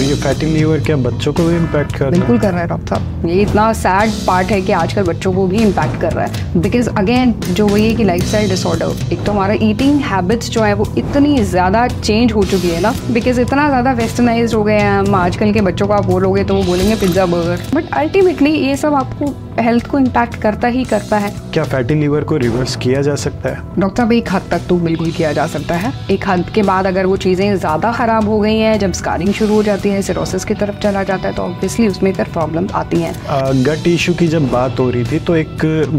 तो ये fatty liver क्या बच्चों को भी इम्पैक्ट कर बिल्कुल कर रहा है डॉक्टर साहब ये इतना सैड पार्ट है कि आजकल बच्चों को भी इम्पैक्ट कर रहा है बिकॉज अगेन जो वही है कि लाइफ स्टाइल डिसऑर्डर एक तो हमारा ईटिंग हैबिट्स जो है वो इतनी ज़्यादा चेंज हो चुकी है ना बिकॉज इतना ज़्यादा वेस्टर्नाइज हो गए हैं हम आजकल के बच्चों को आप बोलोगे तो वो बोलेंगे पिज्ज़ा बर्गर बट अल्टीमेटली ये सब आपको हेल्थ को इम्पैक्ट करता ही करता है क्या फैटी लीवर को रिवर्स किया जा सकता है डॉक्टर साहब एक हद तक तो बिल्कुल किया जा सकता है एक हद के बाद अगर वो चीज़ें ज़्यादा ख़राब हो गई हैं जब स्कारिंग शुरू हो जाती है सिरोसिस की तरफ चला जाता है तो ऑब्वियसली उसमें फिर प्रॉब्लम आती है गट इशू की जब बात हो रही थी तो एक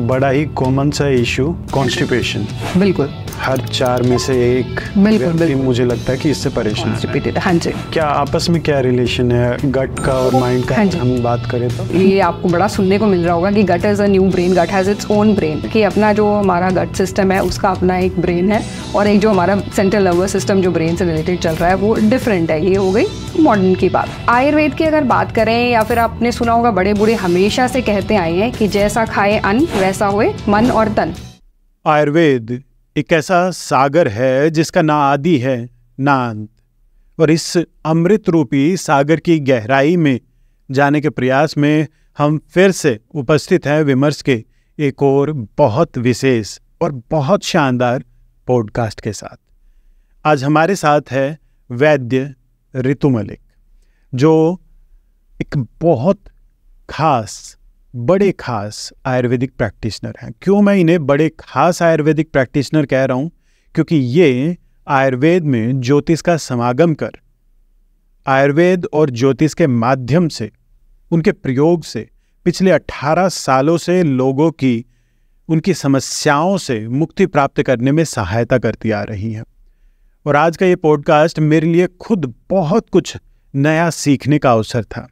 बड़ा ही कॉमन सा इशू कॉन्स्टिपेशन बिल्कुल हर चार में से एक बिल्कुल, बिल्कुल। मुझे लगता है कि इससे परेशान रिपीटेड हाँ, हाँ जी क्या आपस में क्या रिलेशन है गट का और माइंड हाँ का हाँ हम बात करें तो ये आपको बड़ा सुनने को मिल रहा होगा कि gut is a new brain gut has its own brain कि अपना जो हमारा गट सिस्टम है उसका अपना एक ब्रेन है और एक जो हमारा सेंट्रल नर्वस सिस्टम जो ब्रेन से रिलेटेड चल रहा है वो डिफरेंट है ये हो गई मॉडर्न की बात आयुर्वेद की अगर बात करें या फिर आपने सुना होगा बड़े बूढ़े हमेशा से कहते आए हैं कि जैसा खाए अन्न वैसा हुए मन और तन आयुर्वेद एक ऐसा सागर है जिसका ना आदि है ना अंत और इस अमृत रूपी सागर की गहराई में जाने के प्रयास में हम फिर से उपस्थित हैं विमर्श के एक और बहुत विशेष और बहुत शानदार पॉडकास्ट के साथ आज हमारे साथ है वैद्य ऋतु मलिक जो एक बहुत खास बड़े खास आयुर्वेदिक प्रैक्टिशनर हैं क्यों मैं इन्हें बड़े खास आयुर्वेदिक प्रैक्टिशनर कह रहा हूँ क्योंकि ये आयुर्वेद में ज्योतिष का समागम कर आयुर्वेद और ज्योतिष के माध्यम से उनके प्रयोग से पिछले 18 सालों से लोगों की उनकी समस्याओं से मुक्ति प्राप्त करने में सहायता करती आ रही हैं और आज का ये पॉडकास्ट मेरे लिए खुद बहुत कुछ नया सीखने का अवसर था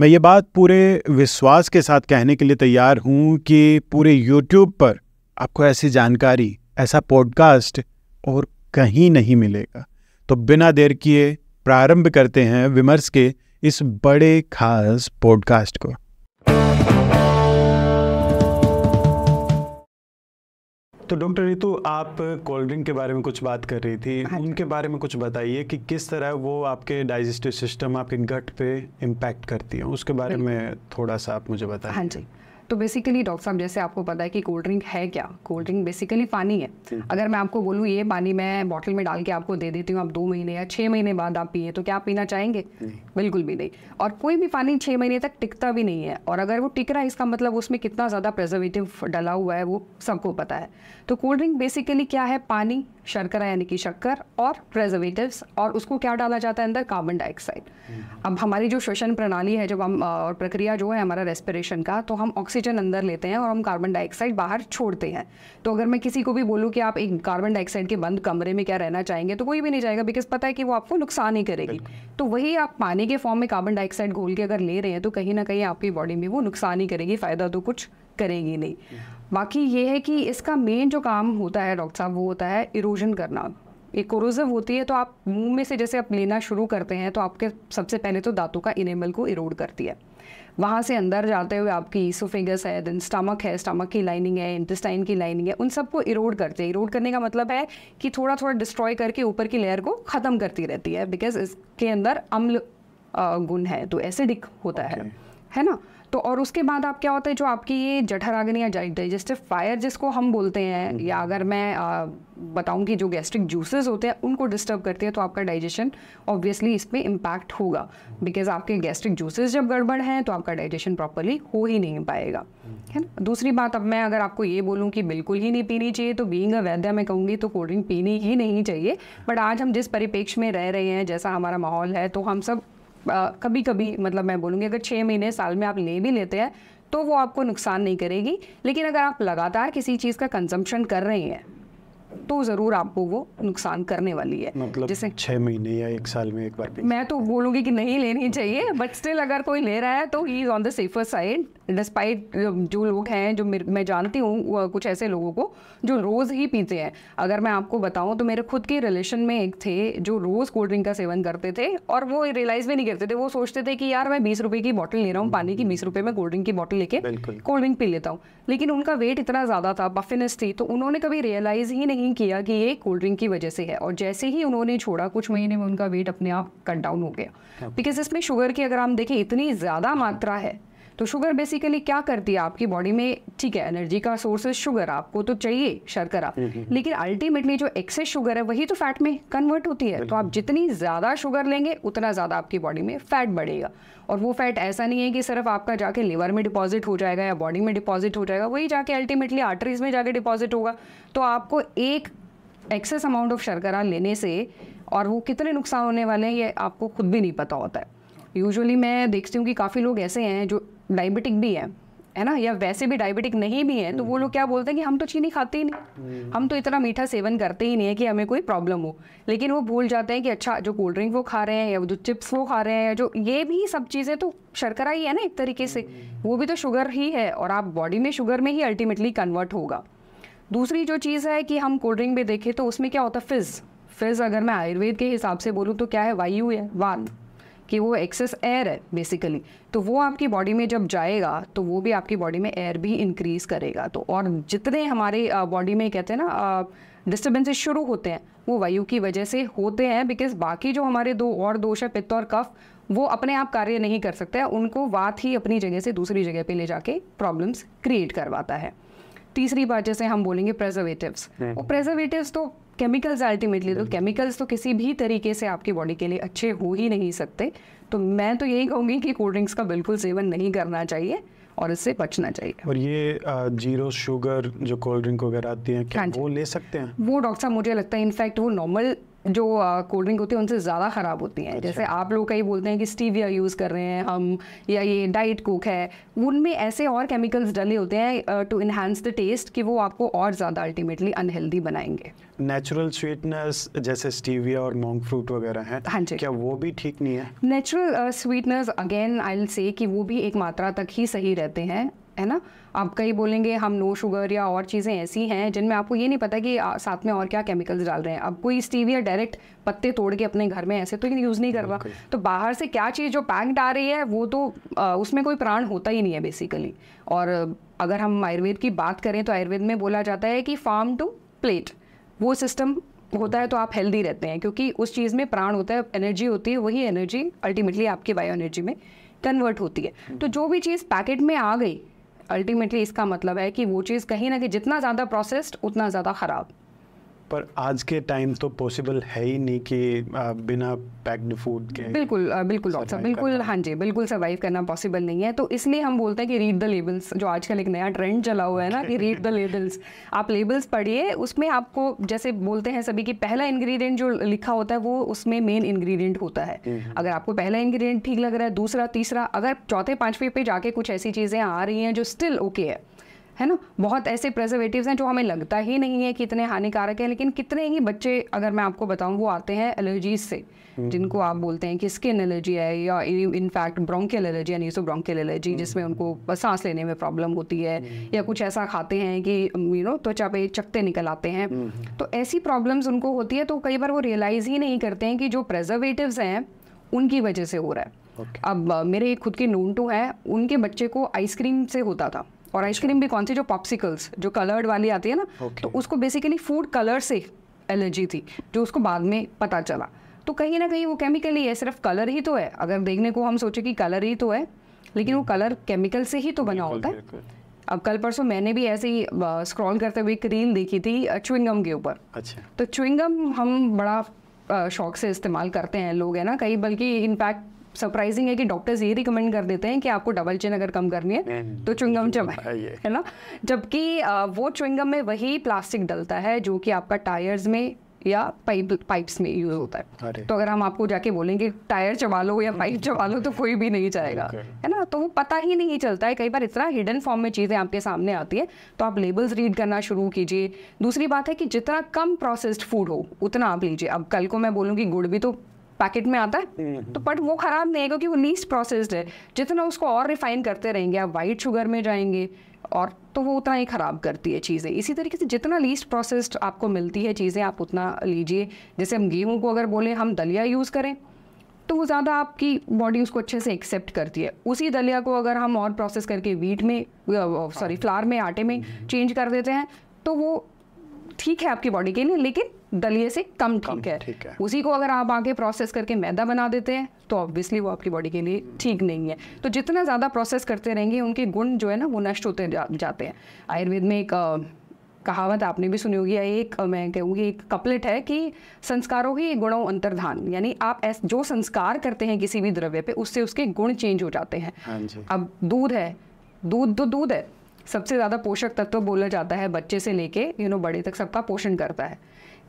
मैं ये बात पूरे विश्वास के साथ कहने के लिए तैयार हूँ कि पूरे यूट्यूब पर आपको ऐसी जानकारी ऐसा पॉडकास्ट और कहीं नहीं मिलेगा तो बिना देर किए प्रारंभ करते हैं विमर्श के इस बड़े खास पॉडकास्ट को तो डॉक्टर रितु आप कोल्ड ड्रिंक के बारे में कुछ बात कर रही थी हाँ। उनके बारे में कुछ बताइए कि किस तरह वो आपके डाइजेस्टिव सिस्टम आपके गट पे इम्पैक्ट करती है उसके बारे में थोड़ा सा आप मुझे बताएं हाँ जी तो बेसिकली डॉक्टर साहब जैसे आपको पता है कि कोल्ड ड्रिंक है क्या कोल्ड ड्रिंक बेसिकली पानी है अगर मैं आपको बोलूँ ये पानी मैं बॉटल में डाल के आपको दे देती हूँ आप दो महीने या छः महीने बाद आप पिए तो क्या आप पीना चाहेंगे बिल्कुल भी नहीं और कोई भी पानी छः महीने तक टिकता भी नहीं है और अगर वो टिक रहा है इसका मतलब उसमें कितना ज़्यादा प्रजर्वेटिव डला हुआ है वो सबको पता है तो कोल्ड ड्रिंक बेसिकली क्या है पानी शर्करा यानी कि शक्कर और प्रेजर्वेटिव्स और उसको क्या डाला जाता है अंदर कार्बन हम्म। डाइऑक्साइड अब हमारी जो श्वसन प्रणाली है जब हम और प्रक्रिया जो है हमारा रेस्पिरेशन का तो हम ऑक्सीजन अंदर लेते हैं और हम कार्बन डाइऑक्साइड बाहर छोड़ते हैं तो अगर मैं किसी को भी बोलूँ कि आप एक कार्बन डाइऑक्साइड के बंद कमरे में क्या रहना चाहेंगे तो कोई भी नहीं जाएगा बिकॉज पता है कि वो आपको नुकसान ही करेगी तो वही आप पानी के फॉर्म में कार्बन डाइऑक्साइड घोल के अगर ले रहे हैं तो कहीं ना कहीं आपकी बॉडी में वो नुकसान ही करेगी फ़ायदा तो कुछ करेगी नहीं हम्म। बाकी ये है कि इसका मेन जो काम होता है डॉक्टर साहब वो होता है इरोजन करना एक कोरोजिव होती है तो आप मुंह में से जैसे आप लेना शुरू करते हैं तो आपके सबसे पहले तो दांतों का इनेमल को इरोड करती है वहाँ से अंदर जाते हुए आपकी ईसोफिगस है देन स्टमक है स्टमक की लाइनिंग है इंटेस्टाइन की लाइनिंग है उन सबको इरोड करते हैं इरोड करने का मतलब है कि थोड़ा थोड़ा डिस्ट्रॉय करके ऊपर की लेयर को ख़त्म करती रहती है बिकॉज इसके अंदर अम्ल गुण है तो एसिडिक होता okay. है है ना तो और उसके बाद आप क्या होता है जो आपकी ये जठराग्नि या डाइजेस्टिव फायर जिसको हम बोलते हैं हम्म। या अगर मैं बताऊं कि जो गैस्ट्रिक जूसेस होते हैं उनको डिस्टर्ब करती है तो आपका डाइजेशन ऑब्वियसली इस पर इम्पैक्ट होगा बिकॉज आपके गैस्ट्रिक जूसेस जब गड़बड़ हैं तो आपका डाइजेशन प्रॉपरली हो ही नहीं पाएगा हम्म। है ना दूसरी बात अब मैं अगर आपको ये बोलूँ कि बिल्कुल ही नहीं पीनी चाहिए तो बींग अ वैद्य मैं कहूँगी तो कोल्ड ड्रिंक पीनी ही नहीं चाहिए बट आज हम जिस परिपेक्ष में रह रहे हैं जैसा हमारा माहौल है तो हम सब कभी कभी मतलब मैं बोलूँगी अगर छः महीने साल में आप ले भी लेते हैं तो वो आपको नुकसान नहीं करेगी लेकिन अगर आप लगातार किसी चीज़ का कंजम्पशन कर रहे हैं तो ज़रूर आपको वो नुकसान करने वाली है मतलब जैसे छह महीने या एक साल में एक बार मैं तो बोलूंगी कि नहीं लेनी चाहिए बट स्टिल अगर कोई ले रहा है तो he is on the safer side despite जो लोग हैं जो मैं जानती हूँ कुछ ऐसे लोगों को जो रोज़ ही पीते हैं अगर मैं आपको बताऊँ तो मेरे खुद के रिलेशन में एक थे जो रोज़ कोल्ड ड्रिंक का सेवन करते थे और वो रियलाइज़ भी नहीं करते थे वो सोचते थे कि यार मैं बीस रुपए की बॉटल ले रहा हूँ पानी की बीस रुपए में कोल्ड ड्रिंक की बॉटल लेके कोल्ड ड्रिंक पी लेता हूँ लेकिन उनका वेट इतना ज़्यादा था बफिनेस थी तो उन्होंने कभी रियलाइज़ ही नहीं किया कि ये कोल्ड ड्रिंक की वजह से है और जैसे ही उन्होंने छोड़ा कुछ महीने में उनका वेट अपने आप कट डाउन हो गया बिकॉज हाँ। इसमें शुगर की अगर हम देखें इतनी ज़्यादा मात्रा है तो शुगर बेसिकली क्या करती है आपकी बॉडी में ठीक है एनर्जी का सोर्स है शुगर आपको तो चाहिए शर्करा हम्म, हम्म, हम्म। लेकिन अल्टीमेटली जो एक्सेस शुगर है वही तो फैट में कन्वर्ट होती है तो आप जितनी ज़्यादा शुगर लेंगे उतना ज़्यादा आपकी बॉडी में फैट बढ़ेगा और वो फैट ऐसा नहीं है कि सिर्फ आपका जाके लिवर में डिपॉजिट हो जाएगा या बॉडी में डिपॉजिट हो जाएगा वही जाके अल्टीमेटली आर्टरीज में जाके डिपॉजिट होगा तो आपको एक एक्सेस अमाउंट ऑफ शर्करा लेने से और वो कितने नुकसान होने वाले हैं ये आपको खुद भी नहीं पता होता है यूजुअली मैं देखती हूँ कि काफ़ी लोग ऐसे हैं जो डायबिटिक भी है है ना या वैसे भी डायबिटिक नहीं भी है तो वो लोग क्या बोलते हैं कि हम तो चीनी खाते ही नहीं हम्म। हम तो इतना मीठा सेवन करते ही नहीं है कि हमें कोई प्रॉब्लम हो लेकिन वो भूल जाते हैं कि अच्छा जो कोल्ड ड्रिंक वो खा रहे हैं या जो चिप्स वो खा रहे हैं या जो ये भी सब चीज़ें तो शर्करा ही है ना एक तरीके से हम्म। वो भी तो शुगर ही है और आप बॉडी में शुगर में ही अल्टीमेटली कन्वर्ट होगा दूसरी जो चीज़ है कि हम कोल्ड ड्रिंक भी देखें तो उसमें क्या होता है फिज़ फिज़ अगर मैं आयुर्वेद के हिसाब से बोलूँ तो क्या है वायु है वान कि वो एक्सेस एयर है बेसिकली तो वो आपकी बॉडी में जब जाएगा तो वो भी आपकी बॉडी में एयर भी इंक्रीज़ करेगा तो और जितने हमारे बॉडी में कहते हैं ना डिस्टर्बेंसेस शुरू होते हैं वो वायु की वजह से होते हैं बिकॉज बाकी जो हमारे दो और दोष है पित्त और कफ वो अपने आप कार्य नहीं कर सकते हैं उनको वात ही अपनी जगह से दूसरी जगह पे ले जाके प्रॉब्लम्स क्रिएट करवाता है तीसरी बात जैसे हम बोलेंगे प्रेजर्वेटिव्स हम्म। और प्रेजर्वेटिव्स तो केमिकल्स अल्टीमेटली तो केमिकल्स तो किसी भी तरीके से आपकी बॉडी के लिए अच्छे हो ही नहीं सकते तो मैं तो यही कहूँगी कि कोल्ड ड्रिंक्स का बिल्कुल सेवन नहीं करना चाहिए और इससे बचना चाहिए और ये जीरो शुगर जो कोल्ड ड्रिंक वगैरह आती है क्या हाँ वो ले सकते हैं वो डॉक्टर साहब मुझे लगता है इनफैक्ट वो नॉर्मल जो कोल्ड ड्रिंक होती है उनसे ज़्यादा ख़राब होती हैं अच्छा। जैसे आप लोग कई बोलते हैं कि स्टीविया यूज़ कर रहे हैं हम या ये डाइट कोक है उनमें ऐसे और केमिकल्स डले होते हैं टू इन्हांस द टेस्ट कि वो आपको और ज़्यादा अल्टीमेटली अनहेल्दी बनाएंगे नेचुरल स्वीटनेस जैसे स्टीविया और मॉन्ग फ्रूट वगैरह हैं हाँ जी क्या वो भी ठीक नहीं है natural sweetness again I will say कि वो भी एक मात्रा तक ही सही रहते हैं है ना आप कहीं बोलेंगे हम नो शुगर या और चीज़ें ऐसी हैं जिनमें आपको ये नहीं पता कि साथ में और क्या केमिकल्स डाल रहे हैं अब कोई स्टीविया डायरेक्ट पत्ते तोड़ के अपने घर में ऐसे तो यूज़ नहीं करवा तो बाहर से क्या चीज़ जो पैक्ड आ रही है वो तो आ, उसमें कोई प्राण होता ही नहीं है बेसिकली और अगर हम आयुर्वेद की बात करें तो आयुर्वेद में बोला जाता है कि फार्म टू प्लेट वो सिस्टम होता है तो आप हेल्दी रहते हैं क्योंकि उस चीज़ में प्राण होता है एनर्जी होती है वही एनर्जी अल्टीमेटली आपकी बायो एनर्जी में कन्वर्ट होती है तो जो भी चीज़ पैकेट में आ गई अल्टीमेटली इसका मतलब है कि वो चीज़ कहीं ना कहीं जितना ज़्यादा प्रोसेस्ड उतना ज़्यादा ख़राब पर आज के टाइम तो पॉसिबल है ही नहीं कि बिना पैक्ड फूड के बिल्कुल बिल्कुल डॉक्टर बिल्कुल हाँ जी बिल्कुल सर्वाइव करना पॉसिबल नहीं है तो इसलिए हम बोलते हैं कि रीड द लेबल्स जो आजकल एक नया ट्रेंड चला हुआ है ना कि रीड द लेबल्स आप लेबल्स पढ़िए उसमें आपको जैसे बोलते हैं सभी कि पहला इंग्रेडिएंट जो लिखा होता है वो उसमें मेन इंग्रेडिएंट होता है हम्म, हम्म। अगर आपको पहला इंग्रेडिएंट ठीक लग रहा है दूसरा तीसरा अगर चौथे पाँचवें पे जाके कुछ ऐसी चीज़ें आ रही हैं जो स्टिल ओके है है ना बहुत ऐसे प्रिजर्वेटिव्स हैं जो हमें लगता ही नहीं है कि इतने हानिकारक हैं लेकिन कितने ही बच्चे अगर मैं आपको बताऊँ वो आते हैं एलर्जीज से हम्म। जिनको आप बोलते हैं कि स्किन एलर्जी है या इनफैक्ट ब्रोंकियल एलर्जी यानी सो ब्रोंकियल एलर्जी जिसमें उनको सांस लेने में प्रॉब्लम होती है हम्म। या कुछ ऐसा खाते हैं कि यू नो त्वचा पे चकते निकल आते हैं हम्म। तो ऐसी प्रॉब्लम्स उनको होती है तो कई बार वो रियलाइज़ ही नहीं करते हैं कि जो प्रेजर्वेटिव्स हैं उनकी वजह से हो रहा है okay. अब मेरे खुद के नून टू हैं उनके बच्चे को आइसक्रीम से होता था और आइसक्रीम भी कौन सी जो पॉप्सिकल्स जो कलर्ड वाली आती है ना okay. तो उसको बेसिकली फूड कलर से एलर्जी थी जो उसको बाद में पता चला तो कहीं ना कहीं वो केमिकल ही है सिर्फ कलर ही तो है अगर देखने को हम सोचे कि कलर ही तो है लेकिन वो कलर hmm. केमिकल से ही तो बना होता है अब कल परसों मैंने भी ऐसे ही स्क्रॉल करते हुए एक रील देखी थी चुविंगम के ऊपर अच्छा तो चुविंगम हम बड़ा शौक से इस्तेमाल करते हैं लोग है ना कई बल्कि इनफैक्ट सरप्राइजिंग है कि डॉक्टर्स ये रिकमेंड कर देते हैं कि आपको डबल चिन अगर कम करनी है तो चुंगम चबाए है ना जबकि वो चुंगम में वही प्लास्टिक डलता है जो कि आपका टायर्स में या पाइप पाइप्स में यूज होता है तो अगर हम आपको जाके बोलेंगे टायर चबा लो या पाइप चबा लो तो कोई भी नहीं जाएगा है ना तो वो पता ही नहीं चलता है कई बार इतना हिडन फॉर्म में चीज़ें आपके सामने आती है तो आप लेबल्स रीड करना शुरू कीजिए दूसरी बात है कि जितना कम प्रोसेस्ड फूड हो उतना आप लीजिए अब कल को मैं बोलूँगी गुड़ भी तो पैकेट में आता है तो बट वो ख़राब नहीं है क्योंकि वो लीस्ट प्रोसेस्ड है जितना उसको और रिफाइन करते रहेंगे आप वाइट शुगर में जाएंगे और तो वो उतना ही ख़राब करती है चीज़ें इसी तरीके से जितना लीस्ट प्रोसेस्ड आपको मिलती है चीज़ें आप उतना लीजिए जैसे हम गेहूँ को अगर बोलें हम दलिया यूज़ करें तो वो ज़्यादा आपकी बॉडी उसको अच्छे से एक्सेप्ट करती है उसी दलिया को अगर हम और प्रोसेस करके वीट में सॉरी फ्लार हाँ। में आटे में चेंज कर देते हैं तो वो ठीक है आपकी बॉडी के लिए लेकिन दलिए से कम ठीक है।, है उसी को अगर आप आगे प्रोसेस करके मैदा बना देते हैं तो ऑब्वियसली वो आपकी बॉडी के लिए ठीक नहीं है तो जितना ज़्यादा प्रोसेस करते रहेंगे उनके गुण जो है ना वो नष्ट होते जा, जाते हैं आयुर्वेद में एक कहावत आपने भी सुनी होगी एक मैं कहूँगी एक कपलेट है कि संस्कारों ही गुणों अंतर्धान यानी आप एस, जो संस्कार करते हैं किसी भी द्रव्य पे उससे उसके गुण चेंज हो जाते हैं हाँ अब दूध है दूध तो दूध है सबसे ज़्यादा पोषक तत्व बोला जाता है बच्चे से लेके यू नो बड़े तक सबका पोषण करता है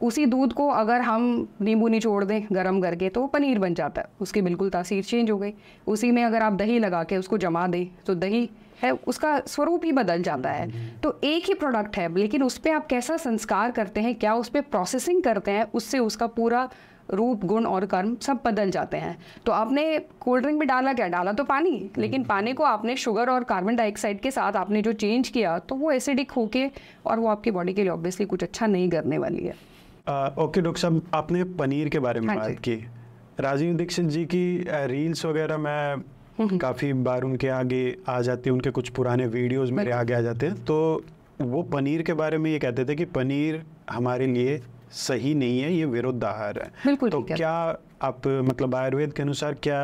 उसी दूध को अगर हम नींबू निचोड़ दें गर्म करके तो पनीर बन जाता है उसकी बिल्कुल तासीर चेंज हो गई उसी में अगर आप दही लगा के उसको जमा दें तो दही है उसका स्वरूप ही बदल जाता है तो एक ही प्रोडक्ट है लेकिन उस पर आप कैसा संस्कार करते हैं क्या उस पर प्रोसेसिंग करते हैं उससे उसका पूरा रूप गुण और कर्म सब बदल जाते हैं तो आपने कोल्ड ड्रिंक में डाला क्या डाला तो पानी लेकिन हम्म। पानी को आपने शुगर और कार्बन डाइऑक्साइड के साथ आपने जो चेंज किया तो वो एसिडिक होके और वो आपकी बॉडी के लिए ऑब्वियसली कुछ अच्छा नहीं करने वाली है ओके डॉक्टर साहब आपने पनीर के बारे में हाँ बात की राजीव दीक्षित जी की रील्स वगैरह मैं हम्म, हम्म। काफ़ी बार उनके आगे आ जाती हूँ उनके कुछ पुराने वीडियोज़ मेरे आगे आ जाते हैं तो वो पनीर के बारे में ये कहते थे कि पनीर हमारे लिए सही नहीं है ये विरुद्ध आहार है तो क्या आप मतलब आयुर्वेद के अनुसार क्या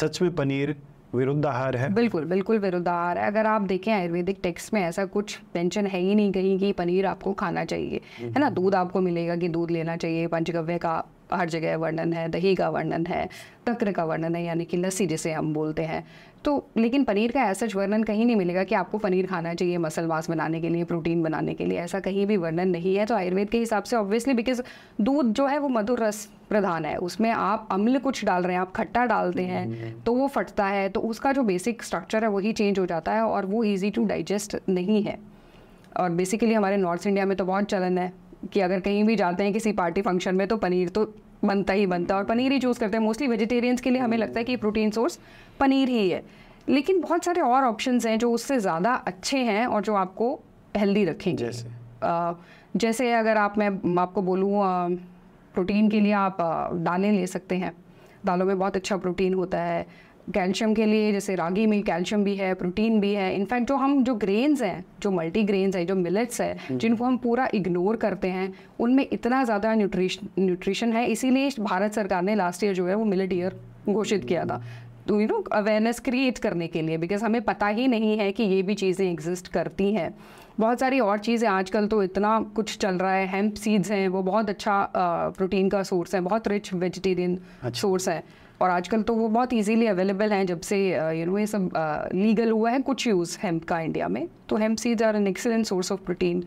सच में पनीर विरुद्ध आहार है बिल्कुल बिल्कुल विरुद्ध आहार है अगर आप देखें आयुर्वेदिक टेक्स्ट में ऐसा कुछ मेंशन है ही नहीं कहीं कि पनीर आपको खाना चाहिए है ना हम्म। दूध आपको मिलेगा कि दूध लेना चाहिए पंचगव्य का हर जगह वर्णन है दही का वर्णन है तक्र का वर्णन है यानी कि लस्सी जिसे हम बोलते हैं तो लेकिन पनीर का ऐसा वर्णन कहीं नहीं मिलेगा कि आपको पनीर खाना चाहिए मसलवास बनाने के लिए प्रोटीन बनाने के लिए ऐसा कहीं भी वर्णन नहीं है तो आयुर्वेद के हिसाब से ऑब्वियसली बिकॉज दूध जो है वो मधुर रस प्रधान है उसमें आप अम्ल कुछ डाल रहे हैं आप खट्टा डालते हैं हम्म। तो वो फटता है तो उसका जो बेसिक स्ट्रक्चर है वही चेंज हो जाता है और वो ईजी टू डाइजेस्ट नहीं है और बेसिकली हमारे नॉर्थ इंडिया में तो बहुत चलन है कि अगर कहीं भी जाते हैं किसी पार्टी फंक्शन में तो पनीर तो बनता ही बनता है और पनीर ही चूज़ करते हैं मोस्टली वेजिटेरियंस के लिए हमें लगता है कि प्रोटीन सोर्स पनीर ही है लेकिन बहुत सारे और ऑप्शन हैं जो उससे ज़्यादा अच्छे हैं और जो आपको हेल्दी रखेंगे जैसे आ, जैसे अगर आप मैं आपको बोलूँ प्रोटीन के लिए आप दालें ले सकते हैं दालों में बहुत अच्छा प्रोटीन होता है कैल्शियम के लिए जैसे रागी में कैल्शियम भी है प्रोटीन भी है इनफैक्ट जो हम जो ग्रेन्स हैं जो मल्टी ग्रेन्स हैं जो मिलेट्स हैं हम्म। जिनको हम पूरा इग्नोर करते हैं उनमें इतना ज़्यादा न्यूट्रिशन न्यूट्रिशन है इसीलिए भारत सरकार ने लास्ट ईयर जो है वो मिलेट ईयर घोषित किया था तो यू नो अवेयरनेस क्रिएट करने के लिए बिकॉज हमें पता ही नहीं है कि ये भी चीज़ें एग्जिस्ट करती हैं बहुत सारी और चीज़ें आजकल तो इतना कुछ चल रहा है हेम्प सीड्स हैं वो बहुत अच्छा प्रोटीन का सोर्स है बहुत रिच वेजिटेरियन अच्छा। सोर्स है और आजकल तो वो बहुत इजीली अवेलेबल हैं जब से यू नो ये सब लीगल हुआ है कुछ यूज़ हेम्प का इंडिया में तो hemp seeds are an excellent source of protein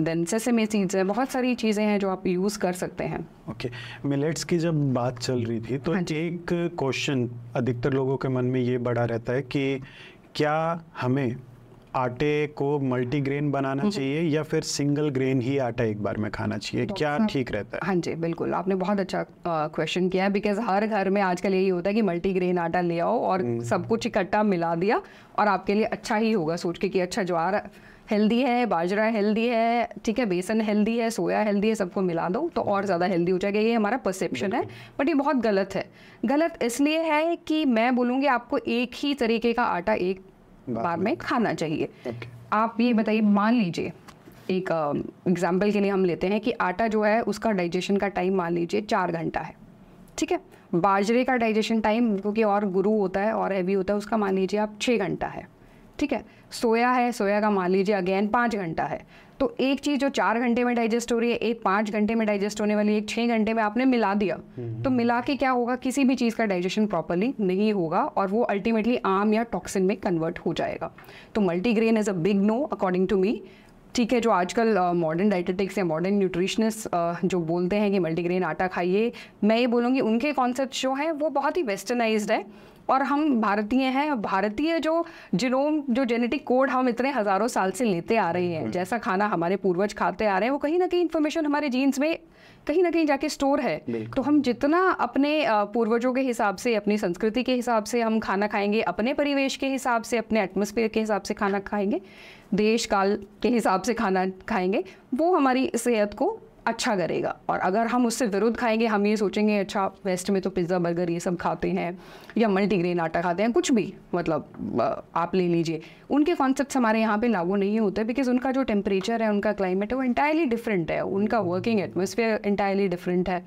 then sesame seeds है बहुत सारी चीज़ें हैं जो आप यूज़ कर सकते हैं ओके okay. मिलेट्स की जब बात चल रही थी तो हाँ एक क्वेश्चन अधिकतर लोगों के मन में ये बड़ा रहता है कि क्या हमें आटे को मल्टीग्रेन बनाना हम्म। चाहिए या फिर सिंगल ग्रेन ही आटा एक बार में खाना चाहिए क्या ठीक रहता है हाँ जी बिल्कुल आपने बहुत अच्छा क्वेश्चन किया है बिकॉज हर घर में आजकल यही होता है कि मल्टीग्रेन आटा ले आओ और हम्म। सब कुछ इकट्ठा मिला दिया और आपके लिए अच्छा ही होगा सोच के कि अच्छा ज्वार हेल्दी है बाजरा हेल्दी है ठीक है बेसन हेल्दी है सोया हेल्दी है सबको मिला दो तो और ज़्यादा हेल्दी हो जाएगा ये हमारा परसेप्शन है बट ये बहुत गलत है गलत इसलिए है कि मैं बोलूँगी आपको एक ही तरीके का आटा एक बार में खाना चाहिए आप ये बताइए मान लीजिए एक एग्जाम्पल के लिए हम लेते हैं कि आटा जो है उसका डाइजेशन का टाइम मान लीजिए चार घंटा है ठीक है बाजरे का डाइजेशन टाइम क्योंकि और गुरु होता है और हैवी होता है उसका मान लीजिए आप छः घंटा है ठीक है सोया है सोया का मान लीजिए अगेन पाँच घंटा है तो एक चीज़ जो चार घंटे में डाइजेस्ट हो रही है एक पाँच घंटे में डाइजेस्ट होने वाली एक छः घंटे में आपने मिला दिया तो हम्म। मिला के क्या होगा किसी भी चीज़ का डाइजेशन प्रॉपरली नहीं होगा और वो अल्टीमेटली आम या टॉक्सिन में कन्वर्ट हो जाएगा तो multigrain is a big no according to me ठीक है जो आजकल मॉडर्न डाइटेटिक्स या मॉडर्न न्यूट्रिशनिस्ट जो बोलते हैं कि मल्टीग्रेन आटा खाइए मैं ये बोलूँगी उनके कॉन्सेप्ट जो हैं वो बहुत ही वेस्टर्नाइज्ड है और हम भारतीय हैं भारतीय जो जिनोम जो जेनेटिक कोड हम इतने हज़ारों साल से लेते आ रहे हैं जैसा खाना हमारे पूर्वज खाते आ रहे हैं वो कहीं ना कहीं इन्फॉर्मेशन हमारे जीन्स में कहीं ना कहीं जाके स्टोर है तो हम जितना अपने पूर्वजों के हिसाब से अपनी संस्कृति के हिसाब से हम खाना खाएंगे अपने परिवेश के हिसाब से अपने एटमोसफेयर के हिसाब से खाना खाएंगे देश काल के हिसाब से खाना खाएंगे वो हमारी सेहत को अच्छा करेगा और अगर हम उससे विरुद्ध खाएंगे हम ये सोचेंगे अच्छा वेस्ट में तो पिज़्ज़ा बर्गर ये सब खाते हैं या मल्टीग्रेन आटा खाते हैं कुछ भी मतलब आप ले लीजिए उनके कॉन्सेप्ट हमारे यहाँ पे लागू नहीं होते बिकॉज उनका जो टेम्परेचर है उनका क्लाइमेट है वो इंटायरली डिफरेंट है उनका वर्किंग एटमोसफेयर इंटायरली डिफरेंट है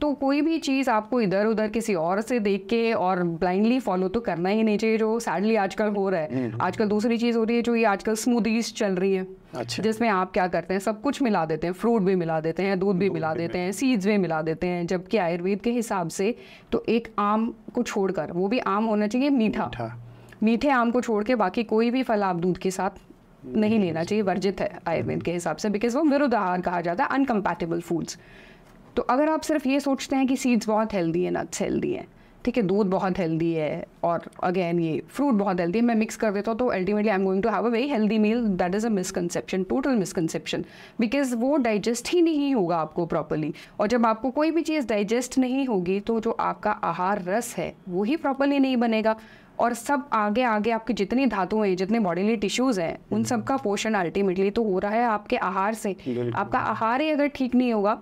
तो कोई भी चीज़ आपको इधर उधर किसी और से देख के और ब्लाइंडली फॉलो तो करना ही नहीं चाहिए जो सैडली आजकल हो रहा है हम्म, हम्म। आजकल दूसरी चीज़ हो रही है जो ये आजकल स्मूदीज चल रही है अच्छा। जिसमें आप क्या करते हैं सब कुछ मिला देते हैं फ्रूट भी मिला देते हैं दूध भी मिला देते हैं सीड्स भी मिला देते हैं जबकि आयुर्वेद के हिसाब से तो एक आम को छोड़कर वो भी आम होना चाहिए मीठा मीठे आम को छोड़ के बाकी कोई भी फल आप दूध के साथ नहीं लेना चाहिए वर्जित है आयुर्वेद हम्म। के हिसाब से बिकॉज वो विरुद्ध आहार कहा जाता है अनकम्पैटेबल फूड्स तो अगर आप सिर्फ ये सोचते हैं कि सीड्स बहुत हेल्दी है नट्स हेल्दी है ठीक है दूध बहुत हेल्दी है और अगेन ये फ्रूट बहुत हेल्दी है मैं मिक्स कर देता हूँ तो ultimately I am going to have a very healthy meal that is a misconception total misconception because वो डाइजेस्ट ही नहीं होगा आपको प्रॉपरली और जब आपको कोई भी चीज़ डाइजेस्ट नहीं होगी तो जो आपका आहार रस है वो ही प्रॉपरली नहीं बनेगा और सब आगे आगे आपके जितनी धातु हैं जितने बॉडीली टिश्यूज़ हैं उन हम्म। सब का पोषण अल्टीमेटली तो हो रहा है आपके आहार से आपका आहार ही अगर ठीक नहीं होगा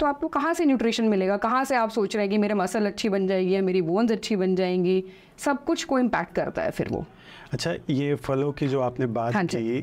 तो आपको कहाँ से न्यूट्रिशन मिलेगा कहाँ से आप सोच रहे हैं कि मेरे मसल अच्छी बन जाएगी या मेरी बोन्स अच्छी बन जाएंगी सब कुछ को इम्पैक्ट करता है फिर वो अच्छा ये फलों की जो आपने बात हाँ की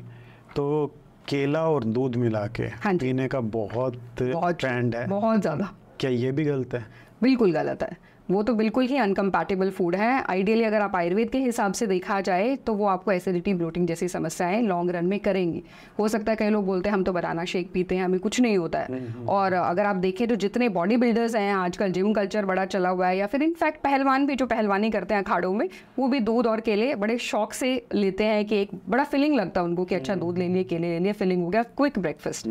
तो केला और दूध मिला के हाँ पीने का बहुत, बहुत ट्रेंड है बहुत ज़्यादा क्या ये भी गलत है बिल्कुल गलत है वो तो बिल्कुल ही अनकम्पैटेबल फूड है आइडियली अगर आप आयुर्वेद के हिसाब से देखा जाए तो वो आपको एसिडिटी ब्लोटिंग जैसी समस्याएं लॉन्ग रन में करेंगी हो सकता है कई लोग बोलते हैं हम तो बनाना शेक पीते हैं हमें कुछ नहीं होता है नहीं। हम्म, हम्म। और अगर आप देखें तो जितने बॉडी बिल्डर्स हैं आजकल जिम कल्चर बड़ा चला हुआ है या फिर इनफैक्ट पहलवान भी जो पहलवानी करते हैं अखाड़ों में वो भी दूध और केले बड़े शौक से लेते हैं कि एक बड़ा फीलिंग लगता है उनको कि अच्छा हम्म, दूध ले लिए केले ले लिए फीलिंग हो गया क्विक ब्रेकफास्ट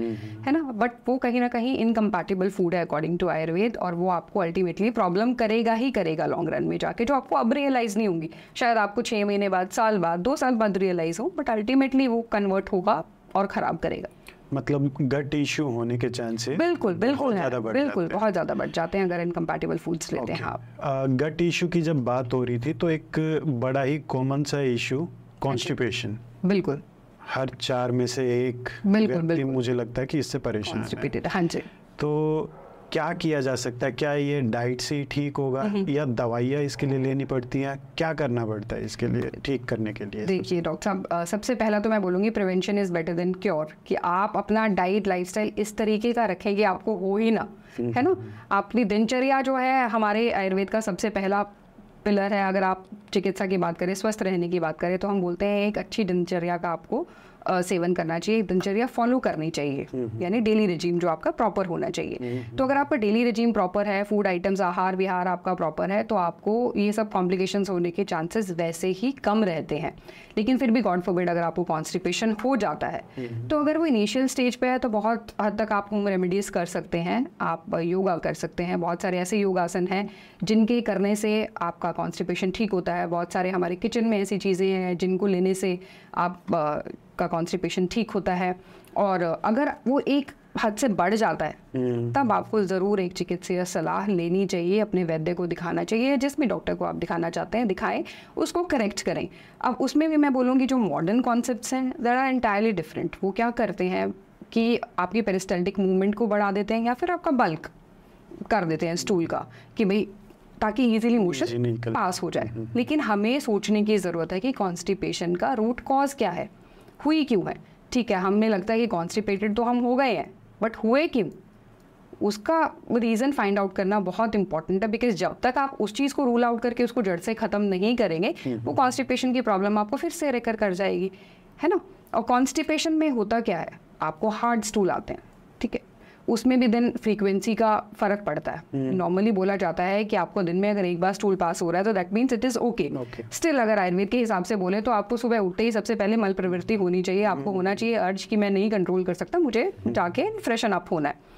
है ना बट वो कहीं ना कहीं इनकम्पैटेबल फूड है अकॉर्डिंग टू आयुर्वेद और वो आपको अल्टीमेटली प्रॉब्लम करेगा करेगा ही करेगा लॉन्ग रन में जाके जो आपको अब रियलाइज़ नहीं होंगी शायद आपको छः महीने बाद साल बाद दो साल बाद रियलाइज़ हो बट अल्टीमेटली वो कन्वर्ट होगा और ख़राब करेगा मतलब गट इश्यू होने के चांसेस बिल्कुल बिल्कुल बहुत बिल्कुल बहुत ज़्यादा बढ़ जाते हैं अगर इनकम्पैटिबल फूड्स लेते okay. हैं आप गट इशू की जब बात हो रही थी तो एक बड़ा ही कॉमन सा इशू कॉन्स्टिपेशन बिल्कुल हर चार में से एक बिल्कुल, बिल्कुल मुझे लगता है कि इससे परेशान है हाँ जी तो क्या किया जा सकता है क्या ये डाइट से ठीक होगा हम्म। या दवाइयाँ इसके लिए लेनी पड़ती हैं क्या करना पड़ता है इसके लिए ठीक करने के लिए देखिए डॉक्टर साहब सबसे पहला तो मैं बोलूँगी prevention is better than cure कि आप अपना डाइट लाइफ इस तरीके का रखें कि आपको हो ही ना हम्म। है ना आपकी दिनचर्या जो है हमारे आयुर्वेद का सबसे पहला पिलर है अगर आप चिकित्सा की बात करें स्वस्थ रहने की बात करें तो हम बोलते हैं एक अच्छी दिनचर्या का आपको सेवन करना चाहिए दिनचर्या फॉलो करनी चाहिए हम्म, हम्म। यानी डेली रिजीम जो आपका प्रॉपर होना चाहिए हम्म, तो अगर आपका डेली रिजीम प्रॉपर है फूड आइटम्स आहार विहार आपका प्रॉपर है तो आपको ये सब कॉम्प्लिकेशन होने के चांसेस वैसे ही कम रहते हैं लेकिन फिर भी गॉड फोबिड अगर आपको कॉन्स्टिपेशन हो जाता है तो अगर वो इनिशियल स्टेज पर है तो बहुत हद तक आप होम रेमिडीज कर सकते हैं आप योगा कर सकते हैं बहुत सारे ऐसे योगासन हैं जिनके करने से आपका कॉन्स्टिपेशन ठीक होता है बहुत सारे हमारे किचन में ऐसी चीज़ें हैं जिनको लेने से आप आपका कॉन्स्टिपेशन ठीक होता है और अगर वो एक हद से बढ़ जाता है हम्म। तब आपको ज़रूर एक चिकित्सीय सलाह लेनी चाहिए अपने वैद्य को दिखाना चाहिए जिस भी डॉक्टर को आप दिखाना चाहते हैं दिखाएं उसको करेक्ट करें अब उसमें भी मैं बोलूँगी जो मॉडर्न कॉन्सेप्ट हैं दर आर एंटायरली डिफरेंट वो क्या करते हैं कि आपकी पेरिस्टल्टिक मूवमेंट को बढ़ा देते हैं या फिर आपका बल्क कर देते हैं स्टूल का कि भाई ताकि इजीली मोशन पास हो जाए हम्म। लेकिन हमें सोचने की ज़रूरत है कि कॉन्स्टिपेशन का रूट कॉज क्या है हुई क्यों है ठीक है हमें लगता है कि कॉन्स्टिपेटेड तो हम हो गए हैं बट हुए क्यों उसका रीज़न फाइंड आउट करना बहुत इंपॉर्टेंट है बिकॉज जब तक आप उस चीज़ को रूल आउट करके उसको जड़ से ख़त्म नहीं करेंगे हम्म। वो कॉन्स्टिपेशन की प्रॉब्लम आपको फिर से रेकर कर जाएगी है ना और कॉन्स्टिपेशन में होता क्या है आपको हार्ड स्टूल आते हैं ठीक है उसमें भी दिन फ्रीक्वेंसी का फ़र्क पड़ता है नॉर्मली हम्म। बोला जाता है कि आपको दिन में अगर एक बार स्टूल पास हो रहा है तो that means it is okay still अगर आयुर्वेद के हिसाब से बोले तो आपको सुबह उठते ही सबसे पहले मल प्रवृत्ति होनी चाहिए आपको हम्म। होना चाहिए अर्ज कि मैं नहीं कंट्रोल कर सकता मुझे हम्म। जाके फ्रेशन अप होना है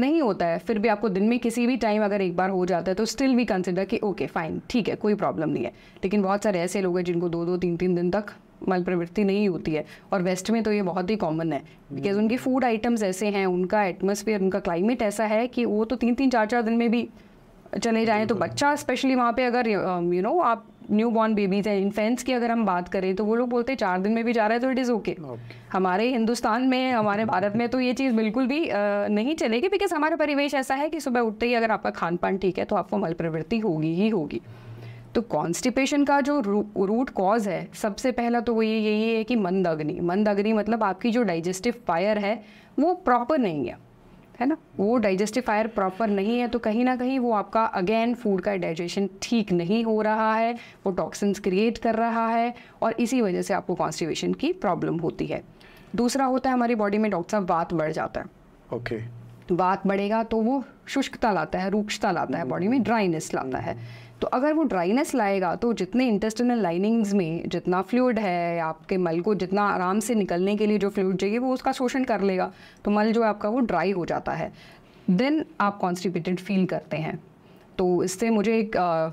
नहीं होता है फिर भी आपको दिन में किसी भी टाइम अगर एक बार हो जाता है तो स्टिल वी कंसिडर कि ओके फाइन ठीक है कोई प्रॉब्लम नहीं है लेकिन बहुत सारे ऐसे लोग हैं जिनको दो दो तीन तीन दिन तक मल प्रवृत्ति नहीं होती है और वेस्ट में तो ये बहुत ही कॉमन है बिकॉज उनके फूड आइटम्स ऐसे हैं उनका एटमोसफियर उनका क्लाइमेट ऐसा है कि वो तो तीन तीन चार चार दिन में भी चले जाएँ तो बच्चा स्पेशली वहाँ पे अगर यू um, नो आप न्यू बॉर्न बेबीज हैं इन्फेंट्स की अगर हम बात करें तो वो लोग बोलते हैं चार दिन में भी जा रहा है तो इट इज़ ओके हमारे हिंदुस्तान में हमारे भारत में तो ये चीज़ बिल्कुल भी आ, नहीं चलेगी बिकॉज हमारा परिवेश ऐसा है कि सुबह उठते ही अगर आपका खान पान ठीक है तो आपको मल प्रवृत्ति होगी ही होगी तो कॉन्स्टिपेशन का जो रूट कॉज है सबसे पहला तो वो ये यही है कि मंद अग्नि मंद अग्नि मतलब आपकी जो डाइजेस्टिव फायर है वो प्रॉपर नहीं है है ना वो डाइजेस्टिव फायर प्रॉपर नहीं है तो कहीं ना कहीं वो आपका अगेन फूड का डाइजेशन ठीक नहीं हो रहा है वो टॉक्सिन्स क्रिएट कर रहा है और इसी वजह से आपको कॉन्स्टिपेशन की प्रॉब्लम होती है दूसरा होता है हमारी बॉडी में डॉक्टर साहब बात बढ़ जाता है ओके okay. बात बढ़ेगा तो वो शुष्कता लाता है रूक्षता लाता है बॉडी में ड्राइनेस लाता है तो अगर वो ड्राइनेस लाएगा तो जितने इंटेस्टिनल लाइनिंग्स में जितना फ्लूड है आपके मल को जितना आराम से निकलने के लिए जो फ्लूड चाहिए वो उसका शोषण कर लेगा तो मल जो है आपका वो ड्राई हो जाता है देन आप कॉन्स्टिपेटेड फील करते हैं तो इससे मुझे एक आ,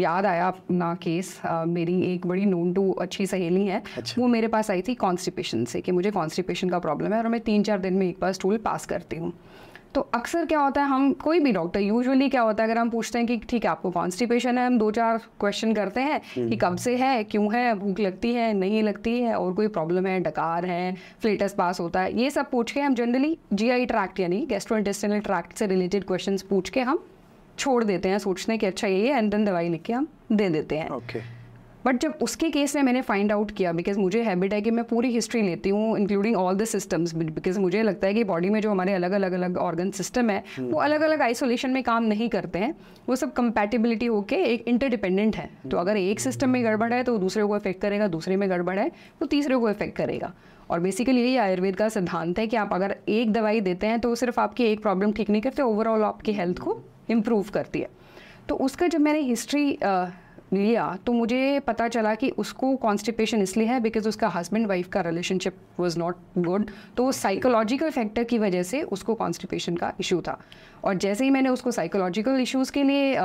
याद आया अपना केस आ, मेरी एक बड़ी नोन टू अच्छी सहेली है अच्छा। वो मेरे पास आई थी कॉन्स्टिपेशन से कि मुझे कॉन्स्टिपेशन का प्रॉब्लम है और मैं तीन चार दिन में एक बार स्टूल पास करती हूँ तो अक्सर क्या होता है हम कोई भी डॉक्टर यूजुअली क्या होता है अगर हम पूछते हैं कि ठीक है आपको कॉन्स्टिपेशन है हम दो चार क्वेश्चन करते हैं हम्म। कि कब से है क्यों है भूख लगती है नहीं लगती है और कोई प्रॉब्लम है डकार है फ्लेटस पास होता है ये सब पूछ के हम जनरली जी आई ट्रैक्ट यानी गेस्ट्रोइंटेस्टिनल ट्रैक्ट से रिलेटेड क्वेश्चन पूछ के हम छोड़ देते हैं सोचने कि अच्छा यही है एंड देन दवाई लिख के हम दे देते हैं okay. बट जब उसके केस में मैंने फाइंड आउट किया बिकॉज मुझे हैबिट है कि मैं पूरी हिस्ट्री लेती हूँ including all the systems because मुझे लगता है कि बॉडी में जो हमारे अलग अलग अलग ऑर्गन सिस्टम है हम्म। वो अलग अलग आइसोलेशन में काम नहीं करते हैं वो सब कंपेटिबिलिटी होकर एक इंटरडिपेंडेंट है तो अगर एक सिस्टम में गड़बड़ है तो दूसरे को इफेक्ट करेगा दूसरे में गड़बड़ है तो तीसरे को इफेक्ट करेगा और बेसिकली यही आयुर्वेद का सिद्धांत है कि आप अगर एक दवाई देते हैं तो सिर्फ आपकी एक प्रॉब्लम ठीक नहीं करते ओवरऑल आपकी हेल्थ को इम्प्रूव करती है तो उसका जब मैंने हिस्ट्री लिया तो मुझे पता चला कि उसको कॉन्स्टिपेशन इसलिए है बिकॉज उसका हस्बैंड वाइफ का रिलेशनशिप वाज नॉट गुड तो साइकोलॉजिकल फैक्टर की वजह से उसको कॉन्स्टिपेशन का इशू था और जैसे ही मैंने उसको साइकोलॉजिकल इश्यूज़ के लिए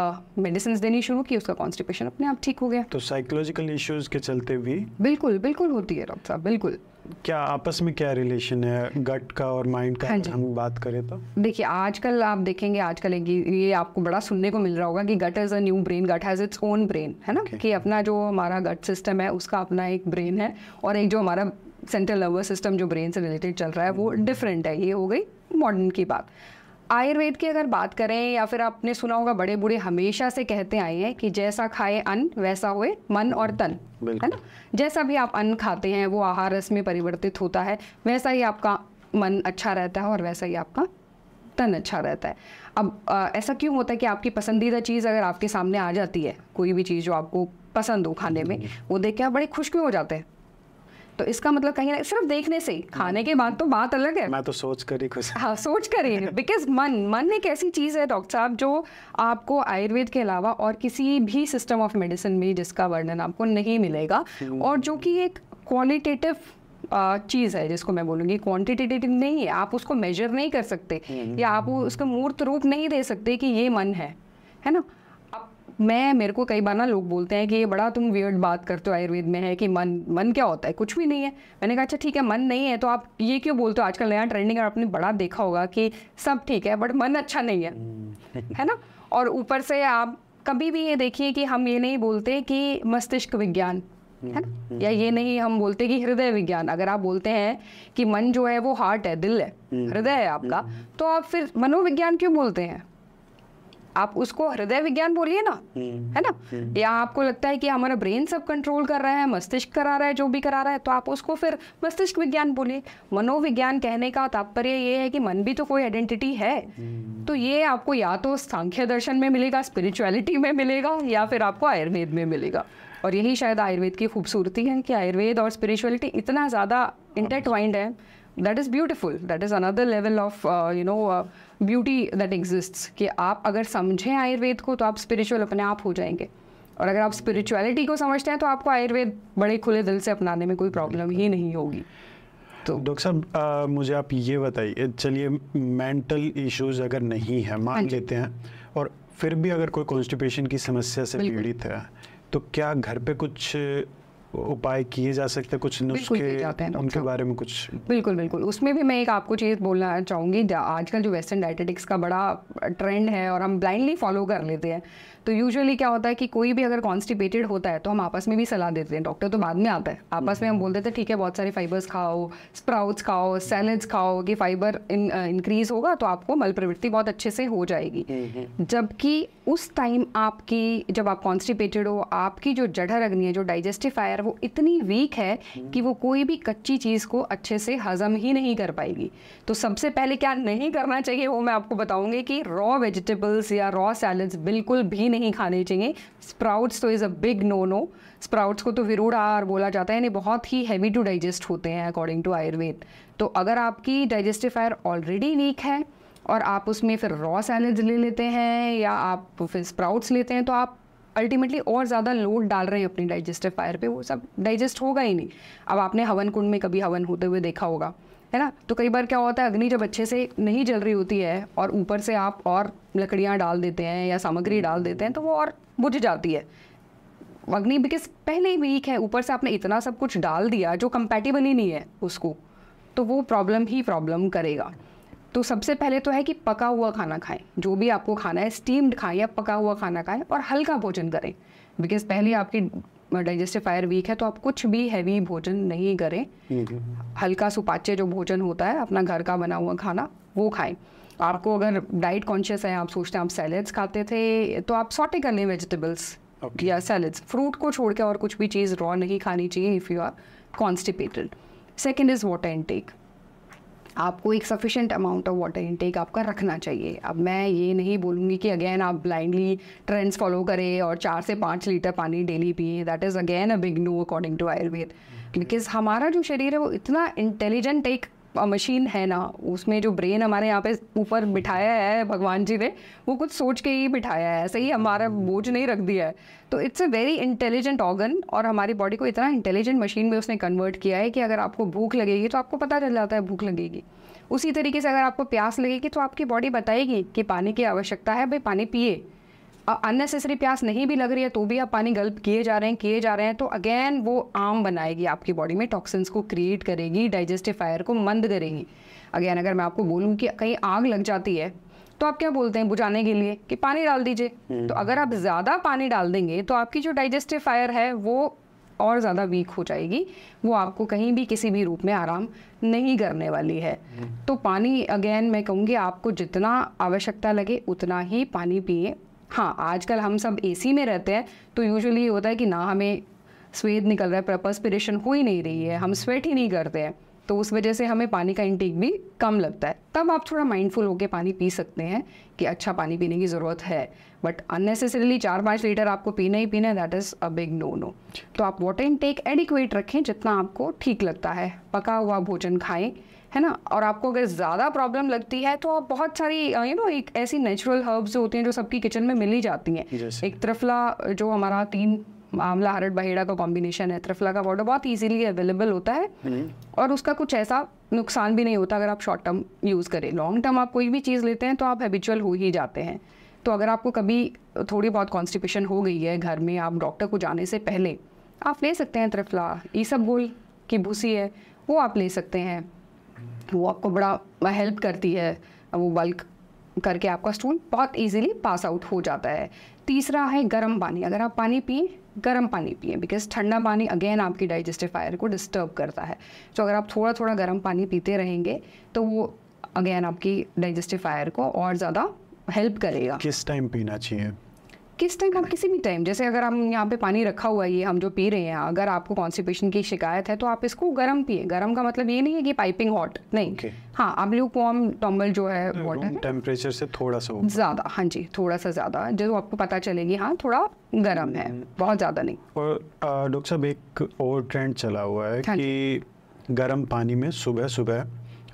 मेडिसिन uh, देनी शुरू की उसका कॉन्स्टिपेशन अपने आप ठीक हो गया तो साइकोलॉजिकल इशूज के चलते भी बिल्कुल बिल्कुल होती है डॉक्टर साहब बिल्कुल क्या आपस में क्या रिलेशन है गट का और माइंड का हाँ हम बात करें तो देखिए आजकल आप देखेंगे आजकल ये आपको बड़ा सुनने को मिल रहा होगा कि gut is a new brain gut has its own brain है ना okay. कि अपना जो हमारा गट सिस्टम है उसका अपना एक ब्रेन है और एक जो हमारा सेंट्रल नर्वस सिस्टम जो ब्रेन से रिलेटेड चल रहा है वो डिफरेंट है ये हो गई मॉडर्न की बात आयुर्वेद की अगर बात करें या फिर आपने सुना होगा बड़े बूढ़े हमेशा से कहते आए हैं कि जैसा खाए अन्न वैसा हुए मन और तन है ना जैसा भी आप अन्न खाते हैं वो आहार रस में परिवर्तित होता है वैसा ही आपका मन अच्छा रहता है और वैसा ही आपका तन अच्छा रहता है अब आ, ऐसा क्यों होता है कि आपकी पसंदीदा चीज़ अगर आपके सामने आ जाती है कोई भी चीज़ जो आपको पसंद हो खाने में हम्म। वो देख के आप बड़े खुश क्यों हो जाते हैं तो इसका मतलब कहीं ना सिर्फ देखने से खाने के बाद तो बात अलग है मैं तो सोच कर ही खुश हाँ सोच कर ही बिकॉज मन मन एक ऐसी चीज़ है डॉक्टर साहब जो आपको आयुर्वेद के अलावा और किसी भी सिस्टम ऑफ मेडिसिन में जिसका वर्णन आपको नहीं मिलेगा हम्म। और जो कि एक क्वालिटेटिव चीज़ है जिसको मैं बोलूँगी क्वांटिटेटिव नहीं है आप उसको मेजर नहीं कर सकते हम्म। या आप उसका मूर्त रूप नहीं दे सकते कि ये मन है है ना मैं मेरे को कई बार ना लोग बोलते हैं कि ये बड़ा तुम वियर्ड बात करते हो आयुर्वेद में है कि मन मन क्या होता है कुछ भी नहीं है मैंने कहा अच्छा ठीक है मन नहीं है तो आप ये क्यों बोलते हो आजकल नया ट्रेंडिंग आपने बड़ा देखा होगा कि सब ठीक है बट मन अच्छा नहीं है हम्म। है ना और ऊपर से आप कभी भी ये देखिए कि हम ये नहीं बोलते कि मस्तिष्क विज्ञान है ना हम्म। या ये नहीं हम बोलते कि हृदय विज्ञान अगर आप बोलते हैं कि मन जो है वो हार्ट है दिल है हम्म। हृदय है आपका तो आप फिर मनोविज्ञान क्यों बोलते हैं आप उसको हृदय विज्ञान बोलिए ना हम्म, है ना हम्म। या आपको लगता है कि हमारा ब्रेन सब कंट्रोल कर रहा है मस्तिष्क करा रहा है जो भी करा रहा है तो आप उसको फिर मस्तिष्क विज्ञान बोलिए मनोविज्ञान कहने का तात्पर्य ये है कि मन भी तो कोई आइडेंटिटी है हम्म। तो ये आपको या तो सांख्य दर्शन में मिलेगा स्पिरिचुअलिटी में मिलेगा या फिर आपको आयुर्वेद में मिलेगा और यही शायद आयुर्वेद की खूबसूरती है कि आयुर्वेद और स्पिरिचुअलिटी इतना ज़्यादा इंटरटवाइंड हाँ। है that is beautiful that is another level of you know beauty that exist कि आप अगर समझें आयुर्वेद को तो आप स्पिरिचुअल अपने आप हो जाएंगे और अगर आप स्पिरिचुअलिटी को समझते हैं तो आपको आयुर्वेद बड़े खुले दिल से अपनाने में कोई प्रॉब्लम ही नहीं होगी तो डॉक्टर साहब मुझे आप ये बताइए चलिए मेंटल इश्यूज अगर नहीं है मान हाँ लेते हैं और फिर भी अगर कोई कॉन्स्टिपेशन की समस्या से पीड़ित है तो क्या घर पे कुछ उपाय किए जा सकते हैं कुछ नुस्खे उनके बारे में कुछ बिल्कुल बिल्कुल उसमें भी मैं एक आपको चीज़ बोलना चाहूँगी आजकल जो वेस्टर्न डायटेटिक्स का बड़ा ट्रेंड है और हम ब्लाइंडली फॉलो कर लेते हैं तो यूजुअली क्या होता है कि कोई भी अगर कॉन्स्टिपेटेड होता है तो हम आपस में भी सलाह देते हैं डॉक्टर तो बाद में आता है आपस में हम हम्म। बोल देते हैं ठीक है बहुत सारे फाइबर्स खाओ स्प्राउट्स खाओ सैलड्स खाओ कि फाइबर इंक्रीज होगा तो आपको मल प्रवृत्ति बहुत अच्छे से हो जाएगी हम्म, हम्म। जबकि उस टाइम आपकी जब आप कॉन्स्टिपेटेड हो आपकी जो जठर अग्नि है जो डाइजेस्टिव फायर वो इतनी वीक है कि वो कोई भी कच्ची चीज़ को अच्छे से हजम ही नहीं कर पाएगी तो सबसे पहले क्या नहीं करना चाहिए वो मैं आपको बताऊंगी कि रॉ वेजिटेबल्स या रॉ सैलड्स बिल्कुल भी नहीं नहीं खाने चाहिए स्प्राउट्स तो is a big no no sprouts को तो विरूढ़ आहार बोला जाता है यानी बहुत ही हैवी टू डाइजेस्ट होते हैं अकॉर्डिंग टू आयुर्वेद तो अगर आपकी डाइजेस्टिफायर ऑलरेडी वीक है और आप उसमें फिर रॉ सैलड ले लेते हैं या आप फिर स्प्राउट्स लेते हैं तो आप अल्टीमेटली और ज़्यादा लोड डाल रहे हैं अपनी डाइजेस्टिव फायर पे वो सब डाइजेस्ट होगा ही नहीं अब आपने हवन कुंड में कभी हवन होते हुए देखा होगा है ना तो कई बार क्या होता है अग्नि जब अच्छे से नहीं जल रही होती है और ऊपर से आप और लकड़ियाँ डाल देते हैं या सामग्री डाल देते हैं तो वो और बुझ जाती है अग्नि बिकॉज पहले ही वीक है ऊपर से आपने इतना सब कुछ डाल दिया जो कंपेटिबल ही नहीं है उसको तो वो प्रॉब्लम ही प्रॉब्लम करेगा तो सबसे पहले तो है कि पका हुआ खाना खाएं जो भी आपको खाना है स्टीम्ड खाएं या पका हुआ खाना खाएं और हल्का भोजन करें बिकॉज पहले आपकी डाइजेस्टिव फायर वीक है तो आप कुछ भी हैवी भोजन नहीं करें हल्का सुपाच्य जो भोजन होता है अपना घर का बना हुआ खाना वो खाएं आपको अगर डाइट कॉन्शियस है आप सोचते हैं आप सैलड्स खाते थे तो आप सॉटे कर लें वेजिटेबल्स okay. या सैलड्स फ्रूट को छोड़ के और कुछ भी चीज़ रॉ नहीं खानी चाहिए if you are constipated second is water intake आपको एक sufficient amount of water intake आपका रखना चाहिए अब मैं ये नहीं बोलूँगी कि अगेन आप ब्लाइंडली ट्रेंड्स फॉलो करें और चार से पाँच लीटर पानी डेली पिए that is again a big no according to Ayurveda because हमारा जो शरीर है वो इतना इंटेलिजेंट एक मशीन है ना उसमें जो ब्रेन हमारे यहाँ पे ऊपर बिठाया है भगवान जी ने वो कुछ सोच के ही बिठाया है ऐसे ही हमारा बोझ नहीं रख दिया है तो it's a very intelligent organ और हमारी बॉडी को इतना इंटेलिजेंट मशीन में उसने कन्वर्ट किया है कि अगर आपको भूख लगेगी तो आपको पता चल जाता है भूख लगेगी उसी तरीके से अगर आपको प्यास लगेगी तो आपकी बॉडी बताएगी कि पानी की आवश्यकता है भाई पानी पिए अननेसेसरी प्यास नहीं भी लग रही है तो भी आप पानी गल्प किए जा रहे हैं किए जा रहे हैं तो अगेन वो आम बनाएगी आपकी बॉडी में टॉक्सिन्स को क्रिएट करेगी डाइजेस्टिव फायर को मंद करेगी अगेन अगर मैं आपको बोलूँ कि कहीं आग लग जाती है तो आप क्या बोलते हैं बुझाने के लिए कि पानी डाल दीजिए हम्म। तो अगर आप ज़्यादा पानी डाल देंगे तो आपकी जो डाइजेस्टिफायर है वो और ज़्यादा वीक हो जाएगी वो आपको कहीं भी किसी भी रूप में आराम नहीं करने वाली है हम्म। तो पानी अगेन मैं कहूँगी आपको जितना आवश्यकता लगे उतना ही पानी पिए हाँ आजकल हम सब एसी में रहते हैं तो यूजुअली ये होता है कि ना हमें स्वेद निकल रहा है पर परस्पिरेशन हो ही नहीं रही है हम स्वेट ही नहीं करते हैं तो उस वजह से हमें पानी का इंटेक भी कम लगता है तब आप थोड़ा माइंडफुल होकर पानी पी सकते हैं कि अच्छा पानी पीने की ज़रूरत है बट अननेसेसरीली चार पाँच लीटर आपको पीना ही पीना है that is a big no no तो आप वाटर इंटेक एडिक्वेट रखें जितना आपको ठीक लगता है पका हुआ भोजन खाएं है ना और आपको अगर ज़्यादा प्रॉब्लम लगती है तो आप बहुत सारी यू uh, नो एक ऐसी नेचुरल हर्ब्स होती हैं जो सबकी किचन में मिल ही जाती हैं एक त्रिफला uh, जो हमारा तीन uh, आमला हरड बहेड़ा का कॉम्बिनेशन है त्रिफला का पाउडर बहुत इजीली अवेलेबल होता है हम्म। और उसका कुछ ऐसा नुकसान भी नहीं होता अगर आप शॉर्ट टर्म यूज़ करें लॉन्ग टर्म आप कोई भी चीज़ लेते हैं तो आप हैबिचुअल हो ही जाते हैं तो अगर आपको कभी थोड़ी बहुत कॉन्स्टिपेशन हो गई है घर में आप डॉक्टर को जाने से पहले आप ले सकते हैं त्रिफला ई सब गोल की भूसी है वो आप ले सकते हैं वो आपको बड़ा हेल्प करती है वो बल्क करके आपका स्टूल बहुत इजीली पास आउट हो जाता है तीसरा है गर्म पानी अगर आप पानी पिए गर्म पानी पिए बिकॉज ठंडा पानी अगेन आपकी डाइजेस्टिफायर को डिस्टर्ब करता है तो अगर आप थोड़ा थोड़ा गर्म पानी पीते रहेंगे तो वो अगेन आपकी डाइजेस्टिफायर को और ज़्यादा हेल्प करेगा किस टाइम पीना चाहिए किस टाइम हम किसी भी टाइम जैसे अगर हम यहाँ पे पानी रखा हुआ है ये हम जो पी रहे हैं अगर आपको कॉन्स्टिपेशन की शिकायत है तो आप इसको गर्म पिए गर्म का मतलब ये नहीं है कि पाइपिंग हॉट नहीं okay. हाँ आप लू कॉम टॉम्बल जो है वाटर टेम्परेचर से थोड़ा सा ज़्यादा हाँ जी थोड़ा सा ज़्यादा जो आपको पता चलेगी हाँ थोड़ा गर्म है hmm. बहुत ज़्यादा नहीं और डॉक्टर साहब एक और ट्रेंड चला हुआ है हाँ कि गर्म पानी में सुबह सुबह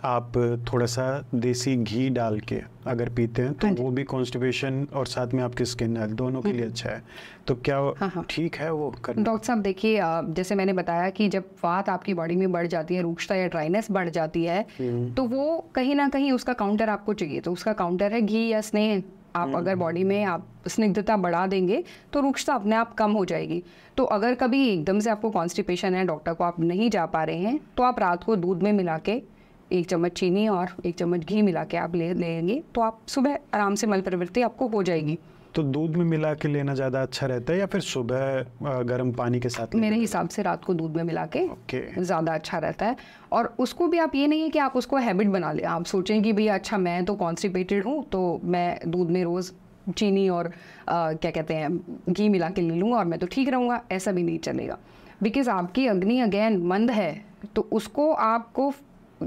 आप थोड़ा सा देसी घी डाल के अगर पीते हैं तो हाँ वो भी कॉन्स्टिपेशन और साथ में आपकी स्किन हेल्थ दोनों के लिए हम्म। अच्छा है तो क्या हाँ हाँ। ठीक है वो डॉक्टर साहब देखिए जैसे मैंने बताया कि जब वात आपकी बॉडी में बढ़ जाती है रूक्षता या ड्राइनेस बढ़ जाती है हम्म। तो वो कहीं ना कहीं उसका काउंटर आपको चाहिए तो उसका काउंटर है घी या स्नेह आप हम्म, अगर बॉडी में आप स्निग्धता बढ़ा देंगे तो रुक्षता अपने आप कम हो जाएगी तो अगर कभी एकदम से आपको कॉन्स्टिपेशन है डॉक्टर को आप नहीं जा पा रहे हैं तो आप रात को दूध में मिला के एक चम्मच चीनी और एक चम्मच घी मिला के आप ले लेंगे तो आप सुबह आराम से मल प्रवृत्ति आपको हो जाएगी तो दूध में मिला के लेना ज़्यादा अच्छा रहता है या फिर सुबह गर्म पानी के साथ मेरे हिसाब से रात को दूध में मिला के okay. ज़्यादा अच्छा रहता है और उसको भी आप ये नहीं है कि आप उसको हैबिट बना ले आप सोचें कि भैया अच्छा मैं तो कॉन्स्टिपेटेड हूँ तो मैं दूध में रोज़ चीनी और आ, क्या कहते हैं घी मिला के ले लूँगा और मैं तो ठीक रहूँगा ऐसा भी नहीं चलेगा बिकॉज़ आपकी अग्नि अगेन मंद है तो उसको आपको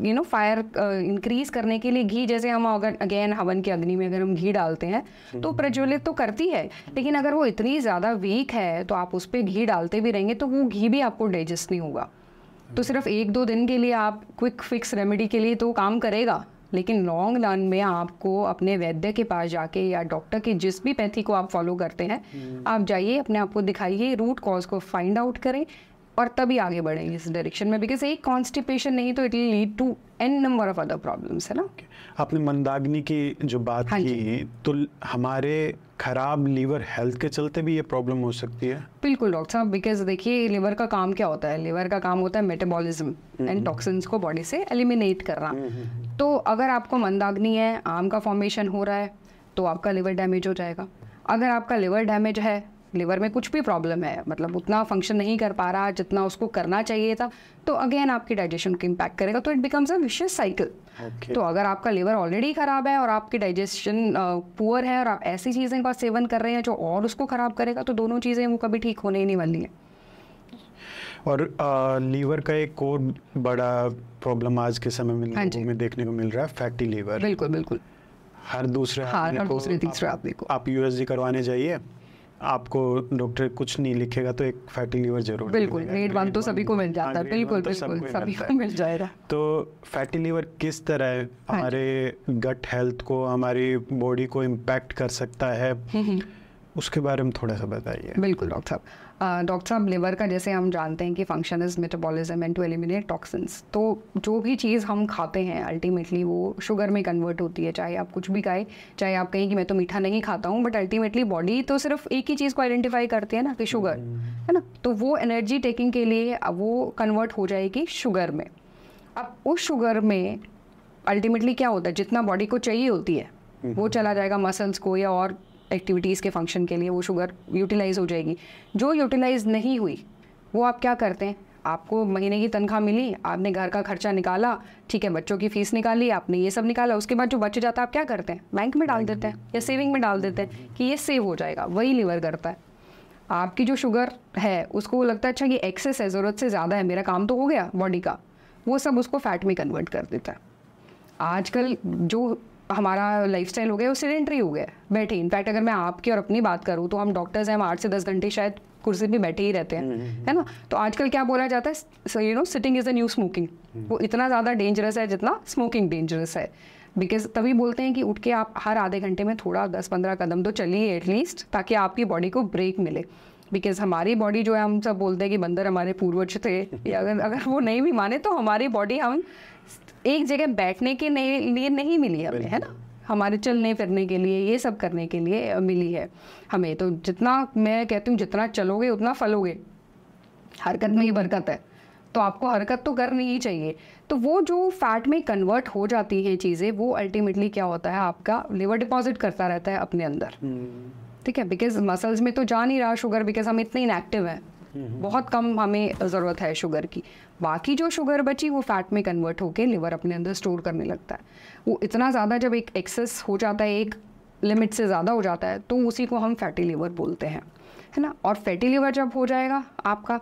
यू नो फायर इंक्रीज करने के लिए घी जैसे हम अगर अगेन हवन की अग्नि में अगर हम घी डालते हैं तो हम्म। प्रज्वलित तो करती है लेकिन अगर वो इतनी ज़्यादा वीक है तो आप उस पर घी डालते भी रहेंगे तो वो घी भी आपको डाइजेस्ट नहीं होगा तो हम्म। सिर्फ एक दो दिन के लिए आप क्विक फिक्स रेमेडी के लिए तो काम करेगा लेकिन लॉन्ग रन में आपको अपने वैद्य के पास जाके या डॉक्टर की जिस भी पैथी को आप फॉलो करते हैं हम्म। आप जाइए अपने आप को दिखाइए रूट कॉज को फाइंड आउट करें और तभी आगे बढ़ेंगे इस डायरेक्शन में बिकॉज एक कॉन्स्टिपेशन नहीं तो it will lead to an number of other problems है ना आपने मंदाग्नि की जो बात हाँ की तो हमारे खराब लीवर हेल्थ के चलते भी ये प्रॉब्लम हो सकती है बिल्कुल डॉक्टर साहब बिकॉज देखिए लीवर का काम क्या होता है लीवर का काम होता है मेटाबॉलिज्म एंड टॉक्सिन्स को बॉडी से एलिमिनेट करना हम्म, हम्म, हम्म। तो अगर आपको मंदाग्नि है आम का फॉर्मेशन हो रहा है तो आपका लीवर डैमेज हो जाएगा अगर आपका लीवर डैमेज है लिवर में कुछ भी प्रॉब्लम है मतलब उतना फंक्शन नहीं कर पा रहा जितना उसको करना चाहिए था तो अगेन आपकी डाइजेशन को इम्पैक्ट करेगा तो it becomes a vicious cycle तो अगर आपका लिवर ऑलरेडी ख़राब है और आपकी डाइजेशन पुअर है और आप ऐसी चीज़ें का सेवन कर रहे हैं जो और उसको ख़राब करेगा तो दोनों चीज़ें वो कभी ठीक होने ही नहीं वाली हैं और आ, लीवर का एक और बड़ा प्रॉब्लम आज के समय में हाँ में देखने को मिल रहा है फैटी लीवर बिल्कुल बिल्कुल हर दूसरे हाँ, हर दूसरे तीसरे आप देखो आप यूएसजी करवाने जाइए आपको डॉक्टर कुछ नहीं लिखेगा तो एक फैटी लीवर जरूर बिल्कुल ग्रेड वन तो सभी को मिल जाता है हाँ, बिल्कुल तो बिल्कुल सभी को मिल जाएगा तो फैटी लीवर किस तरह हाँ हमारे गट हेल्थ को हमारी बॉडी को इम्पैक्ट कर सकता है हम्म, हम्म। उसके बारे में थोड़ा सा बताइए बिल्कुल डॉक्टर साहब डॉक्टर साहब लिवर का जैसे हम जानते हैं कि function is metabolism and to eliminate toxins तो जो भी चीज़ हम खाते हैं अल्टीमेटली वो शुगर में कन्वर्ट होती है चाहे आप कुछ भी खाए चाहे आप कहें कि मैं तो मीठा नहीं खाता हूँ बट अल्टीमेटली बॉडी तो सिर्फ एक ही चीज़ को आइडेंटिफाई करती है ना कि शुगर है ना तो वो एनर्जी टेकिंग के लिए वो कन्वर्ट हो जाएगी शुगर में अब उस शुगर में अल्टीमेटली क्या होता है जितना बॉडी को चाहिए होती है वो हम्म। चला जाएगा मसल्स को या और एक्टिविटीज़ के फंक्शन के लिए वो शुगर यूटिलाइज़ हो जाएगी जो यूटिलाइज़ नहीं हुई वो आप क्या करते हैं आपको महीने की तनख्वाह मिली आपने घर का खर्चा निकाला ठीक है बच्चों की फीस निकाली आपने ये सब निकाला उसके बाद जो बच जाता है आप क्या करते हैं बैंक में डाल देते हैं या सेविंग में डाल देते हैं कि ये सेव हो जाएगा वही लीवर करता है आपकी जो शुगर है उसको लगता है अच्छा ये एक्सेस है ज़रूरत से ज़्यादा है मेरा काम तो हो गया बॉडी का वो सब उसको फैट में कन्वर्ट कर देता है आजकल जो हमारा लाइफ स्टाइल हो गया वो सिलेंट्री हो गया बैठे इनफैक्ट अगर मैं आपकी और अपनी बात करूँ तो हम डॉक्टर्स हैं हम आठ से दस घंटे शायद कुर्सी पे बैठे ही रहते हैं हम्म, हम्म, है ना हम्म। तो आजकल क्या बोला जाता है you know sitting is a new smoking वो इतना ज़्यादा डेंजरस है जितना स्मोकिंग डेंजरस है बिकॉज तभी बोलते हैं कि उठ के आप हर आधे घंटे में थोड़ा दस पंद्रह कदम तो चलिए एटलीस्ट ताकि आपकी बॉडी को ब्रेक मिले बिकॉज हमारी बॉडी जो है हम सब बोलते हैं कि बंदर हमारे पूर्वज थे या अगर अगर वो नहीं भी माने तो हमारी बॉडी हम एक जगह बैठने के लिए नहीं मिली हमें है ना हमारे चलने फिरने के लिए ये सब करने के लिए मिली है हमें तो जितना मैं कहती हूँ जितना चलोगे उतना फलोगे हरकत में ही बरकत है तो आपको हरकत तो करनी ही चाहिए तो वो जो फैट में कन्वर्ट हो जाती हैं चीज़ें वो अल्टीमेटली क्या होता है आपका लिवर डिपॉजिट करता रहता है अपने अंदर हम्म। ठीक है बिकॉज मसल्स में तो जा नहीं रहा शुगर बिकॉज हम इतने इनएक्टिव हैं बहुत कम हमें ज़रूरत है शुगर की बाकी जो शुगर बची वो फैट में कन्वर्ट होकर लिवर अपने अंदर स्टोर करने लगता है वो इतना ज़्यादा जब एक एक्सेस हो जाता है एक लिमिट से ज़्यादा हो जाता है तो उसी को हम फैटी लिवर बोलते हैं है ना और फैटी लिवर जब हो जाएगा आपका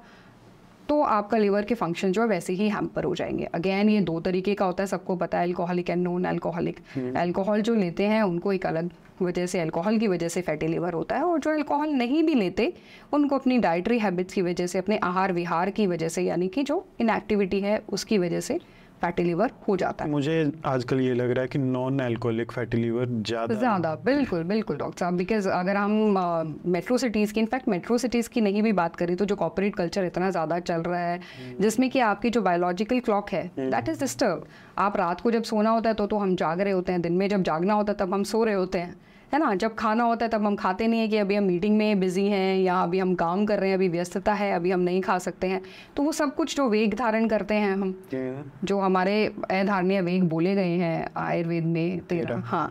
तो आपका लिवर के फंक्शन जो है वैसे ही हैम्पर हो जाएंगे अगेन ये दो तरीके का होता है सबको पता है alcoholic and non alcoholic alcohol जो लेते हैं उनको एक अलग वजह से एल्कोहल की वजह से फैटी लीवर होता है और जो अल्कोहल नहीं भी लेते उनको अपनी डाइटरी हैबिट्स की वजह से अपने आहार विहार की वजह से यानी कि जो इनएक्टिविटी है उसकी वजह से फैटी लीवर हो जाता है मुझे आजकल ये लग रहा है कि नॉन अल्कोहलिक फैटी लीवर ज़्यादा ज़्यादा बिल्कुल बिल्कुल डॉक्टर साहब बिकॉज अगर हम मेट्रो सिटीज़ की इनफैक्ट मेट्रो सिटीज़ की नहीं भी बात करें तो जो कॉपोरेट कल्चर इतना ज़्यादा चल रहा है हम्म। जिसमें कि आपकी जो बायोलॉजिकल क्लॉक है दैट इज़ डिस्टर्ब आप रात को जब सोना होता है तो तो हम जाग रहे होते हैं दिन में जब जागना होता है तब हम सो रहे होते हैं है ना जब खाना होता है तब हम खाते नहीं है कि अभी हम मीटिंग में बिज़ी हैं या अभी हम काम कर रहे हैं अभी व्यस्तता है अभी हम नहीं खा सकते हैं तो वो सब कुछ जो वेग धारण करते हैं हम जो हमारे अधारणीय वेग बोले गए हैं आयुर्वेद में तेरा तो हाँ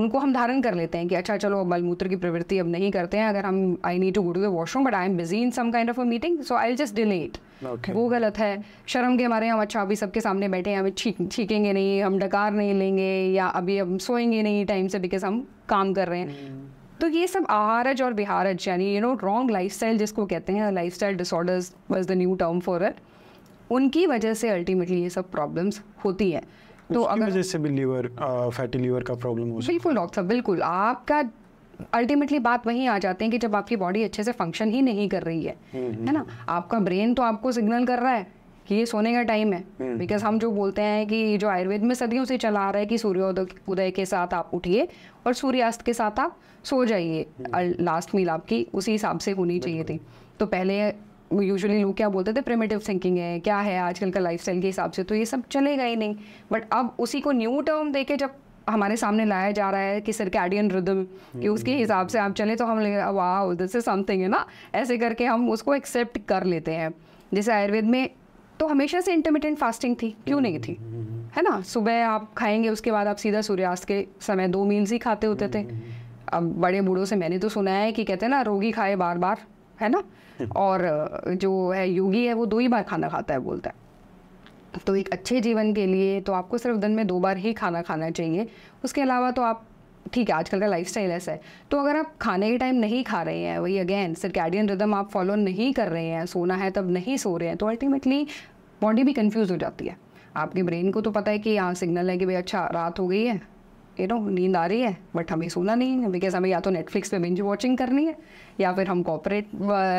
उनको हम धारण कर लेते हैं कि अच्छा चलो मलमूत्र की प्रवृत्ति अब नहीं करते हैं अगर हम I need to go to the washroom but I am busy in some kind of a meeting so I just delay it okay. वो गलत है शर्म के हमारे हम अच्छा अभी सबके सामने बैठे हैं हमें छीक छीकेंगे नहीं हम डकार नहीं लेंगे या अभी हम सोएंगे नहीं टाइम से बिकॉज हम काम कर रहे हैं hmm. तो ये सब आहारज और बिहारज यानी यू नो रॉन्ग लाइफ जिसको कहते हैं life style disorders was the new term for it उनकी वजह से अल्टीमेटली ये सब प्रॉब्लम्स होती तो है तो अगर जैसे भी लीवर फैटी लीवर का प्रॉब्लम हो बिल्कुल डॉक्टर बिल्कुल आपका अल्टीमेटली बात वहीं आ जाती है कि जब आपकी बॉडी अच्छे से फंक्शन ही नहीं कर रही है है ना आपका ब्रेन तो आपको सिग्नल कर रहा है कि ये सोने का टाइम है बिकॉज हम्म। हम जो बोलते हैं कि जो आयुर्वेद में सदियों से चला आ रहा है कि सूर्योदय उदय के साथ आप उठिए और सूर्यास्त के साथ आप सो जाइए लास्ट हम्म। मील आपकी उसी हिसाब से होनी चाहिए थी तो पहले यूजुअली लोग क्या बोलते थे प्रिमेटिव थिंकिंग है क्या है आजकल का लाइफ के हिसाब से तो ये सब चलेगा ही नहीं बट अब उसी को न्यू टर्म देके जब हमारे सामने लाया जा रहा है कि सरकैडियन रिदम कि उसके हम्म, हिसाब से आप हम्म। चलें तो हम वाह दिस इज समथिंग है ना ऐसे करके हम उसको एक्सेप्ट कर लेते हैं जैसे आयुर्वेद में तो हमेशा से इंटरमीडियंट फास्टिंग थी क्यों नहीं थी हम्म, है ना सुबह आप खाएंगे उसके बाद आप सीधा सूर्यास्त के समय दो मील्स ही खाते होते थे अब बड़े बूढ़ों से मैंने तो सुना है कि कहते हैं ना रोगी खाए बार बार है ना और जो है योगी है वो दो ही बार खाना खाता है बोलता है तो एक अच्छे जीवन के लिए तो आपको सिर्फ दिन में दो बार ही खाना खाना चाहिए उसके अलावा तो आप ठीक है आजकल का लाइफ स्टाइल ऐसा है तो अगर आप खाने के टाइम नहीं खा रहे हैं वही अगेन सर कैडियन रिदम आप फॉलो नहीं कर रहे हैं सोना है तब नहीं सो रहे हैं तो अल्टीमेटली बॉडी भी कन्फ्यूज़ हो जाती है आपके ब्रेन को तो पता है कि यहाँ सिग्नल है कि भाई अच्छा रात हो गई है यू नो नींद आ रही है बट हमें सोना नहीं है बिकॉज हमें या तो नेटफ्लिक्स पे बिंज वॉचिंग करनी है या फिर हम कॉपरेट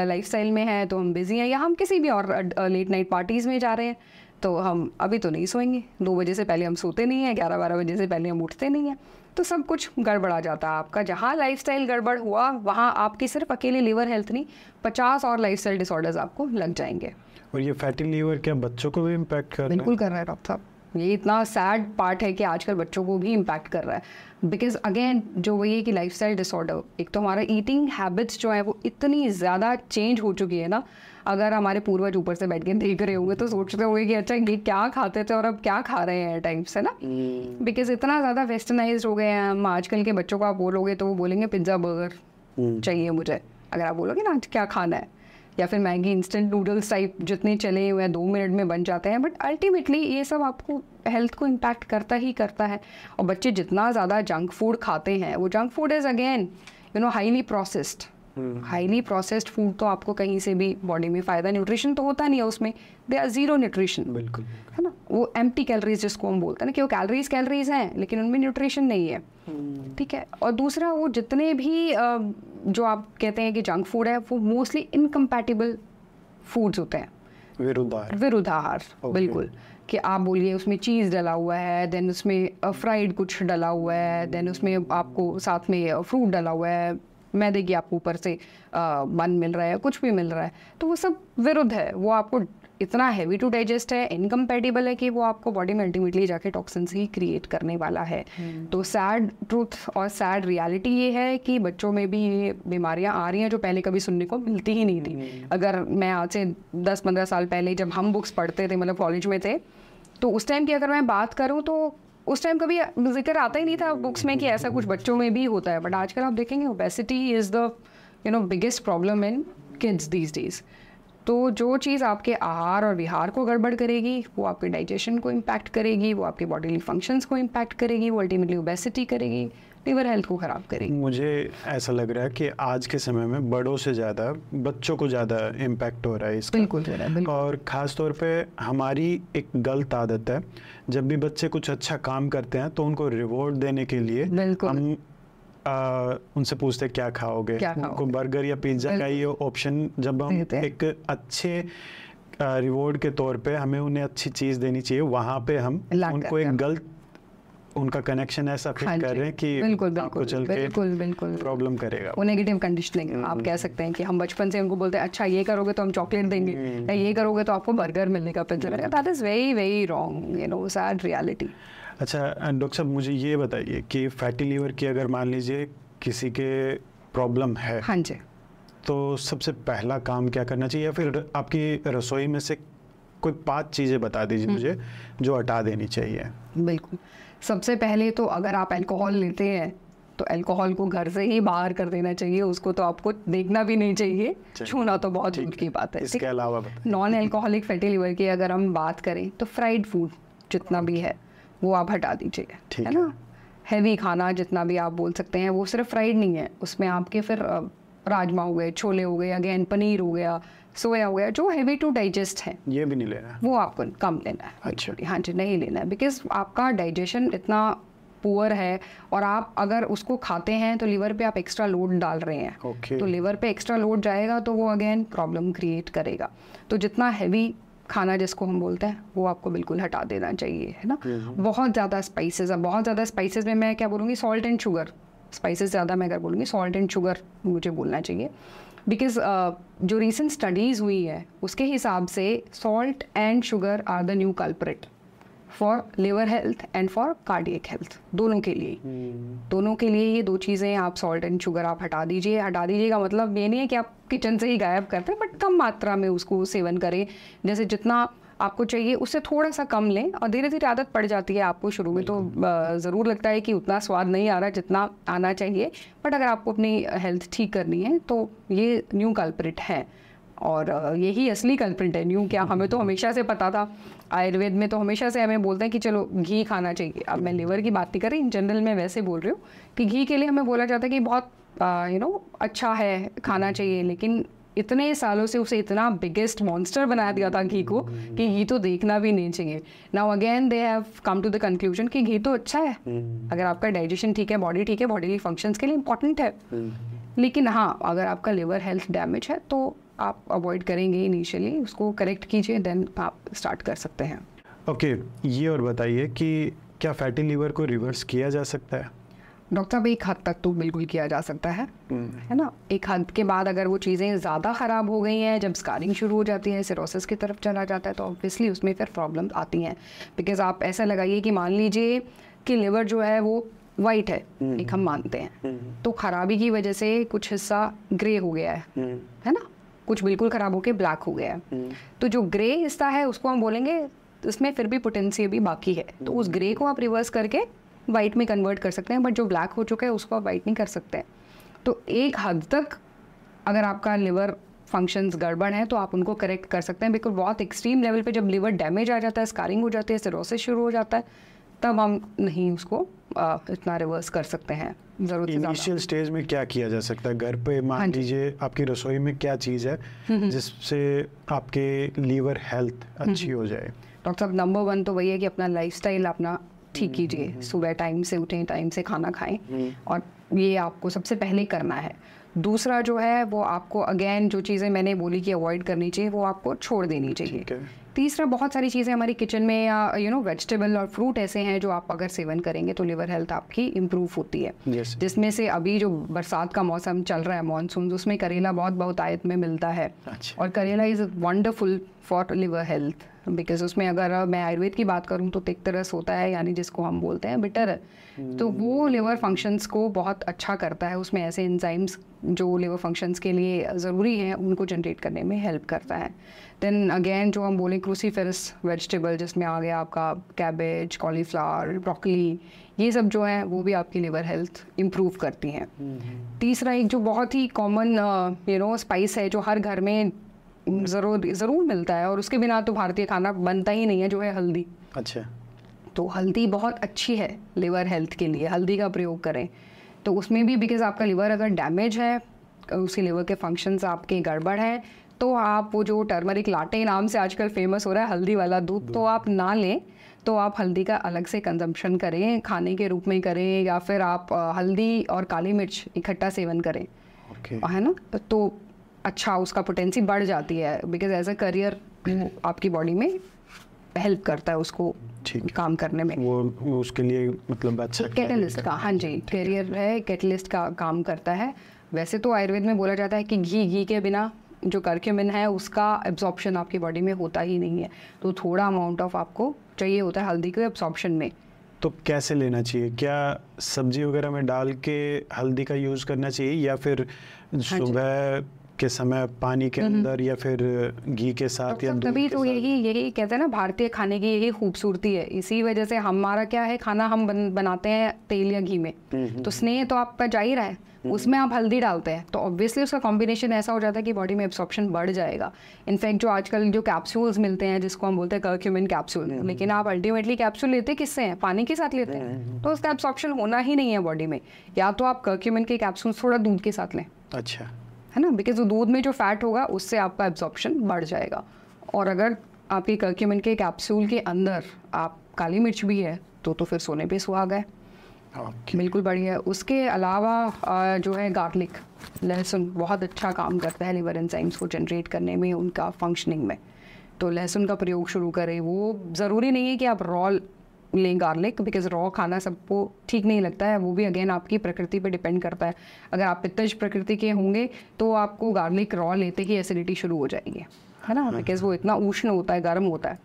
लाइफ में हैं तो हम बिज़ी हैं या हम किसी भी और लेट नाइट पार्टीज़ में जा रहे हैं तो हम अभी तो नहीं सोएंगे दो बजे से पहले हम सोते नहीं हैं ग्यारह बारह बजे से पहले हम उठते नहीं हैं तो सब कुछ गड़बड़ा जाता है आपका जहाँ लाइफ गड़बड़ हुआ वहाँ आपकी सिर्फ अकेले लीवर हेल्थ नहीं पचास और लाइफ डिसऑर्डर्स आपको लग जाएंगे और ये फैटी लीवर क्या बच्चों को भी इम्पैक्ट कर बिल्कुल कर रहा है डॉक्टर साहब ये इतना सैड पार्ट है कि आजकल बच्चों को भी इम्पैक्ट कर रहा है बिकॉज अगेन जो वही है कि लाइफ डिसऑर्डर एक तो हमारा ईटिंग हैबिट्स जो है वो इतनी ज़्यादा चेंज हो चुकी है ना अगर हमारे पूर्वज ऊपर से बैठ के देख रहे होंगे तो सोचते होंगे कि अच्छा ये क्या खाते थे और अब क्या खा रहे हैं टाइम्स से ना बिकॉज हम्म। इतना ज़्यादा वेस्टर्नाइज हो गए हैं हम आजकल के बच्चों को आप बोलोगे तो वो बोलेंगे पिज्ज़ा बर्गर हम्म। चाहिए मुझे अगर आप बोलोगे ना क्या खाना है या फिर मैगी इंस्टेंट नूडल्स टाइप जितने चले हुए हैं दो मिनट में बन जाते हैं बट अल्टीमेटली ये सब आपको हेल्थ को इम्पैक्ट करता ही करता है और बच्चे जितना ज़्यादा जंक फूड खाते हैं वो junk food is again you know highly processed highly processed food तो आपको कहीं से भी बॉडी में फ़ायदा न्यूट्रिशन तो होता नहीं है उसमें दे आर जीरो न्यूट्रिशन बिल्कुल है ना वो एम कैलोरीज जिसको हम बोलते हैं ना कि वो कैलोरीज कैलोरीज हैं लेकिन उनमें न्यूट्रिशन नहीं है हम्म। ठीक है और दूसरा वो जितने भी जो आप कहते हैं कि जंक फूड है वो मोस्टली इनकम्पैटिबल फूड्स होते हैं विरुद्धार बिल्कुल कि आप बोलिए उसमें चीज़ डला हुआ है देन उसमें फ्राइड कुछ डला हुआ है देन उसमें आपको साथ में फ्रूट डला हुआ है मैं देगी आपको ऊपर से मन मिल रहा है कुछ भी मिल रहा है तो वो सब विरुद्ध है वो आपको इतना हैवी टू डाइजेस्ट है इनकम्पेटिबल है कि वो आपको बॉडी में अल्टीमेटली जाके टॉक्सिन्स ही क्रिएट करने वाला है hmm. तो सैड ट्रूथ और सैड रियलिटी ये है कि बच्चों में भी ये बीमारियाँ आ रही हैं जो पहले कभी सुनने को मिलती ही नहीं थी hmm. अगर मैं आज से दस पंद्रह साल पहले जब हम बुक्स पढ़ते थे मतलब कॉलेज में थे तो उस टाइम की अगर मैं बात करूँ तो उस टाइम कभी जिक्र आता ही नहीं था बुक्स में कि ऐसा कुछ बच्चों में भी होता है बट आजकल आप देखेंगे obesity is the you know biggest problem in kids these days तो जो चीज़ आपके आहार और विहार को गड़बड़ करेगी वो आपके डाइजेशन को इम्पैक्ट करेगी वो आपके बॉडीली फंक्शंस को इम्पैक्ट करेगी वो अल्टीमेटली ओबेसिटी करेगी लिवर हेल्थ को ख़राब करेंगे मुझे ऐसा लग रहा है कि आज के समय में बड़ों से ज़्यादा बच्चों को ज़्यादा इम्पैक्ट हो रहा है इसका बिल्कुल हो रहा है बिल्कुल। और ख़ास तौर पे हमारी एक गलत आदत है जब भी बच्चे कुछ अच्छा काम करते हैं तो उनको रिवॉर्ड देने के लिए हम आ, उनसे पूछते क्या खाओगे क्या खाओगे? उनको बर्गर या पिज्ज़ा का ये ऑप्शन जब हम एक अच्छे रिवॉर्ड के तौर पे हमें उन्हें अच्छी चीज़ देनी चाहिए वहाँ पे हम उनको एक गलत उनका कनेक्शन ऐसा फिट कर रहे हैं कि बिल्कुल बिल्कुल चल बिल्कुल बिल्कुल प्रॉब्लम करेगा वो नेगेटिव कंडीशनिंग आप कह सकते हैं कि हम बचपन से उनको बोलते हैं अच्छा ये करोगे तो हम चॉकलेट देंगे या हम्म। ये करोगे तो आपको बर्गर मिलने का पेंसिल मिलेगा that is very very wrong you know sad reality अच्छा डॉक्टर साहब मुझे ये बताइए कि फैटी लीवर की अगर मान लीजिए किसी के प्रॉब्लम है हाँ जी तो सबसे पहला काम क्या करना चाहिए या फिर आपकी रसोई में से कोई पांच चीज़ें बता दीजिए हम्म। मुझे जो हटा देनी चाहिए बिल्कुल सबसे पहले तो अगर आप अल्कोहल लेते हैं तो अल्कोहल को घर से ही बाहर कर देना चाहिए उसको तो आपको देखना भी नहीं चाहिए छूना तो बहुत दूर की बात है इसके अलावा नॉन अल्कोहलिक फैटी लिवर की अगर हम बात करें तो फ्राइड फूड जितना भी है वो आप हटा दीजिए है ना हैवी खाना जितना भी आप बोल सकते हैं वो सिर्फ फ्राइड नहीं है उसमें आपके फिर राजमा हो गए छोले हो गए अगेन पनीर हो गया सोया हुआ है जो हैवी टू डाइजेस्ट है ये भी नहीं लेना है वो आपको कम लेना है अच्छा हाँ जी नहीं लेना है बिकॉज आपका डाइजेशन इतना पुअर है और आप अगर उसको खाते हैं तो लीवर पे आप एक्स्ट्रा लोड डाल रहे हैं okay. तो लीवर पे एक्स्ट्रा लोड जाएगा तो वो अगेन प्रॉब्लम क्रिएट करेगा तो जितना हैवी खाना जिसको हम बोलते हैं वो आपको बिल्कुल हटा देना चाहिए है ना बहुत ज़्यादा स्पाइसेस है बहुत ज़्यादा स्पाइसेस में मैं क्या बोलूँगी सॉल्ट एंड शुगर स्पाइसेस ज़्यादा मैं अगर बोलूँगी सॉल्ट एंड शुगर मुझे बोलना चाहिए बिकॉज uh, जो रिसेंट स्टडीज़ हुई है उसके हिसाब से salt and sugar are the new culprit for liver health and for cardiac health दोनों के लिए हम्म। दोनों के लिए ये दो चीज़ें आप सॉल्ट एंड शुगर आप हटा दीजिए हटा दीजिएगा मतलब ये नहीं है कि आप किचन से ही गायब करते हैं बट कम मात्रा में उसको सेवन करें जैसे जितना आपको चाहिए उससे थोड़ा सा कम लें और धीरे धीरे आदत पड़ जाती है आपको शुरू में तो ज़रूर लगता है कि उतना स्वाद नहीं आ रहा जितना आना चाहिए बट अगर आपको अपनी हेल्थ ठीक करनी है तो ये न्यू कल्प्रिट है और यही असली कल्प्रिट है न्यू क्या हमें तो हमेशा से पता था आयुर्वेद में तो हमेशा से हमें बोलते हैं कि चलो घी खाना चाहिए अब मैं लिवर की बात नहीं कर रही इन जनरल मैं वैसे बोल रही हूँ कि घी के लिए हमें बोला जाता है कि बहुत यू नो अच्छा है खाना चाहिए लेकिन इतने सालों से उसे इतना बिगेस्ट मॉन्स्टर बना दिया था घी को कि घी तो देखना भी नहीं चाहिए now again they have come to the conclusion कि घी तो अच्छा है हम्म। अगर आपका डाइजेशन ठीक है बॉडी ठीक है बॉडी फंक्शन के लिए इंपॉर्टेंट है हम्म। लेकिन हाँ अगर आपका लिवर हेल्थ डैमेज है तो आप अवॉइड करेंगे इनिशियली उसको करेक्ट कीजिए देन आप स्टार्ट कर सकते हैं ओके okay, ये और बताइए कि क्या फैटी लीवर को रिवर्स किया जा सकता है डॉक्टर साहब एक हद तक तो बिल्कुल किया जा सकता है हम्म। है ना एक हद के बाद अगर वो चीज़ें ज़्यादा ख़राब हो गई हैं जब स्कारिंग शुरू हो जाती है सिरोसिस की तरफ चला जाता है तो ऑब्वियसली उसमें फिर प्रॉब्लम आती हैं बिकॉज आप ऐसा लगाइए कि मान लीजिए कि लिवर जो है वो वाइट है हम्म। एक हम मानते हैं हम्म। तो खराबी की वजह से कुछ हिस्सा ग्रे हो गया है है ना कुछ बिल्कुल ख़राब होकर ब्लैक हो गया है तो जो ग्रे हिस्सा है उसको हम बोलेंगे उसमें फिर भी पोटेंसी भी बाकी है तो उस ग्रे को आप रिवर्स करके वाइट में कन्वर्ट कर सकते हैं बट जो ब्लैक हो चुका है उसको आप वाइट नहीं कर सकते तो एक हद तक अगर आपका लिवर फंक्शंस गड़बड़ हैं तो आप उनको करेक्ट कर सकते हैं बिकॉज बहुत एक्सट्रीम लेवल पे जब लिवर डैमेज आ जाता है स्कारिंग हो जाती है सिरोसिस शुरू हो जाता है तब हम नहीं उसको आ, इतना रिवर्स कर सकते हैं इनिशियल स्टेज में क्या किया जा सकता है घर पे मान हाँ लीजिए आपकी रसोई में क्या चीज़ है हम्म, हम्म। जिससे आपके लीवर हेल्थ हम्म, अच्छी हो जाए डॉक्टर साहब नंबर वन तो वही है कि अपना लाइफ अपना ठीक हम्म, कीजिए हम्म, हम्म। सुबह टाइम से उठें टाइम से खाना खाएं और ये आपको सबसे पहले करना है दूसरा जो है वो आपको अगेन जो चीज़ें मैंने बोली कि अवॉइड करनी चाहिए वो आपको छोड़ देनी चाहिए तीसरा बहुत सारी चीज़ें हमारी किचन में या यू नो वेजिटेबल और फ्रूट ऐसे हैं जो आप अगर सेवन करेंगे तो लिवर हेल्थ आपकी इम्प्रूव होती है yes. जिसमें से अभी जो बरसात का मौसम चल रहा है मानसून उसमें करेला बहुत बहुत आयत में मिलता है अच्छा। और करेला is wonderful for liver health because उसमें अगर मैं आयुर्वेद की बात करूँ तो तिक्तरस होता है यानी जिसको हम बोलते हैं बिटर तो hmm. वो लिवर फंक्शंस को बहुत अच्छा करता है उसमें ऐसे एंजाइम्स जो लिवर फंक्शंस के लिए ज़रूरी हैं उनको जनरेट करने में हेल्प करता है देन अगेन जो हम बोलें क्रूसीफेरस वेजिटेबल जिसमें आ गया आपका कैबेज कॉलीफ्लावर ब्रोकली ये सब जो है वो भी आपकी लिवर हेल्थ इम्प्रूव करती हैं hmm, hmm. तीसरा एक जो बहुत ही कॉमन यू नो स्पाइस है जो हर घर में ज़रूर ज़रूर मिलता है और उसके बिना तो भारतीय खाना बनता ही नहीं है जो है हल्दी अच्छा तो हल्दी बहुत अच्छी है लिवर हेल्थ के लिए हल्दी का प्रयोग करें तो उसमें भी बिकॉज आपका लिवर अगर डैमेज है उसके लिवर के फंक्शंस आपके गड़बड़ हैं तो आप वो जो टर्मरिक लाटे नाम से आजकल फेमस हो रहा है हल्दी वाला दूध तो आप ना लें तो आप हल्दी का अलग से कंजम्पशन करें खाने के रूप में करें या फिर आप हल्दी और काली मिर्च इकट्ठा सेवन करें okay. है ना तो अच्छा उसका पोटेंसी बढ़ जाती है बिकॉज एज अ करियर आपकी बॉडी में हेल्प करता है उसको काम करने में वो उसके लिए मतलब अच्छा कैटलिस्ट का हाँ जी कैरियर है कैटलिस्ट का काम करता है वैसे तो आयुर्वेद में बोला जाता है कि घी घी के बिना जो करक्यूमिन है उसका एब्जॉर्प्शन आपकी बॉडी में होता ही नहीं है तो थोड़ा अमाउंट ऑफ आपको चाहिए होता है हल्दी के एब्जॉर्प्शन में तो कैसे लेना चाहिए क्या सब्जी वगैरह में डाल के हल्दी का यूज़ करना चाहिए या फिर हाँ सुबह के समय पानी के हम्म, हम्म। अंदर या फिर घी के साथ या तभी तो यही यही कहते हैं ना भारतीय खाने की यही खूबसूरती है इसी वजह से हमारा क्या है खाना हम बन, बनाते हैं तेल या घी में हम्म, तो स्नेह तो आपका जा ही रहा है उसमें आप हल्दी डालते हैं तो ऑब्वियसली उसका कॉम्बिनेशन ऐसा हो जाता है कि बॉडी में एब्सॉर्प्शन बढ़ जाएगा इनफैक्ट जो आजकल जो कैप्सूल्स मिलते हैं जिसको हम बोलते हैं कर्क्यूमिन कैप्सूल लेकिन आप अल्टीमेटली कैप्सूल लेते किससे हैं पानी के साथ लेते हैं तो उसका एब्सॉर्प्शन होना ही नहीं है बॉडी में या तो आप कर्क्यूमिन के कैप्सूल थोड़ा दूध के साथ लें अच्छा है ना बिकॉज दूध में जो फैट होगा उससे आपका एब्जॉर्प्शन बढ़ जाएगा और अगर आपके कर्क्यूमिन के कैप्सूल के अंदर आप काली मिर्च भी है तो तो फिर सोने पे सुहाग है हाँ, okay. बिल्कुल बढ़िया उसके अलावा जो है गार्लिक लहसुन बहुत अच्छा काम करता है लिवर एंजाइम्स को जनरेट करने में उनका फंक्शनिंग में तो लहसुन का प्रयोग शुरू करें वो ज़रूरी नहीं है कि आप रॉल लें गार्लिक बिकॉज रॉ खाना सबको ठीक नहीं लगता है वो भी अगेन आपकी प्रकृति पे डिपेंड करता है अगर आप पित्तज प्रकृति के होंगे तो आपको गार्लिक रॉ लेते ही एसिडिटी शुरू हो जाएगी है ना बिकॉज हम्म। वो इतना उष्ण होता है गर्म होता है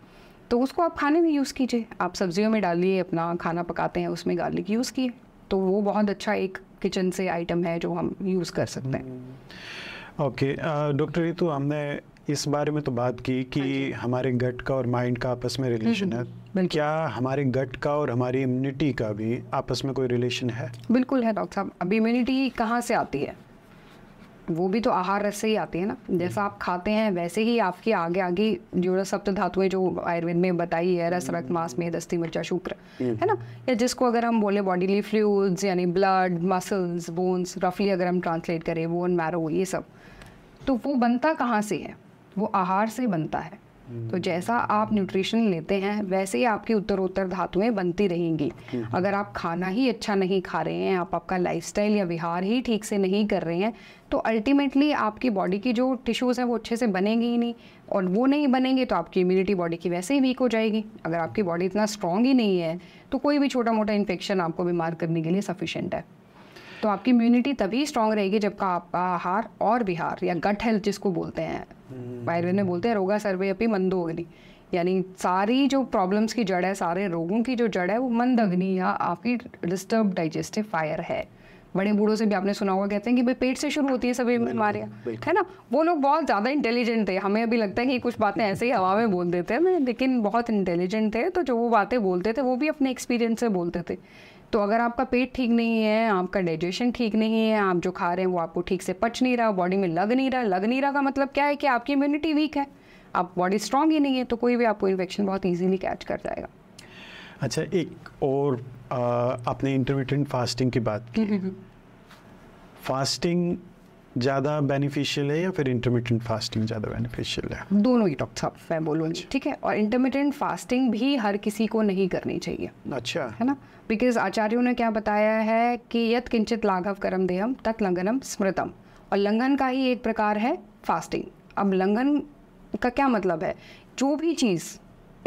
तो उसको आप खाने में यूज़ कीजिए आप सब्जियों में डालिए अपना खाना पकाते हैं उसमें गार्लिक यूज़ किए तो वो बहुत अच्छा एक किचन से आइटम है जो हम यूज़ कर सकते हैं ओके डॉक्टर रितु हमने इस बारे में तो बात की कि हाँ हमारे गट का और माइंड का आपस में रिलेशन हम्म, है हम्म, क्या हमारे गट का और हमारी इम्यूनिटी का भी आपस में कोई रिलेशन है बिल्कुल है डॉक्टर साहब अब इम्यूनिटी कहाँ से आती है वो भी तो आहार रस से ही आती है ना जैसा हम्म। आप खाते हैं वैसे ही आपकी आगे आगे जो सप्त धातुएं जो आयुर्वेद में बताई है रस रक्त मास में दस्ती मिर्चा शुक्र है ना या जिसको अगर हम बोले बॉडीली फ्लूड्स यानी ब्लड मसल्स बोन्स रफली अगर हम ट्रांसलेट करें बोन मैरो ये सब तो वो बनता कहाँ से है वो आहार से बनता है तो हम्म। जैसा आप न्यूट्रिशन लेते हैं वैसे ही आपकी उत्तरोत्तर धातुएं बनती रहेंगी हम्म। अगर आप खाना ही अच्छा नहीं खा रहे हैं आप आपका लाइफस्टाइल या विहार ही ठीक से नहीं कर रहे हैं तो अल्टीमेटली आपकी बॉडी की जो टिश्यूज़ हैं वो अच्छे से बनेंगे ही नहीं और वो नहीं बनेंगे तो आपकी इम्यूनिटी बॉडी की वैसे ही वीक हो जाएगी अगर आपकी बॉडी इतना स्ट्रॉन्ग ही नहीं है तो कोई भी छोटा मोटा इन्फेक्शन आपको बीमार करने के लिए सफिशेंट है तो आपकी इम्यूनिटी तभी स्ट्रांग रहेगी जब का आपका आहार और विहार या गट हेल्थ जिसको बोलते हैं आयुर्वेद हम्म। में बोलते हैं रोगा सर्वे अपनी अग्नि यानी सारी जो प्रॉब्लम्स की जड़ है सारे रोगों की जो जड़ है वो अग्नि या आपकी डिस्टर्ब डाइजेस्टिव फायर है बड़े बूढ़ों से भी आपने सुना होगा कहते हैं कि भाई पेट से शुरू होती है सभी बीमारियाँ है ना वो लोग बहुत ज़्यादा इंटेलिजेंट थे हमें अभी लगता है कि कुछ बातें ऐसे ही हवा में बोल देते हैं लेकिन बहुत इंटेलिजेंट थे तो जो वो बातें बोलते थे वो भी अपने एक्सपीरियंस से बोलते थे तो अगर आपका पेट ठीक नहीं है आपका डाइजेशन ठीक नहीं है आप जो खा रहे हैं वो आपको ठीक से पच नहीं रहा बॉडी में लग नहीं रहा लग नहीं रहा का मतलब क्या है कि आपकी इम्यूनिटी वीक है आप बॉडी स्ट्रांग ही नहीं है तो कोई भी आपको इन्फेक्शन बहुत ईजीली कैच कर जाएगा अच्छा एक और आपने इंटरमीडियंट फास्टिंग की बात की फास्टिंग ज़्यादा बेनिफिशियल है या फिर इंटरमीडियंट फास्टिंग ज़्यादा बेनिफिशियल है दोनों ही डॉक्टर साहब मैं बोलूँगी अच्छा। ठीक है और इंटरमीडियंट फास्टिंग भी हर किसी को नहीं करनी चाहिए अच्छा है ना बिकॉज आचार्यों ने क्या बताया है कि यत किंचित लाघव करम देहम तत् लंघनम स्मृतम और लंघन का ही एक प्रकार है फास्टिंग अब लंघन का क्या मतलब है जो भी चीज़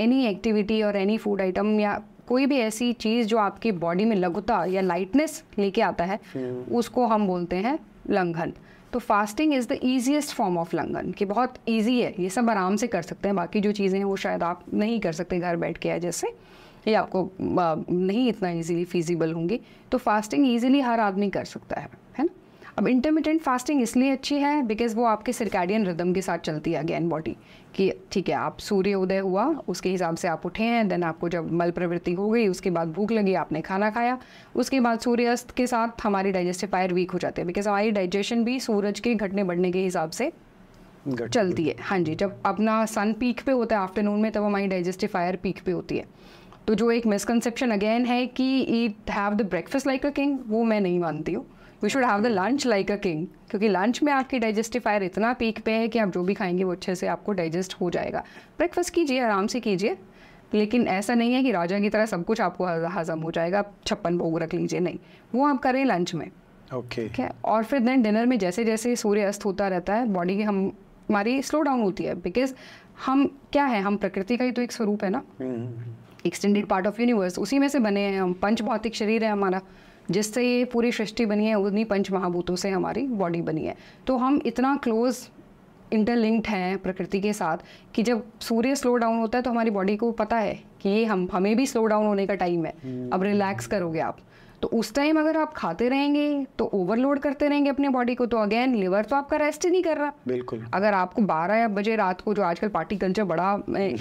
एनी एक्टिविटी और एनी फूड आइटम या कोई भी ऐसी चीज़ जो आपकी बॉडी में लघुता या लाइटनेस लेके आता है हम्म। उसको हम बोलते हैं लंघन तो fasting is the easiest form of लंघन कि बहुत ईजी है ये सब आराम से कर सकते हैं बाकी जो चीज़ें हैं वो शायद आप नहीं कर सकते घर बैठ के या जैसे ये आपको नहीं इतना ईजिली फिजिबल होंगी तो फास्टिंग ईजिली हर आदमी कर सकता है है ना अब इंटरमीडियंट फास्टिंग इसलिए अच्छी है बिकॉज वो आपके सिरकैडियन रिदम के साथ चलती है अगेन बॉडी कि ठीक है आप सूर्य उदय हुआ उसके हिसाब से आप उठे हैं देन आपको जब मल प्रवृत्ति हो गई उसके बाद भूख लगी आपने खाना खाया उसके बाद सूर्यास्त के साथ हमारे पायर वीक हो जाते हैं बिकॉज हमारी डाइजेशन भी सूरज के घटने बढ़ने के हिसाब से चलती है हाँ जी जब अपना सन पीक पे होता है आफ्टरनून में तब हमारी डाइजेस्टिफायर पीक पे होती है तो जो एक मिसकनसेप्शन अगेन है कि eat have the breakfast like a king वो मैं नहीं मानती हूँ we should have the lunch like a king क्योंकि लंच में आपकी डाइजेस्टिफायर इतना पीक पे है कि आप जो भी खाएंगे वो अच्छे से आपको डाइजेस्ट हो जाएगा ब्रेकफास्ट कीजिए आराम से कीजिए लेकिन ऐसा नहीं है कि राजा की तरह सब कुछ आपको हजम हो जाएगा आप छप्पन भोग रख लीजिए नहीं वो आप करें लंच में ओके okay. है और फिर देन डिनर में जैसे जैसे सूर्य अस्त होता रहता है बॉडी की हम हमारी स्लो डाउन होती है बिकॉज हम क्या है हम प्रकृति का ही तो एक स्वरूप है ना हम्म, हम्म, हम्म। एक्सटेंडेड पार्ट ऑफ यूनिवर्स उसी में से बने हैं हम पंच भौतिक शरीर है हमारा जिससे ये पूरी सृष्टि बनी है उन्हीं पंच महाभूतों से हमारी बॉडी बनी है तो हम इतना क्लोज इंटरलिंक्ड हैं प्रकृति के साथ कि जब सूर्य स्लो डाउन होता है तो हमारी बॉडी को पता है कि ये हम हमें भी स्लो डाउन होने का टाइम है अब रिलैक्स करोगे आप तो उस टाइम अगर आप खाते रहेंगे तो ओवरलोड करते रहेंगे अपने बॉडी को तो अगेन लिवर तो आपका रेस्ट ही नहीं कर रहा बिल्कुल अगर आपको बारह बजे रात को जो आजकल पार्टी कल्चर बड़ा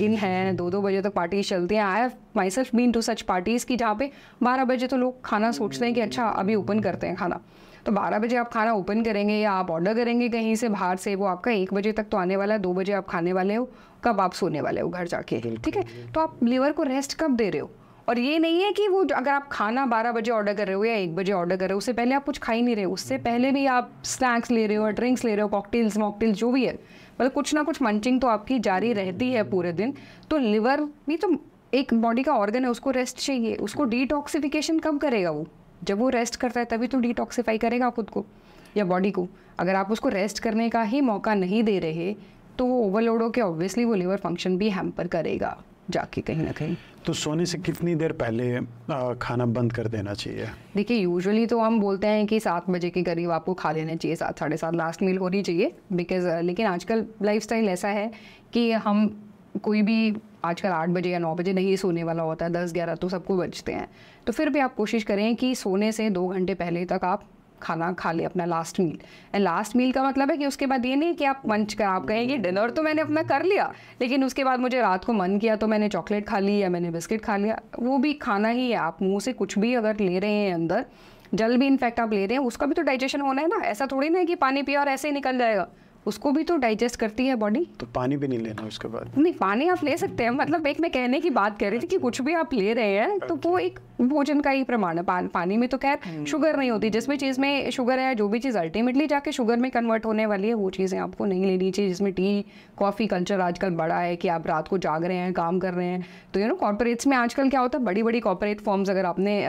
इन है दो दो बजे तक पार्टी चलती है I have myself been to such parties की जहाँ पे बारह बजे तो लोग खाना सोचते हैं कि अच्छा अभी ओपन करते हैं खाना तो बारह बजे आप खाना ओपन करेंगे या आप ऑर्डर करेंगे कहीं से बाहर से वो आपका एक बजे तक तो आने वाला है दो बजे आप खाने वाले हो कब आप सोने वाले हो घर जाके ठीक है तो आप लीवर को रेस्ट कब दे रहे हो और ये नहीं है कि वो अगर आप खाना बारह बजे ऑर्डर कर रहे हो या एक बजे ऑर्डर कर रहे हो उससे पहले आप कुछ खा ही नहीं रहे उससे पहले भी आप स्नैक्स ले रहे हो ड्रिंक्स ले रहे हो कॉकटेल्स मॉकटेल्स जो भी है मतलब कुछ ना कुछ मंचिंग तो आपकी जारी रहती है पूरे दिन तो लिवर भी तो एक बॉडी का ऑर्गन है उसको रेस्ट चाहिए उसको डिटॉक्सिफिकेशन कब करेगा वो जब वो रेस्ट करता है तभी तो डिटॉक्सीफाई करेगा खुद को या बॉडी को अगर आप उसको रेस्ट करने का ही मौका नहीं दे रहे तो वो ओवरलोड होकर ऑब्वियसली वो लिवर फंक्शन भी हैम्पर करेगा जाके कहीं ना कहीं तो सोने से कितनी देर पहले आ, खाना बंद कर देना चाहिए देखिए यूजुअली तो हम बोलते हैं कि सात बजे के करीब आपको खा लेना चाहिए सात साढ़े सात लास्ट मील होनी चाहिए बिकॉज लेकिन आजकल लाइफस्टाइल ऐसा है कि हम कोई भी आजकल आठ बजे या नौ बजे नहीं सोने वाला होता है दस ग्यारह तो सबको बचते हैं तो फिर भी आप कोशिश करें कि सोने से दो घंटे पहले तक आप खाना खा ले अपना last meal and last meal का मतलब है कि उसके बाद ये नहीं कि आप मंच कर आप कहें कि डिनर तो मैंने अपना कर लिया लेकिन उसके बाद मुझे रात को मन किया तो मैंने चॉकलेट खा ली या मैंने बिस्किट खा लिया वो भी खाना ही है आप मुँह से कुछ भी अगर ले रहे हैं अंदर जल भी इनफैक्ट आप ले रहे हैं उसका भी तो डाइजेशन होना है ना ऐसा थोड़ी ना है कि पानी पिया और ऐसे ही निकल जाएगा उसको भी तो डाइजेस्ट करती है बॉडी तो पानी भी नहीं लेना उसके बाद नहीं पानी आप ले सकते हैं मतलब एक मैं कहने की बात कर रही थी कि कुछ भी आप ले रहे हैं तो वो एक भोजन का ही प्रमाण है पान, पानी में तो खैर शुगर hmm. नहीं होती जिसमें चीज़ में शुगर है जो भी चीज़ अल्टीमेटली जाके शुगर में कन्वर्ट होने वाली है वो चीज़ें आपको नहीं लेनी चाहिए जिसमें टी कॉफ़ी कल्चर आजकल बड़ा है कि आप रात को जाग रहे हैं काम कर रहे हैं तो यू नो कॉर्पोरेट्स में आजकल क्या होता है बड़ी बड़ी कॉर्पोरेट फॉर्म्स अगर आपने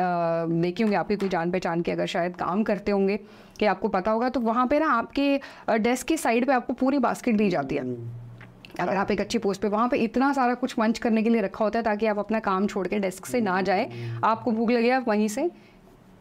देखी होंगे आपकी कोई जान पहचान के अगर शायद काम करते होंगे कि आपको पता होगा तो वहाँ पे ना आपके डेस्क के साइड पे आपको पूरी बास्केट दी जाती है हम्म। अगर आप एक अच्छी पोस्ट पे वहाँ पे इतना सारा कुछ मंच करने के लिए रखा होता है ताकि आप अपना काम छोड़ के डेस्क से ना जाए हम्म। आपको भूख लगे आप वहीं से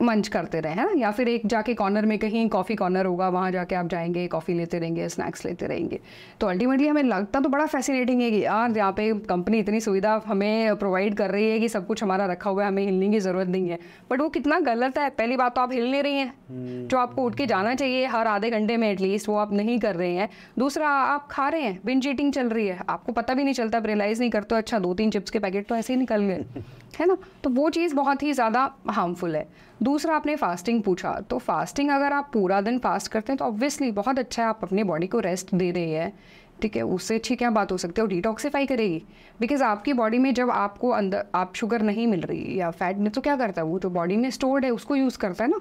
मंच करते रहे हैं या फिर एक जाके कॉर्नर में कहीं कॉफ़ी कॉर्नर होगा वहाँ जाके आप जाएंगे कॉफ़ी लेते रहेंगे स्नैक्स लेते रहेंगे तो अल्टीमेटली हमें लगता तो बड़ा फैसिनेटिंग है कि यार यहाँ पे कंपनी इतनी सुविधा हमें प्रोवाइड कर रही है कि सब कुछ हमारा रखा हुआ है हमें हिलने की ज़रूरत नहीं है बट वो कितना गलत है पहली बात तो आप हिल नहीं रही हैं हम्म। जो आपको उठ के जाना चाहिए हर आधे घंटे में एटलीस्ट वो आप नहीं कर रहे हैं दूसरा आप खा रहे हैं बिन चीटिंग चल रही है आपको पता भी नहीं चलता आप रियलाइज़ नहीं करते अच्छा दो तीन चिप्स के पैकेट तो ऐसे ही निकल गए है ना तो वो चीज़ बहुत ही ज़्यादा हार्मफुल है दूसरा आपने फास्टिंग पूछा तो फास्टिंग अगर आप पूरा दिन फास्ट करते हैं तो ऑब्वियसली बहुत अच्छा है आप अपनी बॉडी को रेस्ट दे रही है ठीक है उससे अच्छी क्या बात हो सकती है और डिटॉक्सीफाई करेगी बिकॉज आपकी बॉडी में जब आपको अंदर आप शुगर नहीं मिल रही या फैट नहीं तो क्या करता है वो तो बॉडी में स्टोर्ड है उसको यूज़ करता है ना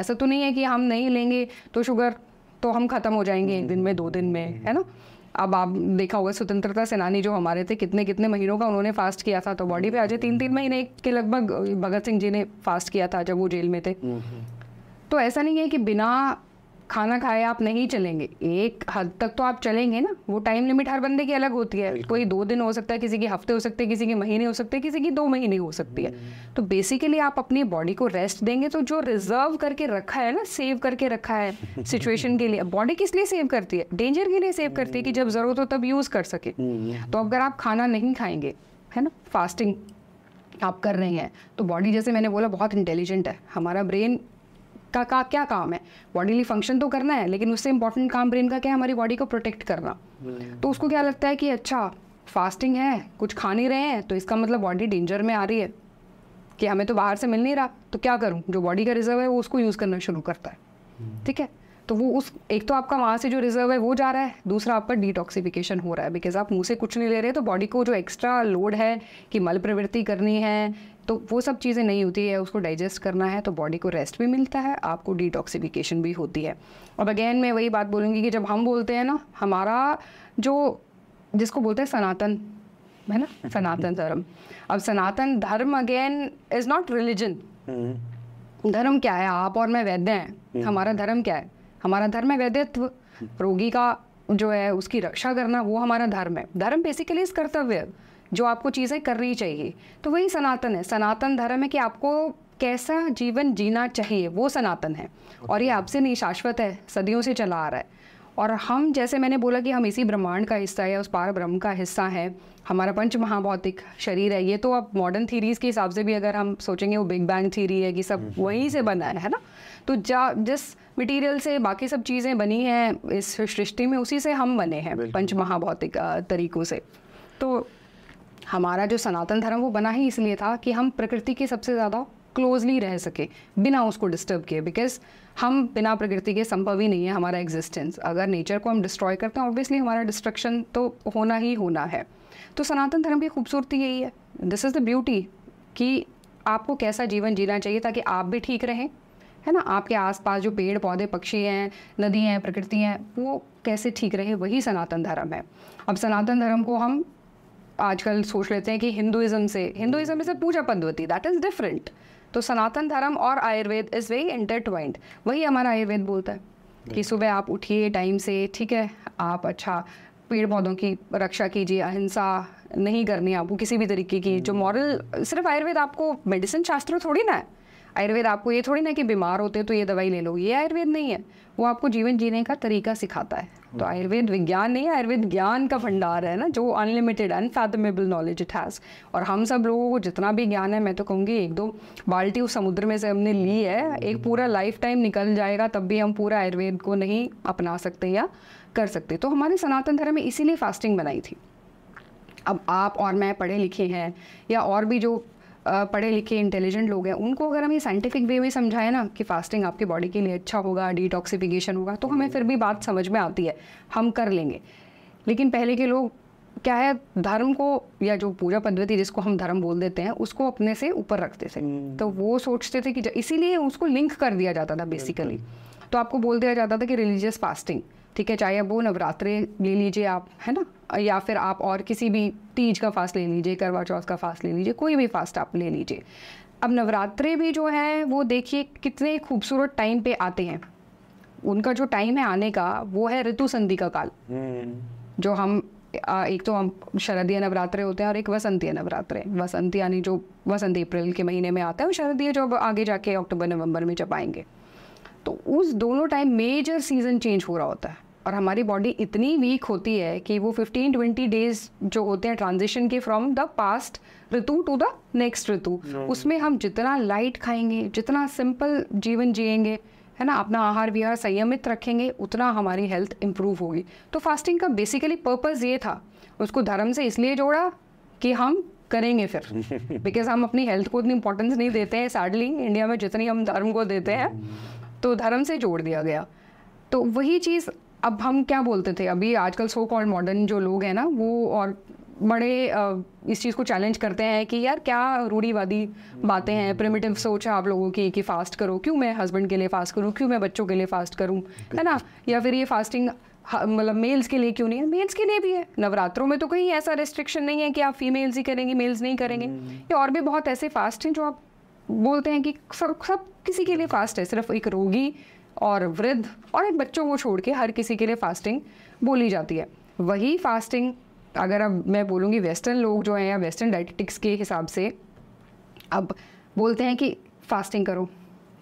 ऐसा तो नहीं है कि हम नहीं लेंगे तो शुगर तो हम ख़त्म हो जाएंगे एक दिन में दो दिन में है ना अब आप देखा होगा स्वतंत्रता सेनानी जो हमारे थे कितने कितने महीनों का उन्होंने फास्ट किया था तो बॉडी पे आज तीन तीन महीने के लगभग भगत सिंह जी ने फास्ट किया था जब वो जेल में थे हम्म, हम्म। तो ऐसा नहीं है कि बिना खाना खाए आप नहीं चलेंगे एक हद तक तो आप चलेंगे ना वो टाइम लिमिट हर बंदे की अलग होती है कोई दो दिन हो सकता है किसी के हफ्ते हो सकते हैं किसी के महीने हो सकते हैं किसी की दो महीने हो सकती है हम्म। तो बेसिकली आप अपनी बॉडी को रेस्ट देंगे तो जो रिजर्व करके रखा है ना सेव करके रखा है सिचुएशन के लिए बॉडी किस लिए सेव करती है डेंजर के लिए सेव करती है कि जब ज़रूरत हो तब यूज़ कर सके हम्म। तो अगर आप खाना नहीं खाएंगे है ना फास्टिंग आप कर रहे हैं तो बॉडी जैसे मैंने बोला बहुत इंटेलिजेंट है हमारा ब्रेन का, का क्या काम है बॉडीली फंक्शन तो करना है लेकिन उससे इंपॉर्टेंट काम ब्रेन का क्या है हमारी बॉडी को प्रोटेक्ट करना हम्म। तो उसको क्या लगता है कि अच्छा फास्टिंग है कुछ खा नहीं रहे हैं तो इसका मतलब बॉडी डेंजर में आ रही है कि हमें तो बाहर से मिल नहीं रहा तो क्या करूँ जो बॉडी का रिजर्व है वो उसको यूज़ करना शुरू करता है हम्म। ठीक है तो वो उस एक तो आपका वहाँ से जो रिजर्व है वो जा रहा है दूसरा आपका डिटॉक्सिफिकेशन हो रहा है बिकॉज आप मुंह से कुछ नहीं ले रहे तो बॉडी को जो एक्स्ट्रा लोड है कि मल प्रवृत्ति करनी है तो वो सब चीज़ें नहीं होती है उसको डाइजेस्ट करना है तो बॉडी को रेस्ट भी मिलता है आपको डिटॉक्सिफिकेशन भी होती है अब अगेन मैं वही बात बोलूँगी कि जब हम बोलते हैं ना हमारा जो जिसको बोलते हैं सनातन है ना सनातन धर्म अब सनातन धर्म अगेन इज़ नॉट रिलीजन धर्म क्या है आप और मैं वैद्य हैं हम्म। हमारा धर्म क्या है हमारा धर्म है वैद्यत्व हम्म। रोगी का जो है उसकी रक्षा करना वो हमारा धर्म है धर्म बेसिकली इस कर्तव्य है जो आपको चीज़ें करनी चाहिए तो वही सनातन है सनातन धर्म है कि आपको कैसा जीवन जीना चाहिए वो सनातन है और ये आपसे नहीं शाश्वत है सदियों से चला आ रहा है और हम जैसे मैंने बोला कि हम इसी ब्रह्मांड का हिस्सा है उस पार ब्रह्म का हिस्सा है हमारा पंच महाभौतिक शरीर है ये तो अब मॉडर्न थीरीज़ के हिसाब से भी अगर हम सोचेंगे वो बिग बैंग थीरी है कि सब हम्म, हम्म, वहीं हम्म। से बना है है ना तो जा जिस मटेरियल से बाकी सब चीज़ें बनी हैं इस सृष्टि में उसी से हम बने हैं पंच महाभौतिक तरीकों से तो हमारा जो सनातन धर्म वो बना ही इसलिए था कि हम प्रकृति के सबसे ज़्यादा क्लोजली रह सके बिना उसको डिस्टर्ब किए बिकॉज हम बिना प्रकृति के संभव ही नहीं है हमारा एग्जिस्टेंस अगर नेचर को हम डिस्ट्रॉय करते हैं ऑब्वियसली हमारा डिस्ट्रक्शन तो होना ही होना है तो सनातन धर्म की खूबसूरती यही है दिस इज़ द ब्यूटी कि आपको कैसा जीवन जीना चाहिए ताकि आप भी ठीक रहें है ना आपके आसपास जो पेड़ पौधे पक्षी हैं नदी हैं प्रकृति हैं वो कैसे ठीक रहे वही सनातन धर्म है अब सनातन धर्म को हम आजकल सोच लेते हैं कि हिंदुइज्म से हिंदुइज्म से अ पूजा पद्धति दैट इज़ डिफरेंट तो सनातन धर्म और आयुर्वेद इज़ वेरी इंटरटवाइंड वही हमारा आयुर्वेद बोलता है कि सुबह आप उठिए टाइम से ठीक है आप अच्छा पेड़ पौधों की रक्षा कीजिए अहिंसा नहीं करनी आपको किसी भी तरीके की जो मॉरल हम्म। सिर्फ आयुर्वेद आपको मेडिसिन शास्त्र थोड़ी ना है आयुर्वेद आपको ये थोड़ी ना कि बीमार होते तो ये दवाई ले लो ये आयुर्वेद नहीं है वो आपको जीवन जीने का तरीका सिखाता है तो आयुर्वेद विज्ञान नहीं आयुर्वेद ज्ञान का भंडार है ना जो unlimited unfathomable knowledge it has और हम सब लोगों को जितना भी ज्ञान है मैं तो कहूँगी एक दो बाल्टी उस समुद्र में से हमने ली है एक पूरा लाइफ टाइम निकल जाएगा तब भी हम पूरा आयुर्वेद को नहीं अपना सकते या कर सकते तो हमारे सनातन धर्म में इसीलिए फास्टिंग बनाई थी अब आप और मैं पढ़े लिखे हैं या और भी जो पढ़े लिखे इंटेलिजेंट लोग हैं उनको अगर हम ये साइंटिफिक वे में समझाएं ना कि फास्टिंग आपके बॉडी के लिए अच्छा होगा डिटॉक्सिफिकेशन होगा तो हमें हम्म। फिर भी बात समझ में आती है हम कर लेंगे लेकिन पहले के लोग क्या है धर्म को या जो पूजा पद्धति जिसको हम धर्म बोल देते हैं उसको अपने से ऊपर रखते थे हम्म। तो वो सोचते थे कि इसीलिए उसको लिंक कर दिया जाता था बेसिकली तो आपको बोल दिया जाता था कि रिलीजियस फास्टिंग ठीक है चाहे वो नवरात्रे ले लीजिए आप है ना या फिर आप और किसी भी तीज का फास्ट ले लीजिए करवा चौथ का फास्ट ले लीजिए कोई भी फास्ट आप ले लीजिए अब नवरात्रे भी जो है वो देखिए कितने खूबसूरत टाइम पे आते हैं उनका जो टाइम है आने का वो है ऋतु संधि का काल हम्म। जो हम एक तो हम शरदीय नवरात्रे होते हैं और एक वसंतीय नवरात्रे वसंत यानी जो वसंत अप्रैल के महीने में आता है और शरदीय जो आगे जाके अक्टूबर नवंबर में जब आएंगे तो उस दोनों टाइम मेजर सीजन चेंज हो रहा होता है और हमारी बॉडी इतनी वीक होती है कि वो 15-20 डेज जो होते हैं ट्रांजिशन के फ्रॉम द पास्ट ऋतु टू द नेक्स्ट ऋतु उसमें हम जितना लाइट खाएंगे जितना सिंपल जीवन जिएंगे है ना अपना आहार विहार संयमित रखेंगे उतना हमारी हेल्थ इम्प्रूव होगी तो फास्टिंग का बेसिकली पर्पज़ ये था उसको धर्म से इसलिए जोड़ा कि हम करेंगे फिर बिकॉज हम अपनी हेल्थ को उतनी इंपॉर्टेंस नहीं देते हैं सैडली इंडिया में जितनी हम धर्म को देते हैं तो धर्म से जोड़ दिया गया तो वही चीज़ अब हम क्या बोलते थे अभी आजकल सो कॉल्ड मॉडर्न जो लोग हैं ना वो और बड़े इस चीज़ को चैलेंज करते हैं कि यार क्या रूढ़ीवादी बातें हैं प्रिमिटिव सोच है आप लोगों की कि फ़ास्ट करो क्यों मैं हस्बैंड के लिए फ़ास्ट करूँ क्यों मैं बच्चों के लिए फ़ास्ट करूँ है ना या फिर ये फास्टिंग मतलब मेल्स के लिए क्यों नहीं है मेल्स के लिए भी है नवरात्रों में तो कहीं ऐसा रिस्ट्रिक्शन नहीं है कि आप फीमेल्स ही करेंगे मेल्स नहीं करेंगे हम्म। या और भी बहुत ऐसे फास्ट हैं जो आप बोलते हैं कि सब सब किसी के लिए फास्ट है सिर्फ एक रोगी और वृद्ध और एक बच्चों को छोड़ के हर किसी के लिए फास्टिंग बोली जाती है वही फास्टिंग अगर अब मैं बोलूँगी वेस्टर्न लोग जो हैं या वेस्टर्न डाइटिक्स के हिसाब से अब बोलते हैं कि फास्टिंग करो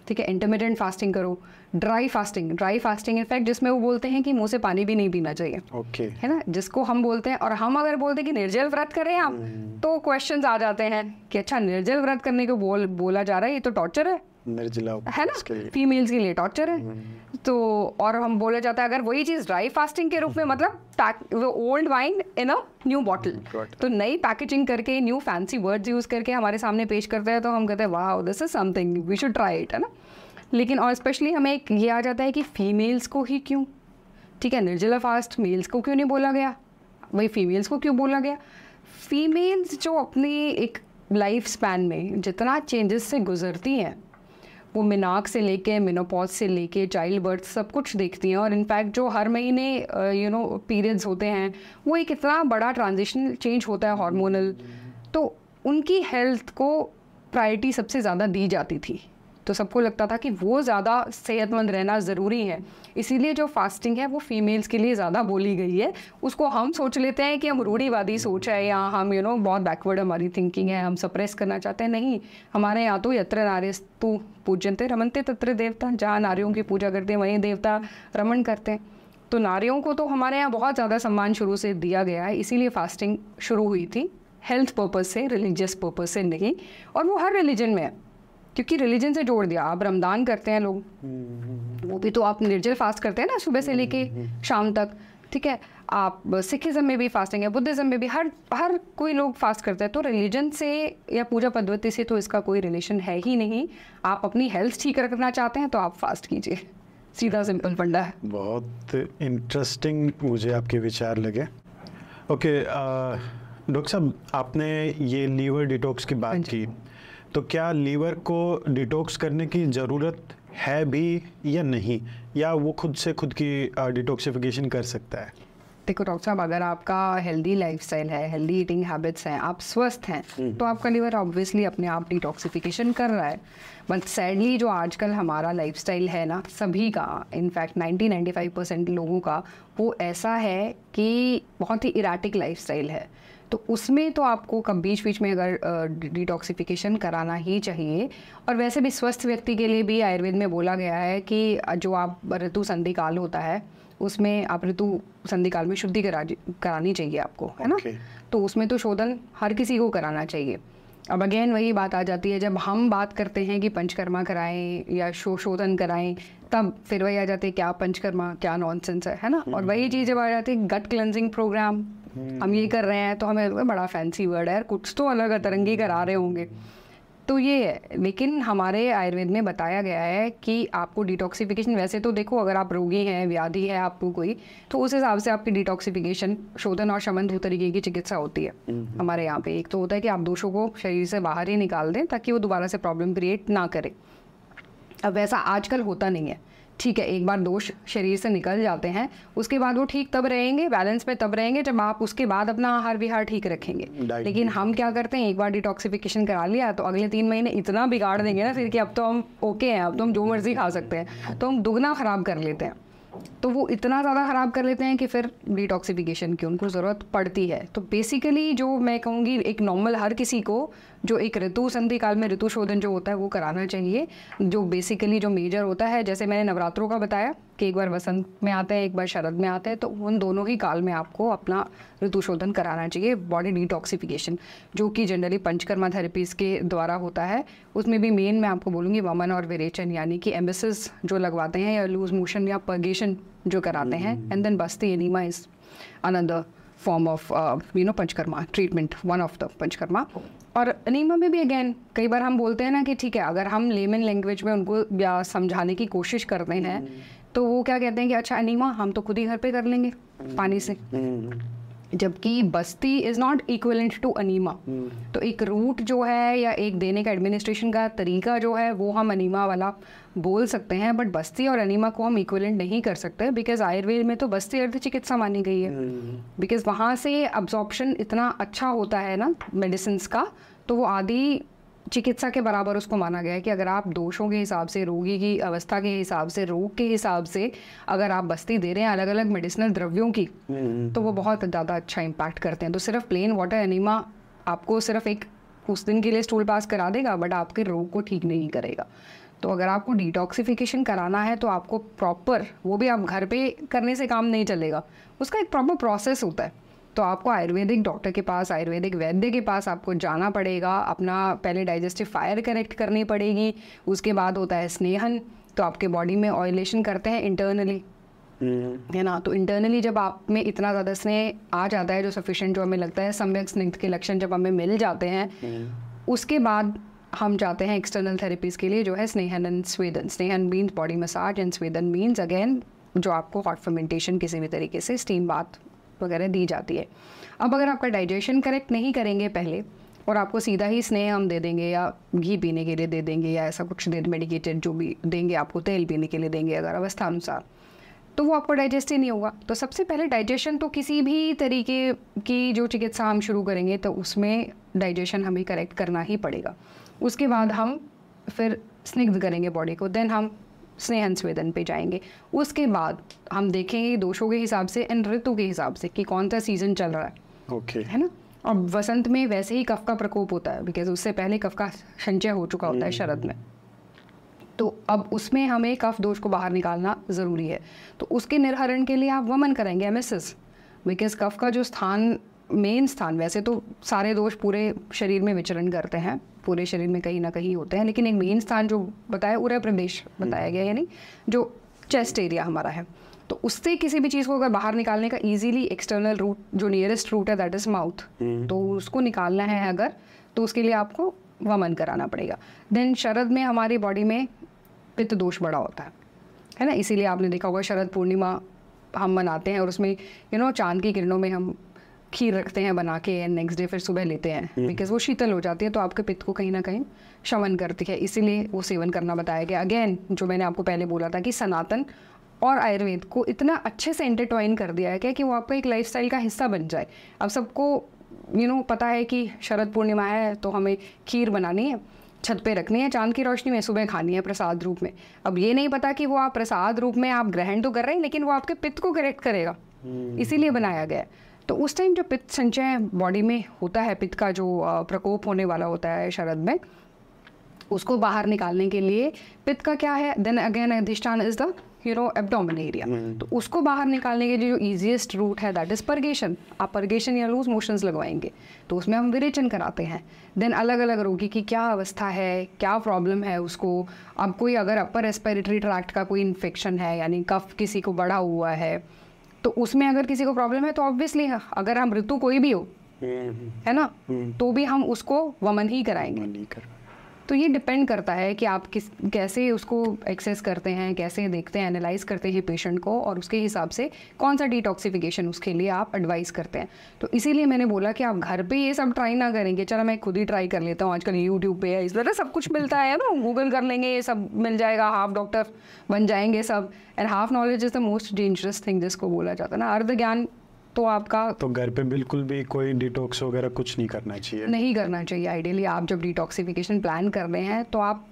ठीक है इंटरमीडियंट फास्टिंग करो dry fasting dry fasting in fact जिसमें वो बोलते हैं कि मुंह से पानी भी नहीं पीना चाहिए ओके okay. है ना जिसको हम बोलते हैं और हम अगर बोलते हैं कि निर्जल व्रत करें हम hmm. तो क्वेश्चंस आ जाते हैं कि अच्छा निर्जल व्रत करने को बोल बोला जा रहा है ये तो टॉर्चर है निर्जला है ना फीमेल्स के लिए टॉर्चर है हम्म। तो और हम बोला जाता है अगर वही चीज़ ड्राई फास्टिंग के रूप में मतलब वो old wine in a new bottle तो नई पैकेजिंग करके न्यू फैंसी वर्ड्स यूज़ करके हमारे सामने पेश करते हैं तो हम कहते हैं वाह this is something we should try it है ना लेकिन और स्पेशली हमें एक ये आ जाता है कि फीमेल्स को ही क्यों ठीक है निर्जला फास्ट मेल्स को क्यों नहीं बोला गया वही फीमेल्स को क्यों बोला गया फीमेल्स जो अपनी एक लाइफ स्पैन में जितना चेंजेस से गुजरती हैं वो मिनाक से लेके मिनोपॉज से लेके चाइल्ड बर्थ सब कुछ देखती हैं और इनफैक्ट जो हर महीने यू नो पीरियड्स होते हैं वो एक इतना बड़ा ट्रांजिशन चेंज होता है हार्मोनल तो उनकी हेल्थ को प्रायोरिटी सबसे ज़्यादा दी जाती थी तो सबको लगता था कि वो ज़्यादा सेहतमंद रहना ज़रूरी है इसीलिए जो फास्टिंग है वो फीमेल्स के लिए ज़्यादा बोली गई है उसको हम सोच लेते हैं कि हम रूढ़ीवादी सोच है या हम यू you नो know, बहुत बैकवर्ड हमारी थिंकिंग है हम सप्रेस करना चाहते हैं नहीं हमारे यहाँ तो यत्र नार्यस्तु पूजनते रमनते तत्र देवता जहाँ नारियों की पूजा करते हैं वहीं देवता रमन करते हैं तो नारियों को तो हमारे यहाँ बहुत ज़्यादा सम्मान शुरू से दिया गया है इसीलिए फास्टिंग शुरू हुई थी हेल्थ पर्पज़ से रिलीजियस पर्पज़ से नहीं और वो हर रिलीजन में है क्योंकि रिलीजन से जोड़ दिया आप रमदान करते हैं लोग हम्म। वो भी तो आप निर्जल फास्ट करते हैं ना सुबह से लेके हम्म, हम्म, शाम तक ठीक है आप सिखिज्म में भी फास्टिंग है बुद्धिज़्म में भी हर हर कोई लोग फास्ट करता है तो रिलीजन से या पूजा पद्धति से तो इसका कोई रिलेशन है ही नहीं आप अपनी हेल्थ ठीक रखना चाहते हैं तो आप फास्ट कीजिए सीधा सिंपल फंडा है बहुत इंटरेस्टिंग मुझे आपके विचार लगे ओके डॉक्टर साहब आपने ये लीवर डिटॉक्स की बात हाँ की तो क्या लीवर को डिटॉक्स करने की ज़रूरत है भी या नहीं या वो खुद से खुद की डिटॉक्सिफिकेशन कर सकता है देखो डॉक्टर साहब अगर आपका हेल्दी लाइफस्टाइल है हेल्दी ईटिंग हैबिट्स हैं आप स्वस्थ हैं हम्म। तो आपका लीवर ऑब्वियसली अपने आप डिटॉक्सिफिकेशन कर रहा है बट सैडली जो आजकल हमारा लाइफस्टाइल है ना सभी का इनफैक्ट 90 95 परसेंट लोगों का वो ऐसा है कि बहुत ही इराटिक लाइफस्टाइल है तो उसमें तो आपको कम बीच बीच में अगर डिटॉक्सिफिकेशन कराना ही चाहिए और वैसे भी स्वस्थ व्यक्ति के लिए भी आयुर्वेद में बोला गया है कि जो आप ऋतु संधि काल होता है उसमें आप ऋतु संधि काल में शुद्धि करा करानी चाहिए आपको है ना तो उसमें तो शोधन हर किसी को कराना चाहिए अब अगेन वही बात आ जाती है जब हम बात करते हैं कि पंचकर्मा कराएं या शो शोधन कराएं तब फिर वही आ जाते हैं क्या पंचकर्मा क्या नॉनसेंस है है ना और हम्म। वही चीज़ जब आ जाती है गट क्लेंजिंग प्रोग्राम हम ये कर रहे हैं तो हमें बड़ा फैंसी वर्ड है कुछ तो अलग अतरंगी करा रहे होंगे तो ये है लेकिन हमारे आयुर्वेद में बताया गया है कि आपको डिटॉक्सिफिकेशन वैसे तो देखो अगर आप रोगी हैं व्याधि है आपको कोई तो उस हिसाब से आपकी डिटॉक्सिफिकेशन शोधन और शमन दो तरीके की चिकित्सा होती है हमारे यहाँ पे एक तो होता है कि आप दोषों को शरीर से बाहर ही निकाल दें ताकि वो दोबारा से प्रॉब्लम क्रिएट ना करें अब वैसा आजकल होता नहीं है ठीक है एक बार दोष शरीर से निकल जाते हैं उसके बाद वो ठीक तब रहेंगे बैलेंस पे तब रहेंगे जब आप उसके बाद अपना आहार विहार ठीक रखेंगे लेकिन हम क्या करते हैं एक बार डिटॉक्सिफिकेशन करा लिया तो अगले तीन महीने इतना बिगाड़ देंगे ना फिर कि अब तो हम ओके हैं अब तो हम जो मर्जी खा सकते हैं तो हम दुगना ख़राब कर लेते हैं तो वो इतना ज़्यादा ख़राब कर लेते हैं कि फिर डिटॉक्सिफिकेशन की उनको ज़रूरत पड़ती है तो बेसिकली जो मैं कहूँगी एक नॉर्मल हर किसी को जो एक ऋतु संधि काल में ऋतु शोधन जो होता है वो कराना चाहिए जो बेसिकली जो मेजर होता है जैसे मैंने नवरात्रों का बताया कि एक बार वसंत में आते हैं एक बार शरद में आते हैं तो उन दोनों ही काल में आपको अपना ऋतु शोधन कराना चाहिए बॉडी डिटॉक्सिफिकेशन जो कि जनरली पंचकर्मा थेरेपीज के द्वारा होता है उसमें भी मेन मैं आपको बोलूँगी वमन और विरेचन यानी कि एम्बेसिस जो लगवाते हैं या लूज मोशन या पर्गेशन जो कराते हैं and then basti enema is another form of you know panchakarma treatment one of the panchakarma और अनिमा में भी अगेन कई बार हम बोलते हैं ना कि ठीक है अगर हम लेमन लैंग्वेज में उनको समझाने की कोशिश करते हैं तो वो क्या कहते हैं कि अच्छा अनिमा हम तो खुद ही घर पे कर लेंगे पानी से हम्म, हम्म। जबकि basti is not equivalent to enema तो एक रूट जो है या एक देने का एडमिनिस्ट्रेशन का तरीका जो है वो हम अनीमा वाला बोल सकते हैं बट बस्ती और अनिमा को हम इक्वलेंट नहीं कर सकते बिकॉज आयुर्वेद में तो बस्ती अर्ध चिकित्सा मानी गई है बिकॉज हम्म। वहाँ से अब्जॉर्प्शन इतना अच्छा होता है ना मेडिसिन का तो वो आदि चिकित्सा के बराबर उसको माना गया है कि अगर आप दोषों के हिसाब से रोगी की अवस्था के हिसाब से रोग के हिसाब से अगर आप बस्ती दे रहे हैं अलग अलग मेडिसिनल द्रव्यों की हम्म। तो वो बहुत ज़्यादा अच्छा इम्पैक्ट करते हैं तो सिर्फ प्लेन वाटर एनिमा आपको सिर्फ एक उस दिन के लिए स्टूल पास करा देगा बट आपके रोग को ठीक नहीं करेगा तो अगर आपको डिटॉक्सिफिकेशन कराना है तो आपको प्रॉपर वो भी आप घर पे करने से काम नहीं चलेगा उसका एक प्रॉपर प्रोसेस होता है तो आपको आयुर्वेदिक डॉक्टर के पास आयुर्वेदिक वैद्य के पास आपको जाना पड़ेगा अपना पहले डाइजेस्टिव फायर कनेक्ट करनी पड़ेगी उसके बाद होता है स्नेहन तो आपके बॉडी में ऑयलेशन करते हैं इंटरनली हम्म। है ना तो इंटरनली जब आप में इतना ज़्यादा स्नेह आ जाता है जो सफिशेंट जो हमें लगता है सम्यक स्निग्ध के लक्षण जब हमें मिल जाते हैं हम्म। उसके बाद हम जाते हैं एक्सटर्नल थेरेपीज़ के लिए जो है snehan and swedan snehan means body massage and swedan means again जो आपको हॉट फर्मेंटेशन किसी भी तरीके से स्टीम बात वगैरह दी जाती है अब अगर आपका डाइजेशन करेक्ट नहीं करेंगे पहले और आपको सीधा ही स्नेह हम दे देंगे या घी पीने के लिए दे देंगे या ऐसा कुछ दे मेडिकेटेड जो भी देंगे आपको तेल पीने के लिए देंगे अगर अवस्था अनुसार तो वो आपको डाइजेस्ट ही नहीं होगा तो सबसे पहले डाइजेशन तो किसी भी तरीके की जो चिकित्सा हम शुरू करेंगे तो उसमें डाइजेशन हमें करेक्ट करना ही पड़ेगा उसके बाद हम फिर स्निग्ध करेंगे बॉडी को देन हम स्नेहन स्वेदन पे जाएंगे उसके बाद हम देखेंगे दोषों के हिसाब से एंड ऋतु के हिसाब से कि कौन सा सीजन चल रहा है ओके okay. है ना अब वसंत में वैसे ही कफ का प्रकोप होता है बिकॉज उससे पहले कफ का संचय हो चुका होता है hmm. शरद में तो अब उसमें हमें कफ दोष को बाहर निकालना ज़रूरी है तो उसके निर्हरण के लिए आप वमन करेंगे एम बिकॉज कफ का जो स्थान मेन स्थान वैसे तो सारे दोष पूरे शरीर में विचरण करते हैं पूरे शरीर में कहीं ना कहीं होते हैं लेकिन एक मेन स्थान जो बताया उरा प्रदेश बताया गया यानी जो चेस्ट एरिया हमारा है तो उससे किसी भी चीज़ को अगर बाहर निकालने का इजीली एक्सटर्नल रूट जो नियरेस्ट रूट है दैट इज़ माउथ तो उसको निकालना है अगर तो उसके लिए आपको वमन कराना पड़ेगा देन शरद में हमारी बॉडी में पित्त दोष बड़ा होता है है ना इसीलिए आपने देखा होगा शरद पूर्णिमा हम मनाते हैं और उसमें यू नो चांद की किरणों में हम खीर रखते हैं बना के एंड नेक्स्ट डे फिर सुबह लेते हैं बिकॉज हम्म। वो शीतल हो जाती है तो आपके पित्त को कहीं ना कहीं शमन करती है इसीलिए वो सेवन करना बताया गया अगेन जो मैंने आपको पहले बोला था कि सनातन और आयुर्वेद को इतना अच्छे से इंटरटॉइन कर दिया है क्या कि वो आपका एक लाइफ का हिस्सा बन जाए अब सबको यू नो पता है कि शरद पूर्णिमा है तो हमें खीर बनानी है छत पे रखनी है चांद की रोशनी में सुबह खानी है प्रसाद रूप में अब ये नहीं पता कि वो आप प्रसाद रूप में आप ग्रहण तो कर रहे हैं लेकिन वो आपके पित्त को करेक्ट करेगा हम्म। इसीलिए बनाया गया है तो उस टाइम जो पित्त संचय बॉडी में होता है पित्त का जो प्रकोप होने वाला होता है शरद में उसको बाहर निकालने के लिए पित्त का क्या है देन अगेन अधिष्ठान is the you know abdomen area तो उसको बाहर निकालने के लिए जो ईजिएस्ट रूट है दैट इज परगेशन आप परगेशन या लूज मोशंस लगवाएंगे तो उसमें हम विरेचन कराते हैं देन अलग अलग रोगी की क्या अवस्था है क्या प्रॉब्लम है उसको अब कोई अगर अपर रेस्पिरेटरी ट्रैक्ट का कोई इन्फेक्शन है यानी कफ किसी को बढ़ा हुआ है तो उसमें अगर किसी को प्रॉब्लम है तो ऑब्वियसली अगर हम ऋतु कोई भी हो हम्म, हम्म। है ना हम्म। तो भी हम उसको वमन ही कराएंगे वमन ही कर तो ये डिपेंड करता है कि आप किस कैसे उसको एक्सेस करते हैं कैसे देखते हैं एनालाइज करते हैं पेशेंट को और उसके हिसाब से कौन सा डिटॉक्सिफिकेशन उसके लिए आप एडवाइस करते हैं तो इसीलिए मैंने बोला कि आप घर पे ये सब ट्राई ना करेंगे चलो मैं खुद ही ट्राई कर लेता हूँ आजकल यूट्यूब पे है इस तरह सब कुछ मिलता है ना गूगल कर लेंगे ये सब मिल जाएगा हाफ डॉक्टर बन जाएंगे सब and half knowledge is the most dangerous thing जिसको बोला जाता है ना अर्ध ज्ञान तो आपका तो घर पे बिल्कुल भी कोई डिटॉक्स वगैरह कुछ नहीं करना चाहिए नहीं करना चाहिए आइडियली आप जब डिटॉक्सिफिकेशन प्लान कर रहे हैं तो आप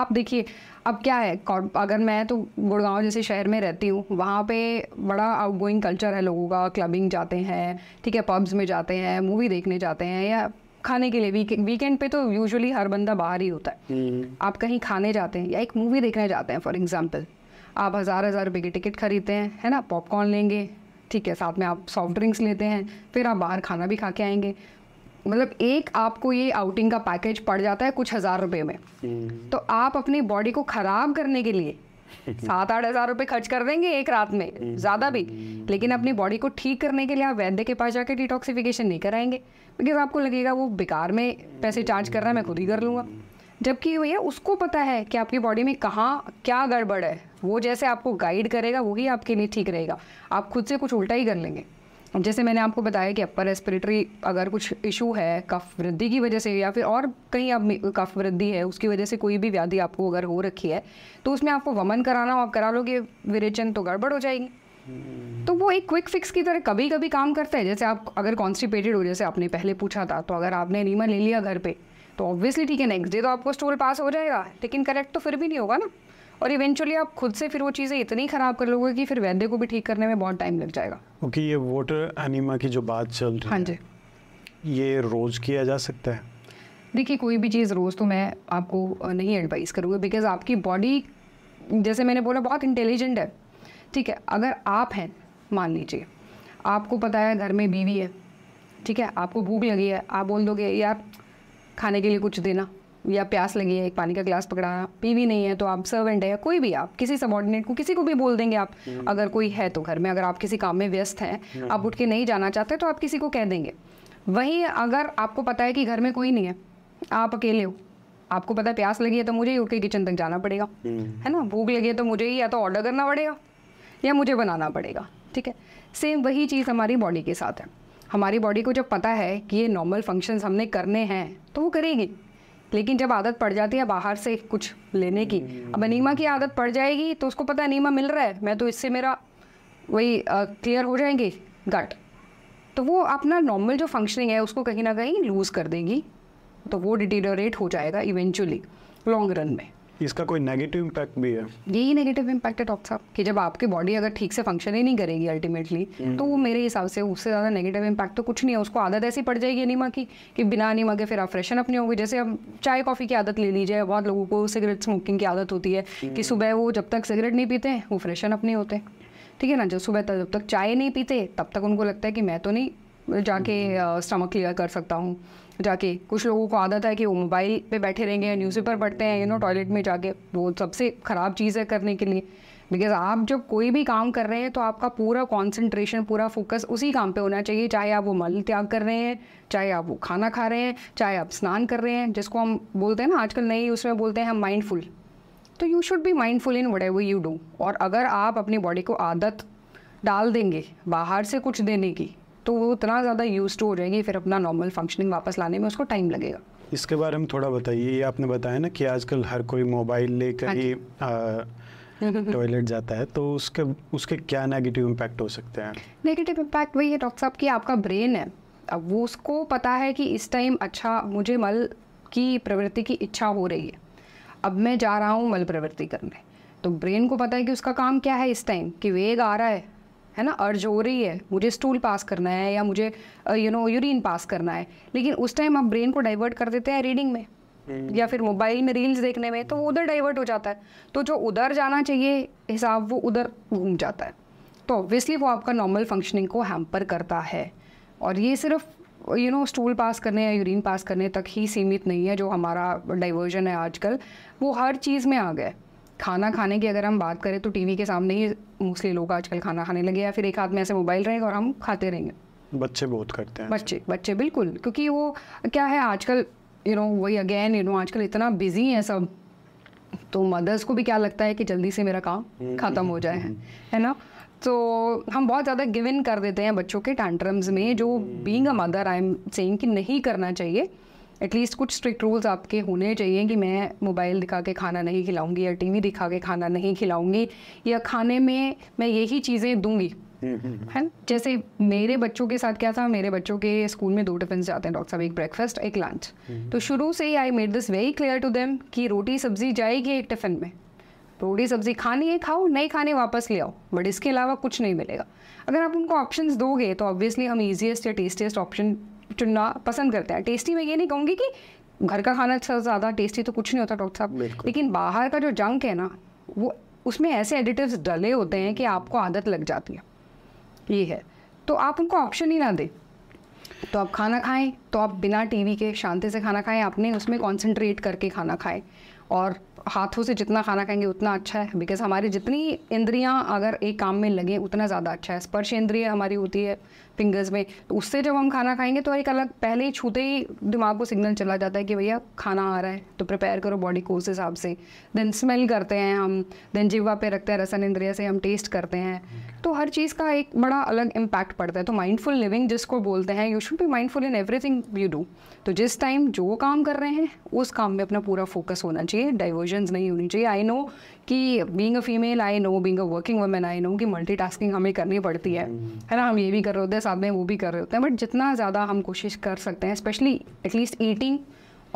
आप देखिए अब क्या है अगर मैं तो गुड़गांव जैसे शहर में रहती हूँ वहाँ पे बड़ा आउटगोइंग कल्चर है लोगों का क्लबिंग जाते हैं ठीक है पब्स में जाते हैं मूवी देखने जाते हैं या खाने के लिए वीक वीकेंड पे तो यूजुअली हर बंदा बाहर ही होता है हम्म। आप कहीं खाने जाते हैं या एक मूवी देखने जाते हैं फॉर एग्जाम्पल आप हज़ार हज़ार रुपये की टिकट खरीदते हैं है ना पॉपकॉर्न लेंगे ठीक है साथ में आप सॉफ्ट ड्रिंक्स लेते हैं फिर आप बाहर खाना भी खा के आएंगे मतलब एक आपको ये आउटिंग का पैकेज पड़ जाता है कुछ हज़ार रुपये में हम्म। तो आप अपनी बॉडी को ख़राब करने के लिए सात आठ हज़ार रुपये खर्च कर देंगे एक रात में ज़्यादा भी लेकिन अपनी बॉडी को ठीक करने के लिए आप वैद्य के पास जाकर डिटॉक्सिफिकेशन नहीं कराएंगे बिकॉज आपको लगेगा वो बेकार में पैसे चार्ज कर रहा है मैं खुद ही कर लूँगा जबकि भैया उसको पता है कि आपकी बॉडी में कहाँ क्या गड़बड़ है वो जैसे आपको गाइड करेगा वही आपके लिए ठीक रहेगा आप खुद से कुछ उल्टा ही कर लेंगे जैसे मैंने आपको बताया कि अपर रेस्पिरेटरी अगर कुछ इशू है कफ वृद्धि की वजह से या फिर और कहीं आप कफ वृद्धि है उसकी वजह से कोई भी व्याधि आपको अगर हो रखी है तो उसमें आपको वमन कराना हो आप करा लोगे विरेचन तो गड़बड़ हो जाएगी तो वो एक क्विक फिक्स की तरह कभी कभी काम करता है जैसे आप अगर कॉन्स्टिपेटेड हो जैसे आपने पहले पूछा था तो अगर आपने रीमा ले लिया घर पर तो ऑब्वियसली ठीक है नेक्स्ट डे तो आपको स्टोल पास हो जाएगा लेकिन करेक्ट तो फिर भी नहीं होगा ना और इवेंचुअली आप खुद से फिर वो चीज़ें इतनी ख़राब कर लोगे कि फिर वैद्य को भी ठीक करने में बहुत टाइम लग जाएगा ओके ये वाटर एनिमा की जो बात चल रही हाँ जी ये रोज़ किया जा सकता है देखिए कोई भी चीज़ रोज़ तो मैं आपको नहीं एडवाइस करूँगी बिकॉज आपकी बॉडी जैसे मैंने बोला बहुत इंटेलिजेंट है ठीक है अगर आप हैं मान लीजिए आपको पता है घर में बीवी है ठीक है आपको भूख लगी है आप बोल दोगे यार खाने के लिए कुछ देना या प्यास लगी है एक पानी का ग्लास पकड़ा पी भी नहीं है तो आप सर्वेंट है या कोई भी आप किसी सबॉर्डिनेट को किसी को भी बोल देंगे आप हम्म। अगर कोई है तो घर में अगर आप किसी काम में व्यस्त हैं हम्म। आप उठ के नहीं जाना चाहते तो आप किसी को कह देंगे वहीं अगर आपको पता है कि घर में कोई नहीं है आप अकेले हो आपको पता है प्यास लगी है तो मुझे ही उठ के किचन तक जाना पड़ेगा हम्म। है ना भूख लगी है तो मुझे ही या तो ऑर्डर करना पड़ेगा या मुझे बनाना पड़ेगा ठीक है सेम वही चीज़ हमारी बॉडी के साथ है हमारी बॉडी को जब पता है कि ये नॉर्मल फंक्शंस हमने करने हैं तो वो करेगी लेकिन जब आदत पड़ जाती है बाहर से कुछ लेने की अब अनिमा की आदत पड़ जाएगी तो उसको पता है अनीमा मिल रहा है मैं तो इससे मेरा वही क्लियर हो जाएंगे गट तो वो अपना नॉर्मल जो फंक्शनिंग है उसको कहीं ना कहीं लूज़ कर देगी तो वो डिटीरियोरेट हो जाएगा इवेंचुअली लॉन्ग रन में इसका कोई नेगेटिव इम्पैक्ट भी है यही नेगेटिव इम्पैक्ट है डॉक्टर साहब कि जब आपकी बॉडी अगर ठीक से फंक्शन ही नहीं करेगी अल्टीमेटली हम्म। तो वो मेरे हिसाब से उससे ज़्यादा नेगेटिव इम्पैक्ट तो कुछ नहीं है उसको आदत ऐसी पड़ जाएगी अनिमा की कि बिना अनिमा के फिर आप फ्रेशन अपनी होगी जैसे अब चाय कॉफ़ी की आदत ले लीजिए बहुत लोगों को सिगरेट स्मोकिंग की आदत होती है कि हम्म। सुबह वो जब तक सिगरेट नहीं पीते हैं वो फ्रेशन अपने होते ठीक है ना जब सुबह तक जब तक चाय नहीं पीते तब तक उनको लगता है कि मैं तो नहीं जाके स्टमक हम्म। क्लियर कर सकता हूँ जाके कुछ लोगों को आदत है कि वो मोबाइल पे बैठे रहेंगे न्यूज़पेपर पढ़ते हैं यू नो टॉयलेट में जाके वो सबसे ख़राब चीज़ है करने के लिए बिकॉज आप जब कोई भी काम कर रहे हैं तो आपका पूरा कॉन्सेंट्रेशन पूरा फोकस उसी काम पे होना चाहिए चाहे आप वो मल त्याग कर रहे हैं चाहे आप वो खाना खा रहे हैं चाहे आप स्नान कर रहे हैं जिसको हम बोलते हैं ना आजकल नई उसमें बोलते हैं हम माइंडफुल तो you should be mindful in whatever you do और अगर आप अपनी बॉडी को आदत डाल देंगे बाहर से कुछ देने की तो वो उतना ज़्यादा यूज हो जाएगी फिर अपना नॉर्मल फंक्शनिंग वापस लाने में उसको टाइम लगेगा इसके बारे में थोड़ा बताइए ये आपने बताया ना कि आजकल हर कोई मोबाइल लेकर हाँ ही टॉयलेट जाता है तो उसके उसके क्या नेगेटिव इम्पैक्ट हो सकते हैं नेगेटिव इम्पैक्ट वही है डॉक्टर साहब कि आपका ब्रेन है अब वो उसको पता है कि इस टाइम अच्छा मुझे मल की प्रवृत्ति की इच्छा हो रही है अब मैं जा रहा हूँ मल प्रवृत्ति करने तो ब्रेन को पता है कि उसका काम क्या है इस टाइम कि वेग आ रहा है है ना अर्ज हो रही है मुझे स्टूल पास करना है या मुझे यू नो यूरिन पास करना है लेकिन उस टाइम आप ब्रेन को डाइवर्ट कर देते हैं रीडिंग में हम्म। या फिर मोबाइल में रील्स देखने में तो वो उधर डाइवर्ट हो जाता है तो जो उधर जाना चाहिए हिसाब वो उधर घूम जाता है तो ऑब्वियसली वो आपका नॉर्मल फंक्शनिंग को हैम्पर करता है और ये सिर्फ यू नो स्टूल पास करने या यूरिन पास करने तक ही सीमित नहीं है जो हमारा डाइवर्जन है आजकल वो हर चीज़ में आ गया है खाना खाने की अगर हम बात करें तो टीवी के सामने ही मोस्टली लोग आजकल खाना खाने लगे या फिर एक हाथ में ऐसे मोबाइल रहेगा और हम खाते रहेंगे बच्चे बहुत करते हैं बच्चे बच्चे बिल्कुल क्योंकि वो क्या है आजकल यू नो वही अगेन यू नो आजकल इतना बिजी है सब तो मदर्स को भी क्या लगता है कि जल्दी से मेरा काम हम्म। ख़त्म हो जाए हम्म। है ना तो हम बहुत ज़्यादा गिव इन कर देते हैं बच्चों के टैंट्रम्स में जो being a mother I am saying कि नहीं करना चाहिए एटलीस्ट कुछ स्ट्रिक्ट रूल्स आपके होने चाहिए कि मैं मोबाइल दिखा के खाना नहीं खिलाऊंगी या टीवी दिखा के खाना नहीं खिलाऊंगी या खाने में मैं यही चीज़ें दूंगी है जैसे मेरे बच्चों के साथ क्या था मेरे बच्चों के स्कूल में दो टिफिन जाते हैं डॉक्टर साहब एक ब्रेकफास्ट एक लंच तो शुरू से ही I made this very clear to them कि रोटी सब्जी जाएगी एक टिफिन में रोटी सब्जी खानी है खाओ नहीं खाने वापस ले आओ बट इसके अलावा कुछ नहीं मिलेगा अगर आप उनको ऑप्शंस दोगे तो ऑब्वियसली हम ईजिएस्ट या टेस्टिएस्ट ऑप्शन चुनना पसंद करते हैं टेस्टी मैं ये नहीं कहूँगी कि घर का खाना अच्छा ज़्यादा टेस्टी तो कुछ नहीं होता डॉक्टर साहब लेकिन बाहर का जो जंक है ना वो उसमें ऐसे एडिटिव्स डले होते हैं कि आपको आदत लग जाती है ये है तो आप उनको ऑप्शन ही ना दें तो आप खाना खाएं तो आप बिना टीवी के शांति से खाना खाएं आपने उसमें कंसंट्रेट करके खाना खाएं और हाथों से जितना खाना खाएंगे उतना अच्छा है बिकॉज हमारी जितनी इंद्रियां अगर एक काम में लगें उतना ज़्यादा अच्छा है स्पर्श इंद्रिय हमारी होती है फिंगर्स में तो उससे जब हम खाना खाएंगे तो एक अलग पहले ही छूते ही दिमाग को सिग्नल चला जाता है कि भैया खाना आ रहा है तो प्रिपेयर करो बॉडी को उस हिसाब से देन स्मेल करते हैं हम देन जिवा पे रखते हैं रसन इंद्रिया से हम टेस्ट करते हैं तो हर चीज़ का एक बड़ा अलग इम्पैक्ट पड़ता है तो माइंडफुल लिविंग जिसको बोलते हैं you should be mindful in everything you do तो जिस टाइम जो काम कर रहे हैं उस काम में अपना पूरा फोकस होना चाहिए डाइवर्जन नहीं होनी चाहिए आई नो कि being a female I know being a working women I know कि मल्टी हमें करनी पड़ती है हम्म। है ना हम ये भी कर रहे होते हैं साथ में वो भी कर रहे होते हैं बट जितना ज़्यादा हम कोशिश कर सकते हैं स्पेशली एटलीस्ट ईटिंग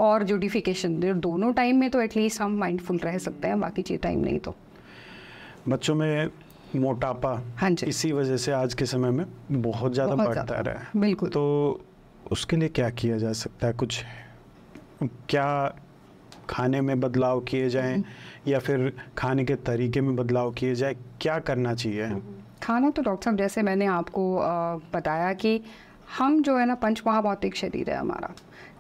और जोडिफिकेशन दोनों टाइम में तो एटलीस्ट हम माइंडफुल रह सकते हैं बाकी चीज टाइम नहीं तो बच्चों में मोटापा हाँ जी इसी वजह से आज के समय में बहुत ज़्यादा बढ़ता रहा है बिल्कुल तो उसके लिए क्या किया जा सकता है कुछ क्या खाने में बदलाव किए जाएं हम्म। या फिर खाने के तरीके में बदलाव किए जाए क्या करना चाहिए खाना तो डॉक्टर साहब जैसे मैंने आपको बताया कि हम जो है ना पंच महाभौतिक शरीर है हमारा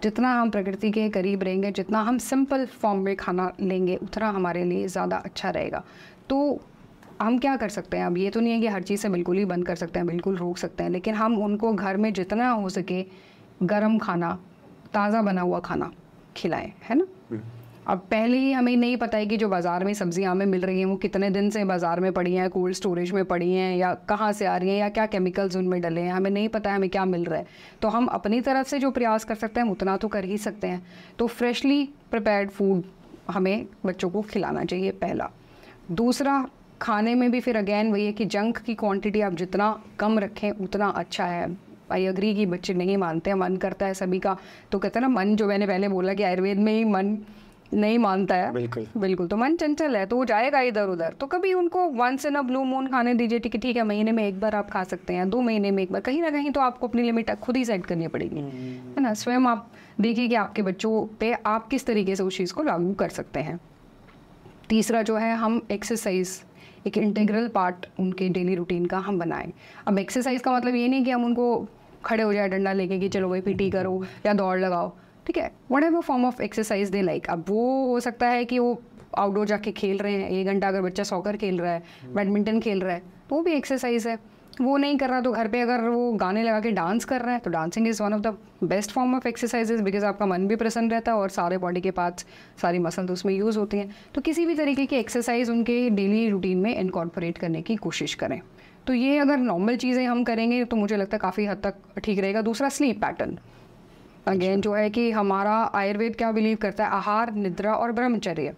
जितना हम प्रकृति के करीब रहेंगे जितना हम सिंपल फॉर्म में खाना लेंगे उतना हमारे लिए ज़्यादा अच्छा रहेगा तो हम क्या कर सकते हैं अब ये तो नहीं है कि हर चीज़ से बिल्कुल ही बंद कर सकते हैं बिल्कुल रोक सकते हैं लेकिन हम उनको घर में जितना हो सके गर्म खाना ताज़ा बना हुआ खाना खिलाएं है ना अब पहले ही हमें नहीं पता है कि जो बाज़ार में सब्ज़ियाँ हमें मिल रही हैं वो कितने दिन से बाज़ार में पड़ी हैं कोल्ड स्टोरेज में पड़ी हैं या कहाँ से आ रही हैं या क्या केमिकल्स उनमें डले हैं हमें नहीं पता है हमें क्या मिल रहा है तो हम अपनी तरफ से जो प्रयास कर सकते हैं उतना तो कर ही सकते हैं तो फ्रेशली प्रिपेयर्ड फूड हमें बच्चों को खिलाना चाहिए पहला दूसरा खाने में भी फिर अगेन वही है कि जंक की क्वांटिटी आप जितना कम रखें उतना अच्छा है आई अग्री कि बच्चे नहीं मानते हैं मन करता है सभी का तो कहते हैं ना मन जो मैंने पहले बोला कि आयुर्वेद में ही मन नहीं मानता है बिल्कुल बिल्कुल तो मन चंचल है तो वो जाएगा इधर उधर तो कभी उनको once in a blue moon खाने दीजिए ठीक है ठीक है महीने में एक बार आप खा सकते हैं दो महीने में एक बार कहीं ना कहीं तो आपको अपनी लिमिट खुद ही सेट करनी पड़ेगी हम्म। है ना स्वयं आप देखिए कि आपके बच्चों पे आप किस तरीके से उस चीज़ को लागू कर सकते हैं तीसरा जो है हम एक्सरसाइज एक इंटेग्रल पार्ट उनके डेली रूटीन का हम बनाएं अब एक्सरसाइज का मतलब ये नहीं कि हम उनको खड़े हो जाए डंडा लेके कि चलो भाई पीटी करो या दौड़ लगाओ ठीक है whatever form of exercise they like अब वो हो सकता है कि वो आउटडोर जाके खेल रहे हैं एक घंटा अगर बच्चा सॉकर खेल रहा है बैडमिंटन हम्म। खेल रहा है तो वो भी एक्सरसाइज है वो नहीं कर रहा तो घर पे अगर वो गाने लगा के डांस कर रहा है तो dancing is one of the best form of exercises because आपका मन भी प्रसन्न रहता है और सारे बॉडी के पार्ट्स सारी मसल तो उसमें यूज़ होती हैं तो किसी भी तरीके की एक्सरसाइज उनके डेली रूटीन में इनकॉर्पोरेट करने की कोशिश करें तो ये अगर नॉर्मल चीज़ें हम करेंगे तो मुझे लगता है काफ़ी हद तक ठीक रहेगा दूसरा स्लीप पैटर्न अगेन अच्छा। जो है कि हमारा आयुर्वेद क्या बिलीव करता है आहार निद्रा और ब्रह्मचर्य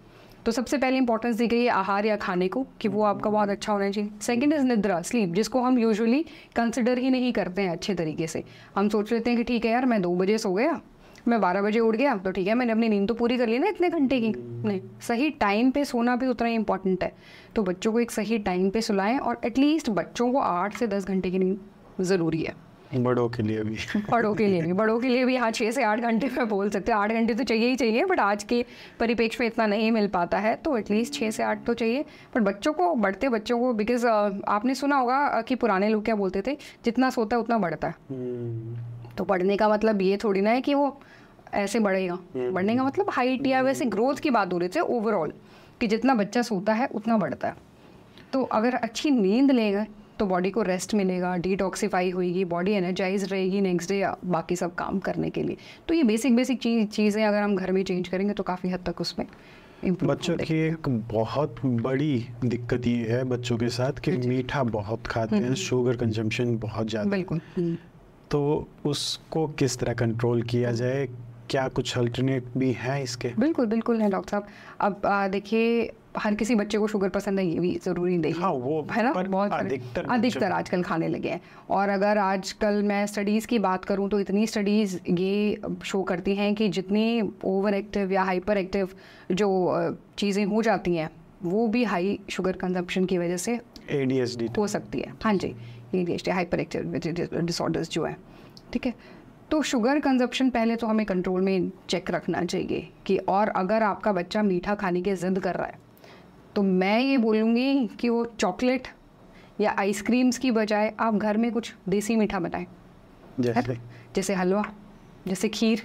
तो सबसे पहले इंपॉर्टेंस दी गई है आहार या खाने को कि वो आपका बहुत अच्छा होना चाहिए सेकंड इज़ निद्रा स्लीप जिसको हम यूजुअली कंसिडर ही नहीं करते हैं अच्छे तरीके से हम सोच लेते हैं कि ठीक है यार मैं दो बजे सो गया मैं बारह बजे उठ गया तो ठीक है मैंने अपनी नींद तो पूरी कर ली ना इतने घंटे की नहीं सही टाइम पे सोना भी उतना ही इंपॉर्टेंट है तो बच्चों को एक सही टाइम पे सुलाएं और एटलीस्ट बच्चों को आठ से दस घंटे की नींद ज़रूरी है बड़ों के लिए भी बड़ों के लिए भी बड़ों के लिए भी हाँ छः से आठ घंटे में बोल सकते हैं आठ घंटे तो चाहिए ही चाहिए बट आज के परिपेक्ष में इतना नहीं मिल पाता है तो एटलीस्ट छः से आठ तो चाहिए बट बच्चों को बढ़ते बच्चों को बिकॉज uh, आपने सुना होगा uh, कि पुराने लोग क्या बोलते थे जितना सोता है उतना बढ़ता है हम्म। तो बढ़ने का मतलब ये थोड़ी ना है कि वो ऐसे बढ़ेगा हम्म। बढ़ने का मतलब हाइट या वैसे ग्रोथ की बात हो रही थी ओवरऑल तो कि जितना बच्चा सोता है उतना बढ़ता है तो अगर अच्छी नींद लेगा तो बॉडी को रेस्ट मिलेगा डिटॉक्सीफाई होगी बॉडी एनर्जाइज रहेगी नेक्स्ट डे बाकी सब काम करने के लिए तो ये बेसिक बेसिक चीज़ चीज़ें अगर हम घर में चेंज करेंगे तो काफ़ी हद तक उसमें बच्चों की एक बहुत बड़ी दिक्कत ये है बच्चों के साथ कि मीठा बहुत खाते हैं शुगर कंजम्पशन हम्म। बहुत ज़्यादा बिल्कुल हम्म। तो उसको किस तरह कंट्रोल किया हम्म। जाए क्या कुछ अल्टरनेट भी है इसके बिल्कुल बिल्कुल है डॉक्टर साहब अब देखिए हर किसी बच्चे को शुगर पसंद ये भी ज़रूरी नहीं हाँ, वो है ना बहुत अधिकतर हाँ, अधिकतर आजकल खाने लगे हैं और अगर आजकल मैं स्टडीज़ की बात करूँ तो इतनी स्टडीज़ ये शो करती हैं कि जितने ओवर एक्टिव या हाइपर एक्टिव जो चीज़ें हो जाती हैं वो भी हाई शुगर कंजम्पशन की वजह से ए हो सकती है हाँ जी A D H D hyper active disorders जो है ठीक है तो शुगर कंजप्शन पहले तो हमें कंट्रोल में चेक रखना चाहिए कि और अगर आपका बच्चा मीठा खाने की ज़िद कर रहा है तो मैं ये बोलूँगी कि वो चॉकलेट या आइसक्रीम्स की बजाय आप घर में कुछ देसी मीठा बनाएं जैसे जैसे हलवा जैसे खीर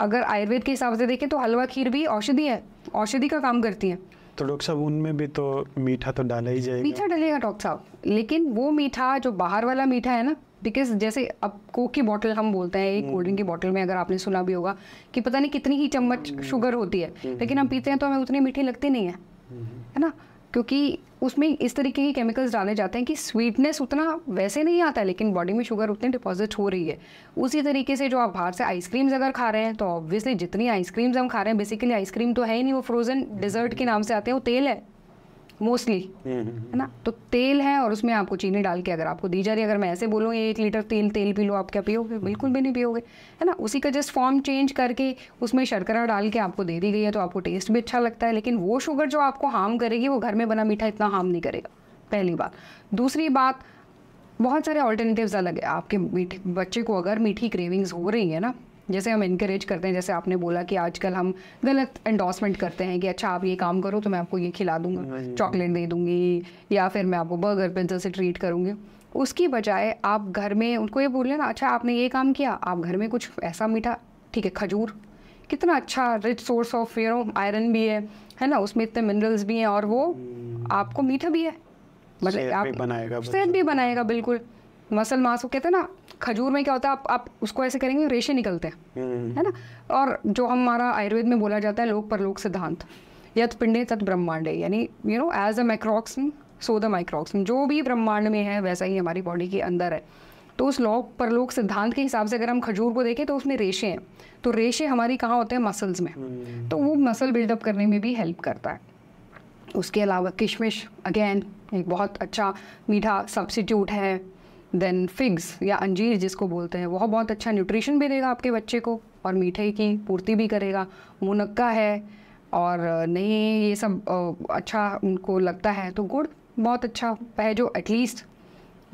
अगर आयुर्वेद के हिसाब से देखें तो हलवा खीर भी औषधि है औषधि का काम करती है तो डॉक्टर साहब उनमें भी तो मीठा तो डाला ही जाएगा मीठा डलेगा डॉक्टर साहब लेकिन वो मीठा जो बाहर वाला मीठा है ना बिकॉज जैसे अब कोक की बॉटल हम बोलते हैं एक कोल्ड हम्म। ड्रिंक की बॉटल में अगर आपने सुना भी होगा कि पता नहीं कितनी ही चम्मच शुगर हम्म। होती है हम्म। लेकिन हम पीते हैं तो हमें उतनी मीठी लगती नहीं है है ना क्योंकि उसमें इस तरीके के केमिकल्स डाले जाते हैं कि स्वीटनेस उतना वैसे नहीं आता है लेकिन बॉडी में शुगर उतनी डिपॉजिट हो रही है उसी तरीके से जो आप बाहर से आइसक्रीम्स अगर खा रहे हैं तो ऑब्वियसली जितनी आइसक्रीम्स हम खा रहे हैं बेसिकली आइसक्रीम तो है ही नहीं वो फ्रोज़न डिजर्ट के नाम से आते हैं वो तेल है मोस्टली हम्म, हम्म, हम्म। है ना तो तेल है और उसमें आपको चीनी डाल के अगर आपको दी जा रही है अगर मैं ऐसे बोलूँ एक लीटर तेल तेल पी लो आप क्या पियोगे बिल्कुल भी नहीं पियोगे है ना उसी का जस्ट फॉर्म चेंज करके उसमें शर्करा डाल के आपको दे दी गई है तो आपको टेस्ट भी अच्छा लगता है लेकिन वो शुगर जो आपको हार्म करेगी वो घर में बना मीठा इतना हार्म नहीं करेगा पहली बात दूसरी बात बहुत सारे ऑल्टरनेटिव्स अलग है आपके मीठे बच्चे को अगर मीठी क्रेविंग्स हो रही है ना जैसे हम इनक्रेज करते हैं जैसे आपने बोला कि आजकल हम गलत एंडोसमेंट करते हैं कि अच्छा आप ये काम करो तो मैं आपको ये खिला दूंगा चॉकलेट दे दूंगी या फिर मैं आपको बर्गर पेंसिल से ट्रीट करूँगी उसकी बजाय आप घर में उनको ये बोल रहे ना अच्छा आपने ये काम किया आप घर में कुछ ऐसा मीठा ठीक है खजूर कितना अच्छा rich source of fair iron भी है है ना उसमें इतने मिनरल्स भी हैं और वो हम्म। आपको मीठा भी है मतलब आप सेहत भी बनाएगा बिल्कुल मसल मास कहते हैं ना खजूर में क्या होता है आप आप उसको ऐसे करेंगे रेशे निकलते हैं हम्म, हम्म, हम्म। है ना और जो हमारा आयुर्वेद में बोला जाता है लोक परलोक सिद्धांत यथ पिंडे तत् ब्रह्मांड यानी you know as a microcosm so the microcosm जो भी ब्रह्मांड में है वैसा ही हमारी बॉडी के अंदर है तो उस लोक परलोक सिद्धांत के हिसाब से अगर हम खजूर को देखें तो उसमें रेशे हैं तो रेशे हमारी कहाँ होते हैं मसल्स में तो वो मसल बिल्डअप करने में भी हेल्प करता है उसके अलावा किशमिश अगेन एक बहुत अच्छा मीठा सब्सिट्यूट है देन फिग्स या अंजीर जिसको बोलते हैं वह बहुत अच्छा न्यूट्रिशन भी देगा आपके बच्चे को और मीठे की पूर्ति भी करेगा मुनक्का है और नहीं ये सब अच्छा उनको लगता है तो गुड़ बहुत अच्छा है जो एटलीस्ट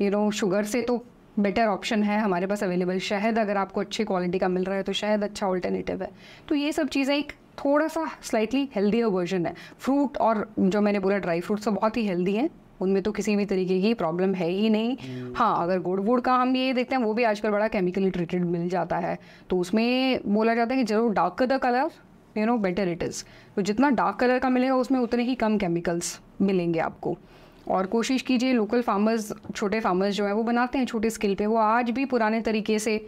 यू नो शुगर से तो बेटर ऑप्शन है हमारे पास अवेलेबल शहद अगर आपको अच्छी क्वालिटी का मिल रहा है तो शहद अच्छा ऑल्टरनेटिव है तो ये सब चीज़ें एक थोड़ा सा स्लाइटली हेल्दी वर्जन है फ्रूट और जो मैंने बोला ड्राई फ्रूट्स तो बहुत ही हेल्दी हैं उनमें तो किसी भी तरीके की प्रॉब्लम है ही नहीं hmm. हाँ अगर गुड़ वुड़ का हम ये देखते हैं वो भी आजकल बड़ा केमिकली ट्रीटेड मिल जाता है तो उसमें बोला जाता है कि जरूर dark the colour you know better it is तो जितना डार्क कलर का मिलेगा उसमें उतने ही कम केमिकल्स मिलेंगे आपको और कोशिश कीजिए लोकल फार्मर्स छोटे फार्मर्स जो हैं वो बनाते हैं छोटे स्किल पे वो आज भी पुराने तरीके से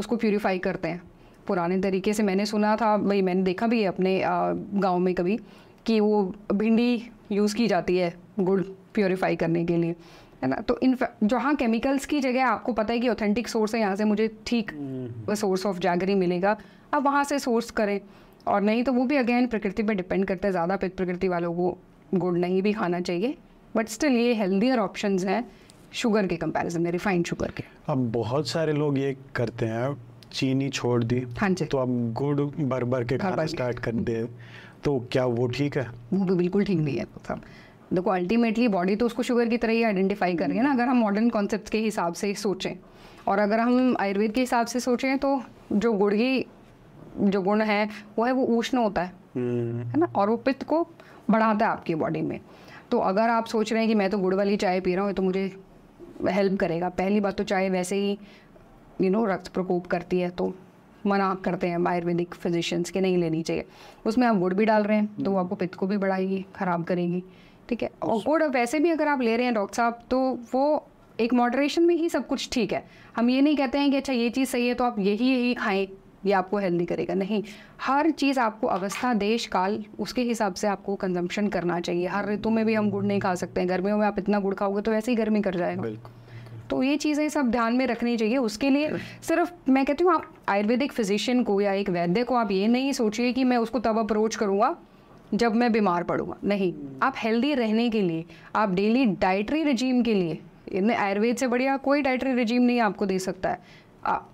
उसको प्योरीफाई करते हैं पुराने तरीके से मैंने सुना था भाई मैंने देखा भी है अपने गांव में कभी कि वो भिंडी यूज़ की जाती है गुड़ प्योरीफाई करने के लिए है ना तो इन जहाँ केमिकल्स की जगह आपको पता है कि ऑथेंटिक सोर्स है यहाँ से मुझे ठीक सोर्स ऑफ जागरी मिलेगा अब वहाँ से सोर्स करें और नहीं तो वो भी अगेन प्रकृति पर डिपेंड करता है ज़्यादा प्रकृति वालों को गुड़ नहीं भी खाना चाहिए बट स्टिल ये हेल्दियर ऑप्शन हैं शुगर के कंपेरिजन में रिफाइंड शुगर के अब बहुत सारे लोग ये करते हैं चीनी छोड़ दी हाँ जी तो अब गुड़ भर भर के खाना स्टार्ट कर दे तो क्या वो ठीक है वो भी बिल्कुल ठीक नहीं है तो देखो अल्टीमेटली बॉडी तो उसको शुगर की तरह ही आइडेंटिफाई कर रही है ना अगर हम मॉडर्न कॉन्सेप्ट के हिसाब से सोचें और अगर हम आयुर्वेद के हिसाब से सोचें तो जो गुड़ की जो गुण है वो है वो उष्ण होता है हम्म। है ना और वो पित्त को बढ़ाता है आपकी बॉडी में तो अगर आप सोच रहे हैं कि मैं तो गुड़ वाली चाय पी रहा हूँ तो मुझे हेल्प करेगा पहली बात तो चाय वैसे ही यू नो रक्त प्रकोप करती है तो मना करते हैं आयुर्वेदिक फिजिशियंस के नहीं लेनी चाहिए उसमें आप गुड़ भी डाल रहे हैं तो वो हम्म। आपको पित्त को भी बढ़ाएगी ख़राब करेगी ठीक है और गुड़ वैसे भी अगर आप ले रहे हैं डॉक्टर साहब तो वो एक मॉडरेशन में ही सब कुछ ठीक है हम ये नहीं कहते हैं कि अच्छा ये चीज़ सही है तो आप यही यही खाएं ये आपको हेल्दी करेगा नहीं हर चीज़ आपको अवस्था देश काल उसके हिसाब से आपको कंजम्पशन करना चाहिए हर ऋतु में भी हम गुड़ नहीं खा सकते हैं गर्मियों में आप इतना गुड़ खाओगे तो वैसे ही गर्मी कर जाएगा तो ये चीज़ें सब ध्यान में रखनी चाहिए उसके लिए सिर्फ मैं कहती हूँ आप आयुर्वेदिक फिजिशियन को या एक वैद्य को आप ये नहीं सोचिए कि मैं उसको तब अप्रोच करूँगा जब मैं बीमार पड़ूंगा नहीं आप हेल्दी रहने के लिए आप डेली डाइटरी रिजीम के लिए आयुर्वेद से बढ़िया कोई डाइटरी रिजीम नहीं आपको दे सकता है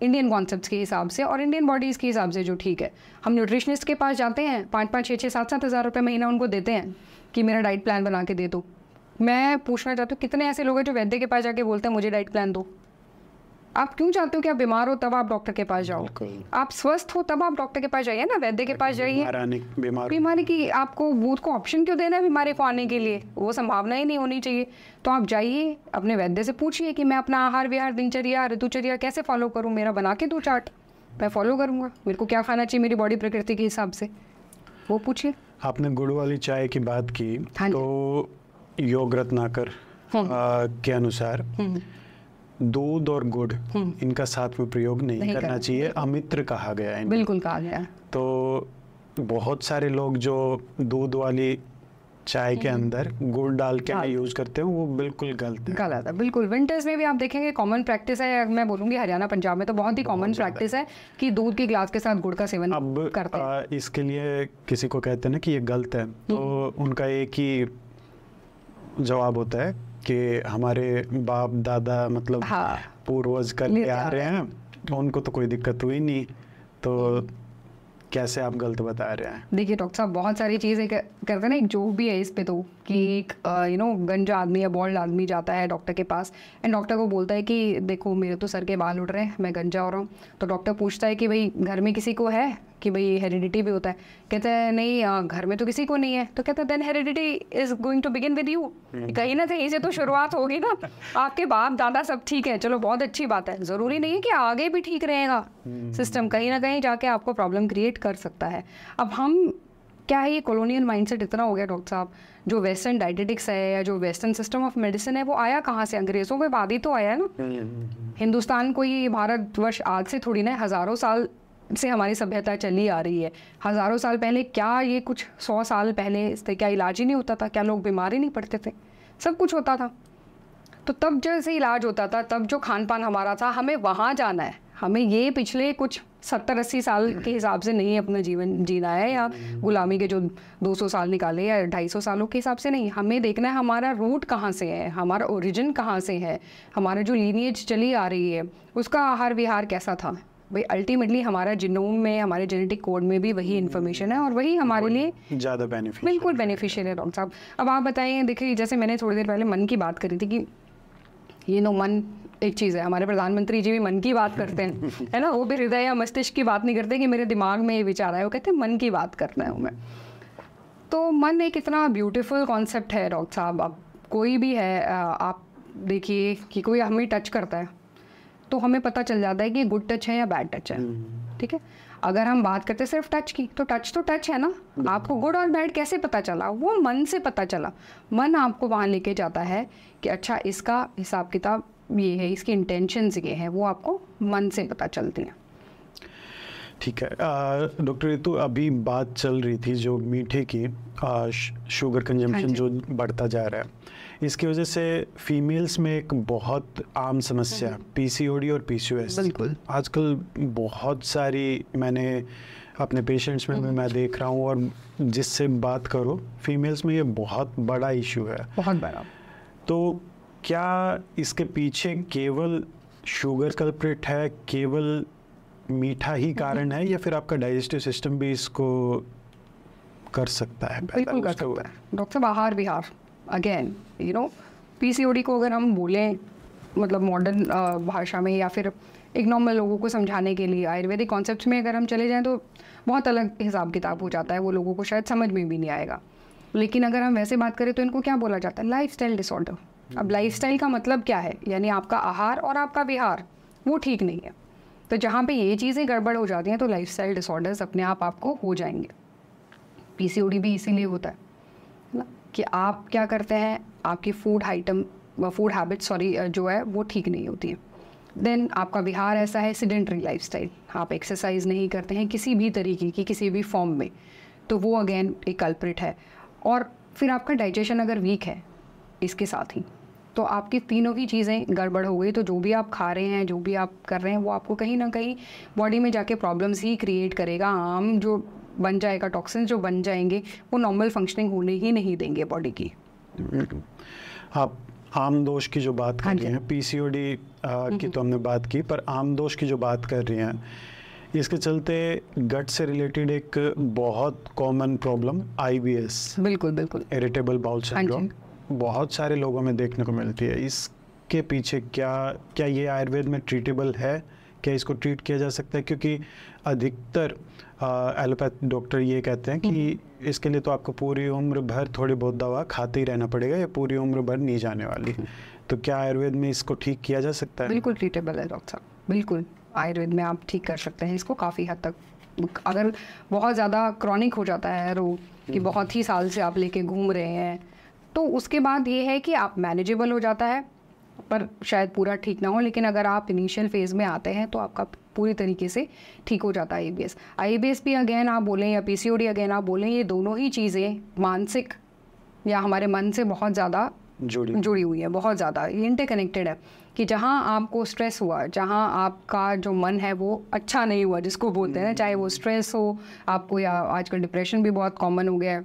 इंडियन कॉन्सेप्ट्स के हिसाब से और इंडियन बॉडीज़ के हिसाब से जो ठीक है हम न्यूट्रिशनिस्ट के पास जाते हैं पाँच पाँच छः छः सात सात हज़ार रुपये महीना उनको देते हैं कि मेरा डाइट प्लान बना के दे दो मैं पूछना चाहती हूँ कितने ऐसे लोग हैं जो वैद्य के पास जाके बोलते हैं मुझे डाइट प्लान दो आप क्यों चाहते हो कि आप बीमार हो तब आप डॉक्टर के पास जाओ आप स्वस्थ हो तब आप डॉक्टर के पास जाइए ना वैद्य के पास जाइए बीमारी की आपको बूथ को ऑप्शन क्यों देना है बीमारी को आने के लिए वो संभावना ही नहीं होनी चाहिए तो आप जाइए अपने वैद्य से पूछिए कि मैं अपना आहार विहार दिनचर्या ऋतुचर्या कैसे फॉलो करूँ मेरा बना के दो चार्ट मैं फॉलो करूँगा मेरे को क्या खाना चाहिए मेरी बॉडी प्रकृति के हिसाब से वो पूछिए आपने गुड़ वाली चाय की बात की हाँ तो योग रत्नाकर हम्म। के अनुसार हम्म। दूध और गुड़ हम्म। इनका साथ में प्रयोग नहीं, नहीं करना चाहिए अमित्र कहा गया है बिल्कुल कहा गया तो बहुत सारे लोग जो दूध वाली चाय के हम्म। अंदर गुड़ डाल के हाँ। यूज करते हैं वो बिल्कुल गलत है गलत है बिल्कुल विंटर्स में भी आप देखेंगे कॉमन प्रैक्टिस है मैं बोलूंगी हरियाणा पंजाब में तो बहुत ही कॉमन प्रैक्टिस है कि दूध के ग्लास के साथ गुड़ का सेवन अब करते हैं इसके लिए किसी को कहते हैं ना कि ये गलत है हम्म। तो उनका एक ही जवाब होता है के हमारे बाप दादा मतलब हाँ, पूर्वज करके आ रहे हैं तो उनको तो कोई दिक्कत हुई नहीं तो कैसे आप गलत बता रहे हैं देखिए डॉक्टर साहब बहुत सारी चीज़ें करते ना एक जोक भी है इस पे तो कि एक यू नो गंजा आदमी या बॉल्ड आदमी जाता है डॉक्टर के पास एंड डॉक्टर को बोलता है कि देखो मेरे तो सर के बाल उड़ रहे हैं मैं गंजा हो रहा हूँ तो डॉक्टर पूछता है कि भाई घर में किसी को है कि भाई हेरिडिटी भी होता है कहते हैं नहीं घर में तो किसी को नहीं है तो कहते हैं then heredity is going to begin with you कहीं ना कहीं से तो शुरुआत होगी ना आपके बाप दादा सब ठीक है चलो बहुत अच्छी बात है ज़रूरी नहीं है कि आगे भी ठीक रहेगा सिस्टम हम्म। कहीं ना कहीं जाके आपको प्रॉब्लम क्रिएट कर सकता है अब हम क्या है ये कॉलोनियल माइंडसेट इतना हो गया डॉक्टर साहब जो वेस्टर्न डाइटेटिक्स है या जो वेस्टर्न सिस्टम ऑफ मेडिसिन है वो आया कहाँ से अंग्रेज़ों के बाद ही तो आया है ना हिंदुस्तान को ये भारतवर्ष आज से थोड़ी ना हज़ारों साल से हमारी सभ्यता चली आ रही है हज़ारों साल पहले क्या ये कुछ सौ साल पहले इससे क्या इलाज ही नहीं होता था क्या लोग बीमार ही नहीं पड़ते थे सब कुछ होता था तो तब जैसे इलाज होता था तब जो खान पान हमारा था हमें वहाँ जाना है हमें ये पिछले कुछ सत्तर अस्सी साल के हिसाब से नहीं अपना जीवन जीना है या गुलामी के जो दो सौ साल निकाले या ढाई सौ सालों के हिसाब से नहीं हमें देखना है हमारा रूट कहाँ से है हमारा ओरिजिन कहाँ से है हमारा जो लीनिएज चली आ रही है उसका आहार विहार कैसा था भाई अल्टीमेटली हमारा जिनोम में हमारे जेनेटिक कोड में भी वही इन्फॉर्मेशन हम्म। है और वही हमारे लिए ज़्यादा बेनिफिट बिल्कुल बेनिफिशियल है डॉक्टर साहब अब आप बताइए देखिए जैसे मैंने थोड़ी देर पहले मन की बात करी थी कि ये नो मन एक चीज़ है हमारे प्रधानमंत्री जी भी मन की बात करते हैं है ना वो भी हृदय या मस्तिष्क की बात नहीं करते कि मेरे दिमाग में ये विचार आए वो कहते हैं मन की बात रहे हूँ मैं तो मन एक इतना ब्यूटीफुल कॉन्सेप्ट है डॉक्टर साहब अब कोई भी है आप देखिए कि कोई हमें टच करता है तो हमें पता चल जाता है कि गुड टच है या बैड टच है हम्म। ठीक है अगर हम बात करते सिर्फ टच की तो टच तो टच है ना आपको गुड और बैड कैसे पता चला वो मन से पता चला मन आपको वहाँ लेके जाता है कि अच्छा इसका हिसाब किताब ये है इसकी इंटेंशन ये है वो आपको मन से पता चलती हैं ठीक है डॉक्टर रितु तो अभी बात चल रही थी जो मीठे की आ, शुगर कंजम्पशन हाँ जो बढ़ता जा रहा है इसकी वजह से फीमेल्स में एक बहुत आम समस्या पीसीओडी हाँ और पीसीओएस बिल्कुल आजकल बहुत सारी मैंने अपने पेशेंट्स में हाँ। मैं देख रहा हूँ और जिससे बात करो फीमेल्स में ये बहुत बड़ा इशू है बहुत बड़ा तो क्या इसके पीछे केवल शुगर कल्प्रेट है केवल मीठा ही कारण है या फिर आपका डाइजेस्टिव सिस्टम भी इसको कर सकता है डॉक्टर बाहर बिहार अगेन यू नो पीसीओडी को अगर हम बोलें मतलब मॉडर्न भाषा में या फिर एक नॉर्मल लोगों को समझाने के लिए आयुर्वेदिक कॉन्सेप्ट में अगर हम चले जाएँ तो बहुत अलग हिसाब किताब हो जाता है वो लोगों को शायद समझ में भी नहीं आएगा लेकिन अगर हम वैसे बात करें तो इनको क्या बोला जाता है लाइफ स्टाइल डिसऑर्डर अब लाइफस्टाइल का मतलब क्या है यानी आपका आहार और आपका विहार वो ठीक नहीं है तो जहाँ पे ये चीज़ें गड़बड़ हो जाती हैं तो लाइफस्टाइल डिसऑर्डर्स अपने आप आपको हो जाएंगे पीसीओडी भी इसीलिए होता है ना कि आप क्या करते हैं आपकी food item food habit sorry जो है वो ठीक नहीं होती है देन आपका विहार ऐसा है सिडेंट्री लाइफ आप एक्सरसाइज नहीं करते हैं किसी भी तरीके की किसी भी फॉर्म में तो वो अगेन एक कल्प्रिट है और फिर आपका डाइजेशन अगर वीक है इसके साथ ही तो आपकी तीनों की चीज़ें गड़बड़ हो गई तो जो भी आप खा रहे हैं जो भी आप कर रहे हैं वो आपको कहीं ना कहीं बॉडी में जाके प्रॉब्लम्स ही क्रिएट करेगा आम जो बन जाएगा टॉक्सिन जो बन जाएंगे वो नॉर्मल फंक्शनिंग होने ही नहीं देंगे बॉडी की आप आम दोष की जो बात कर हाँ रही हैं पीसीओडी की तो हमने बात की पर आम दोष की जो बात कर रही हैं इसके चलते गट से रिलेटेड एक बहुत कॉमन प्रॉब्लम आईबीएस बिल्कुल बिल्कुल इरिटेबल बाउल सिंड्रोम बहुत सारे लोगों में देखने को मिलती है इसके पीछे क्या क्या ये आयुर्वेद में ट्रीटेबल है क्या इसको ट्रीट किया जा सकता है क्योंकि अधिकतर एलोपैथ डॉक्टर ये कहते हैं कि हम्म। इसके लिए तो आपको पूरी उम्र भर थोड़ी बहुत दवा खाते ही रहना पड़ेगा या पूरी उम्र भर नहीं जाने वाली हम्म। तो क्या आयुर्वेद में इसको ठीक किया जा सकता है बिल्कुल ट्रीटेबल है डॉक्टर साहब बिल्कुल आयुर्वेद में आप ठीक कर सकते हैं इसको काफ़ी हद तक अगर बहुत ज़्यादा क्रॉनिक हो जाता है रोग कि हम्म। बहुत ही साल से आप लेके घूम रहे हैं तो उसके बाद ये है कि आप मैनेजेबल हो जाता है पर शायद पूरा ठीक ना हो लेकिन अगर आप इनिशियल फेज़ में आते हैं तो आपका पूरी तरीके से ठीक हो जाता है आई आई बी एस भी अगेन आप बोलें या P C O D again आप बोलें ये दोनों ही चीज़ें मानसिक या हमारे मन से बहुत ज़्यादा जुड़ी जुड़ी हुई है बहुत ज़्यादा इंटरकनेक्टेड है कि जहाँ आपको स्ट्रेस हुआ जहाँ आपका जो मन है वो अच्छा नहीं हुआ जिसको बोलते हैं ना हम्म। चाहे वो स्ट्रेस हो आपको या आजकल डिप्रेशन भी बहुत कॉमन हो गया है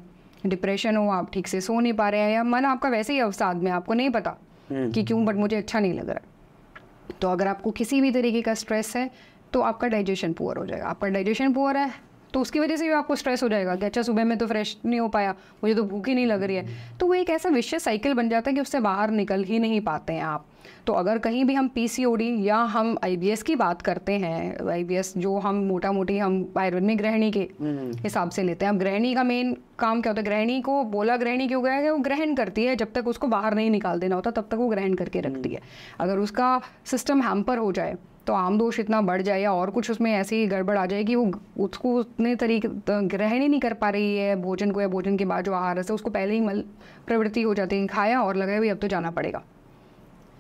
डिप्रेशन हो आप ठीक से सो नहीं पा रहे हैं या मन आपका वैसे ही अवसाद में आपको नहीं पता हम्म। कि क्यों बट मुझे अच्छा नहीं लग रहा है तो अगर आपको किसी भी तरीके का स्ट्रेस है तो आपका डाइजेशन पुअर हो जाएगा आपका डाइजेशन पुअर है तो उसकी वजह से भी आपको स्ट्रेस हो जाएगा कि अच्छा सुबह में तो फ्रेश नहीं हो पाया मुझे तो भूख ही नहीं लग रही है तो वो एक ऐसा विशेष साइकिल बन जाता है कि उससे बाहर निकल ही नहीं पाते हैं आप तो अगर कहीं भी हम पी या हम आई की बात करते हैं आई जो हम मोटा मोटी हम आयुर्वेद गृहिणी के हम्म। हिसाब से लेते हैं अब गृहिणी का मेन काम क्या होता है गृहिणी को बोला गृहिणी क्यों गया है वो ग्रहण करती है जब तक उसको बाहर नहीं निकाल देना होता तब तक वो ग्रहण करके रखती हम्म। है अगर उसका सिस्टम हैम्पर हो जाए तो आम दोष इतना बढ़ जाए या और कुछ उसमें ऐसी गड़बड़ आ जाए कि वो उसको उतने तरीके ग्रहण ही नहीं कर पा रही है भोजन को या भोजन के बाद जो आहार है उसको पहले ही मल प्रवृत्ति हो जाती है खाया और लगा भी अब तो जाना पड़ेगा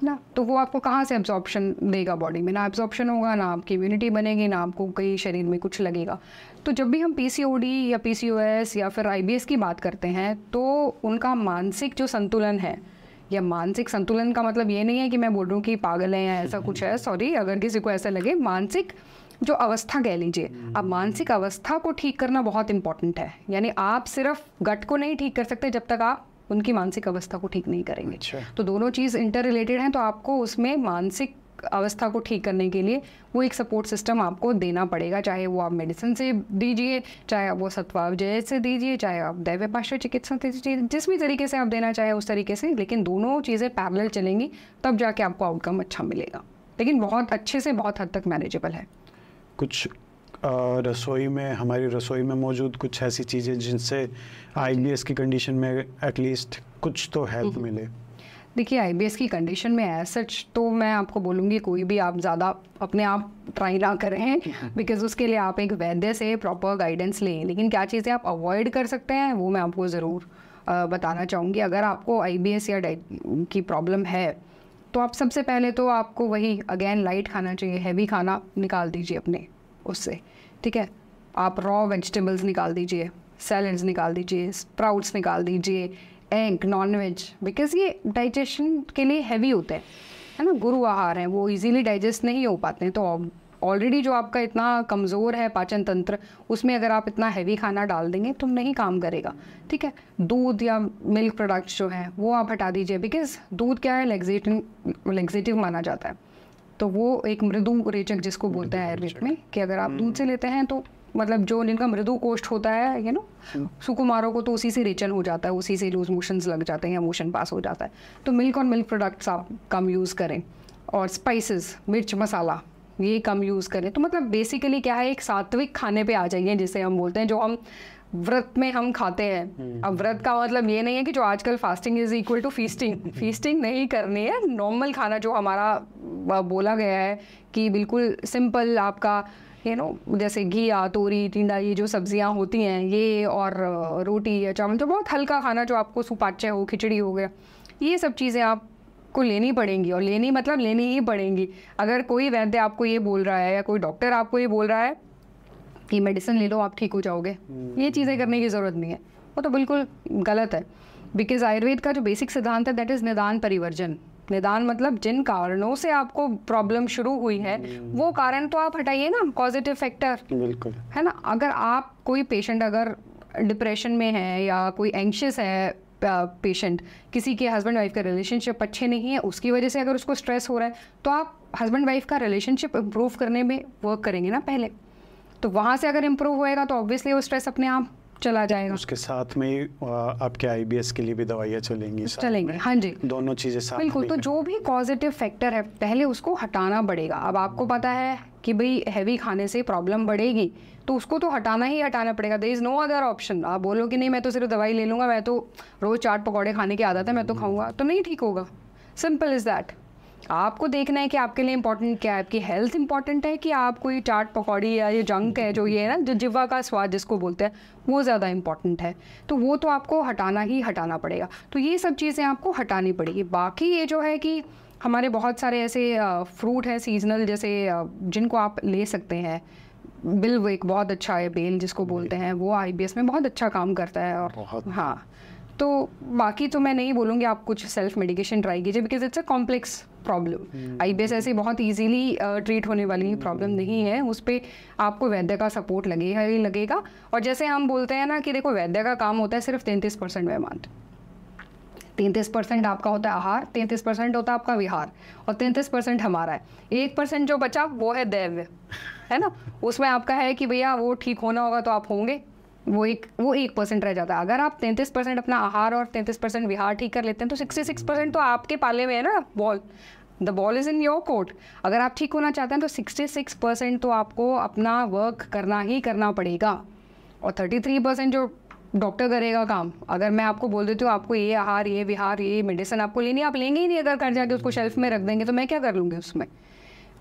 ना तो वो आपको कहाँ से एब्जॉर्प्शन देगा बॉडी में ना एब्जॉर्प्शन होगा ना आपकी इम्यूनिटी बनेगी ना आपको कहीं शरीर में कुछ लगेगा तो जब भी हम पीसीओडी या पीसीओएस या फिर आईबीएस की बात करते हैं तो उनका मानसिक जो संतुलन है या मानसिक संतुलन का मतलब ये नहीं है कि मैं बोल रहा कि पागल है या ऐसा कुछ है सॉरी अगर किसी को ऐसा लगे मानसिक जो अवस्था कह लीजिए अब मानसिक अवस्था को ठीक करना बहुत इंपॉर्टेंट है यानी आप सिर्फ गट को नहीं ठीक कर सकते जब तक आप उनकी मानसिक अवस्था को ठीक नहीं करेंगे अच्छा। तो दोनों चीज़ इंटर रिलेटेड हैं तो आपको उसमें मानसिक अवस्था को ठीक करने के लिए वो एक सपोर्ट सिस्टम आपको देना पड़ेगा चाहे वो आप मेडिसिन से दीजिए चाहे आप वो सत्वाव जय से दीजिए चाहे आप दैव्य पाश्चर चिकित्सा से दीजिए जिस भी तरीके से आप देना चाहे उस तरीके से लेकिन दोनों चीज़ें पैरल चलेंगी तब जाके आपको आउटकम अच्छा मिलेगा लेकिन बहुत अच्छे से बहुत हद तक मैनेजेबल है कुछ रसोई में हमारी रसोई में मौजूद कुछ ऐसी चीज़ें जिनसे आई की कंडीशन में एटलीस्ट कुछ तो हेल्प हम्म। मिले देखिए आई की कंडीशन में एज सच तो मैं आपको बोलूँगी कोई भी आप ज़्यादा अपने आप ट्राई ना करें बिकॉज उसके लिए आप एक वैद्य से प्रॉपर गाइडेंस लें लेकिन क्या चीज़ें आप अवॉइड कर सकते हैं वो मैं आपको ज़रूर बताना चाहूँगी अगर आपको आई या डाइट की प्रॉब्लम है तो आप सबसे पहले तो आपको वही अगेन लाइट खाना चाहिए हैवी खाना निकाल दीजिए अपने उससे ठीक है आप रॉ वेजिटेबल्स निकाल दीजिए सैलड्स निकाल दीजिए स्प्राउट्स निकाल दीजिए एग नॉन वेज बिकॉज ये डाइजेशन के लिए हैवी होते हैं है ना गुरु आहार हैं वो इजीली डाइजेस्ट नहीं हो पाते हैं तो ऑलरेडी जो आपका इतना कमज़ोर है पाचन तंत्र उसमें अगर आप इतना हैवी खाना डाल देंगे तो नहीं काम करेगा ठीक है दूध या मिल्क प्रोडक्ट्स जो हैं वो आप हटा दीजिए बिकॉज दूध क्या है लेग्जेटिव लेग्जेटिव माना जाता है तो वो एक मृदु रेचक जिसको बोलते हैं आयुर्वेद में कि अगर आप हम्म। दूध से लेते हैं तो मतलब जो जिनका मृदु कोष्ठ होता है यू नो हम्म। सुकुमारों को तो उसी से रेचन हो जाता है उसी से लूज मोशन लग जाते हैं या मोशन पास हो जाता है तो मिल्क और मिल्क प्रोडक्ट्स आप कम यूज़ करें और स्पाइसेस मिर्च मसाला ये कम यूज़ करें तो मतलब बेसिकली क्या है एक सात्विक खाने पे आ जाइए जिसे हम बोलते हैं जो हम व्रत में हम खाते हैं हम्म। अब व्रत का मतलब ये नहीं है कि जो आजकल fasting is equal to feasting feasting नहीं करनी है नॉर्मल खाना जो हमारा बोला गया है कि बिल्कुल सिंपल आपका यू नो जैसे घिया तोरी टिंडा ये जो सब्जियां होती हैं ये और रोटी या चावल तो बहुत हल्का खाना जो आपको सुपाचे हो खिचड़ी हो गया ये सब चीज़ें आप को लेनी पड़ेंगी और लेनी मतलब लेनी ही पड़ेंगी अगर कोई वैद्य आपको ये बोल रहा है या कोई डॉक्टर आपको ये बोल रहा है कि मेडिसिन ले लो आप ठीक हो जाओगे ये हम्म। चीज़ें करने की ज़रूरत नहीं है वो तो बिल्कुल गलत है बिकॉज आयुर्वेद का जो बेसिक सिद्धांत है दैट इज़ निदान परिवर्जन निदान मतलब जिन कारणों से आपको प्रॉब्लम शुरू हुई है हम्म। वो कारण तो आप हटाइए ना पॉजिटिव फैक्टर बिल्कुल है ना अगर आप कोई पेशेंट अगर डिप्रेशन में है या कोई एंशियस है पेशेंट किसी के हस्बैंड वाइफ का रिलेशनशिप अच्छे नहीं है उसकी वजह से अगर उसको स्ट्रेस हो रहा है तो आप हस्बैंड वाइफ का रिलेशनशिप इम्प्रूव करने में वर्क करेंगे ना पहले तो वहाँ से अगर इम्प्रूव होएगा तो ऑब्वियसली वो स्ट्रेस अपने आप चला जाएगा उसके साथ में आपके आईबीएस के लिए भी दवाइयाँ चलेंगी चलेंगे हाँ जी दोनों चीज़ें साथ बिल्कुल तो जो भी पॉजिटिव फैक्टर है पहले उसको हटाना पड़ेगा अब आपको पता है कि भाई हैवी खाने से प्रॉब्लम बढ़ेगी तो उसको तो हटाना ही हटाना पड़ेगा there is no other option आप बोलो कि नहीं मैं तो सिर्फ दवाई ले लूँगा मैं तो रोज़ चाट पकौड़े खाने की आदत है मैं तो खाऊँगा तो नहीं ठीक होगा सिंपल इज़ दैट आपको देखना है कि आपके लिए इम्पोर्टेंट क्या है आपकी हेल्थ इंपॉर्टेंट है कि आप कोई चाट पकौड़ी या ये जंक है जो ये है ना जो जिवा का स्वाद जिसको बोलते हैं वो ज़्यादा इंपॉर्टेंट है तो वो तो आपको हटाना ही हटाना पड़ेगा तो ये सब चीज़ें आपको हटानी पड़ेगी बाकी ये जो है कि हमारे बहुत सारे ऐसे फ्रूट हैं सीजनल जैसे जिनको आप ले सकते हैं बिल वो एक बहुत अच्छा है बेल जिसको बोलते हैं वो आई में बहुत अच्छा काम करता है और हाँ तो बाकी तो मैं नहीं बोलूँगी आप कुछ सेल्फ मेडिकेशन ट्राई कीजिए because it's a complex problem I B ऐसी बहुत ईजीली ट्रीट uh, होने वाली प्रॉब्लम hmm. नहीं है उस पर आपको वैद्य का सपोर्ट लगेगा ही लगेगा और जैसे हम बोलते हैं ना कि देखो वैद्य का काम होता है सिर्फ तैंतीस परसेंट मेहमान तैंतीस परसेंट आपका होता है आहार तैंतीस परसेंट होता है आपका विहार और तैंतीस परसेंट हमारा है एक परसेंट जो बचा वो है दैव्य है ना उसमें आपका है कि भैया वो ठीक होना होगा तो आप होंगे वो एक वो एक परसेंट रह जाता है अगर आप तैंतीस परसेंट अपना आहार और तैंतीस परसेंट विहार ठीक कर लेते हैं तो सिक्सटी सिक्स परसेंट तो आपके पाले में है ना ball the ball is in your court अगर आप ठीक होना चाहते हैं तो सिक्सटी सिक्स परसेंट तो आपको अपना वर्क करना ही करना पड़ेगा और थर्टी थ्री परसेंट जो डॉक्टर करेगा काम अगर मैं आपको बोल देती हूँ आपको ये आहार ये विहार ये मेडिसिन आपको लेनी आप लेंगे ही नहीं अगर कर जाके उसको शेल्फ में रख देंगे तो मैं क्या कर लूँगी उसमें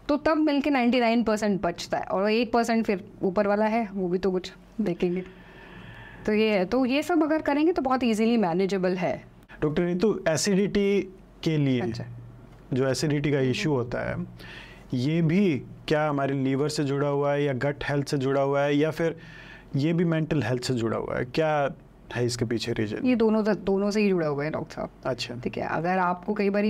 तो तब मिलके नाइन परसेंट बचता है और एक परसेंट फिर ऊपर वाला है वो भी तो कुछ देखेंगे तो ये तो ये सब अगर करेंगे तो बहुत ईजिली मैनेजेबल है डॉक्टर रितु तो एसिडिटी के लिए अच्छा। जो एसिडिटी का इशू होता है ये भी क्या हमारे लीवर से जुड़ा हुआ है या गट हेल्थ से जुड़ा हुआ है या फिर ये भी मेंटल हेल्थ से जुड़ा हुआ है क्या है इसके पीछे रीजन ये दोनों दोनों से ही जुड़ा हुआ है डॉक्टर साहब अच्छा ठीक है अगर आपको कई बार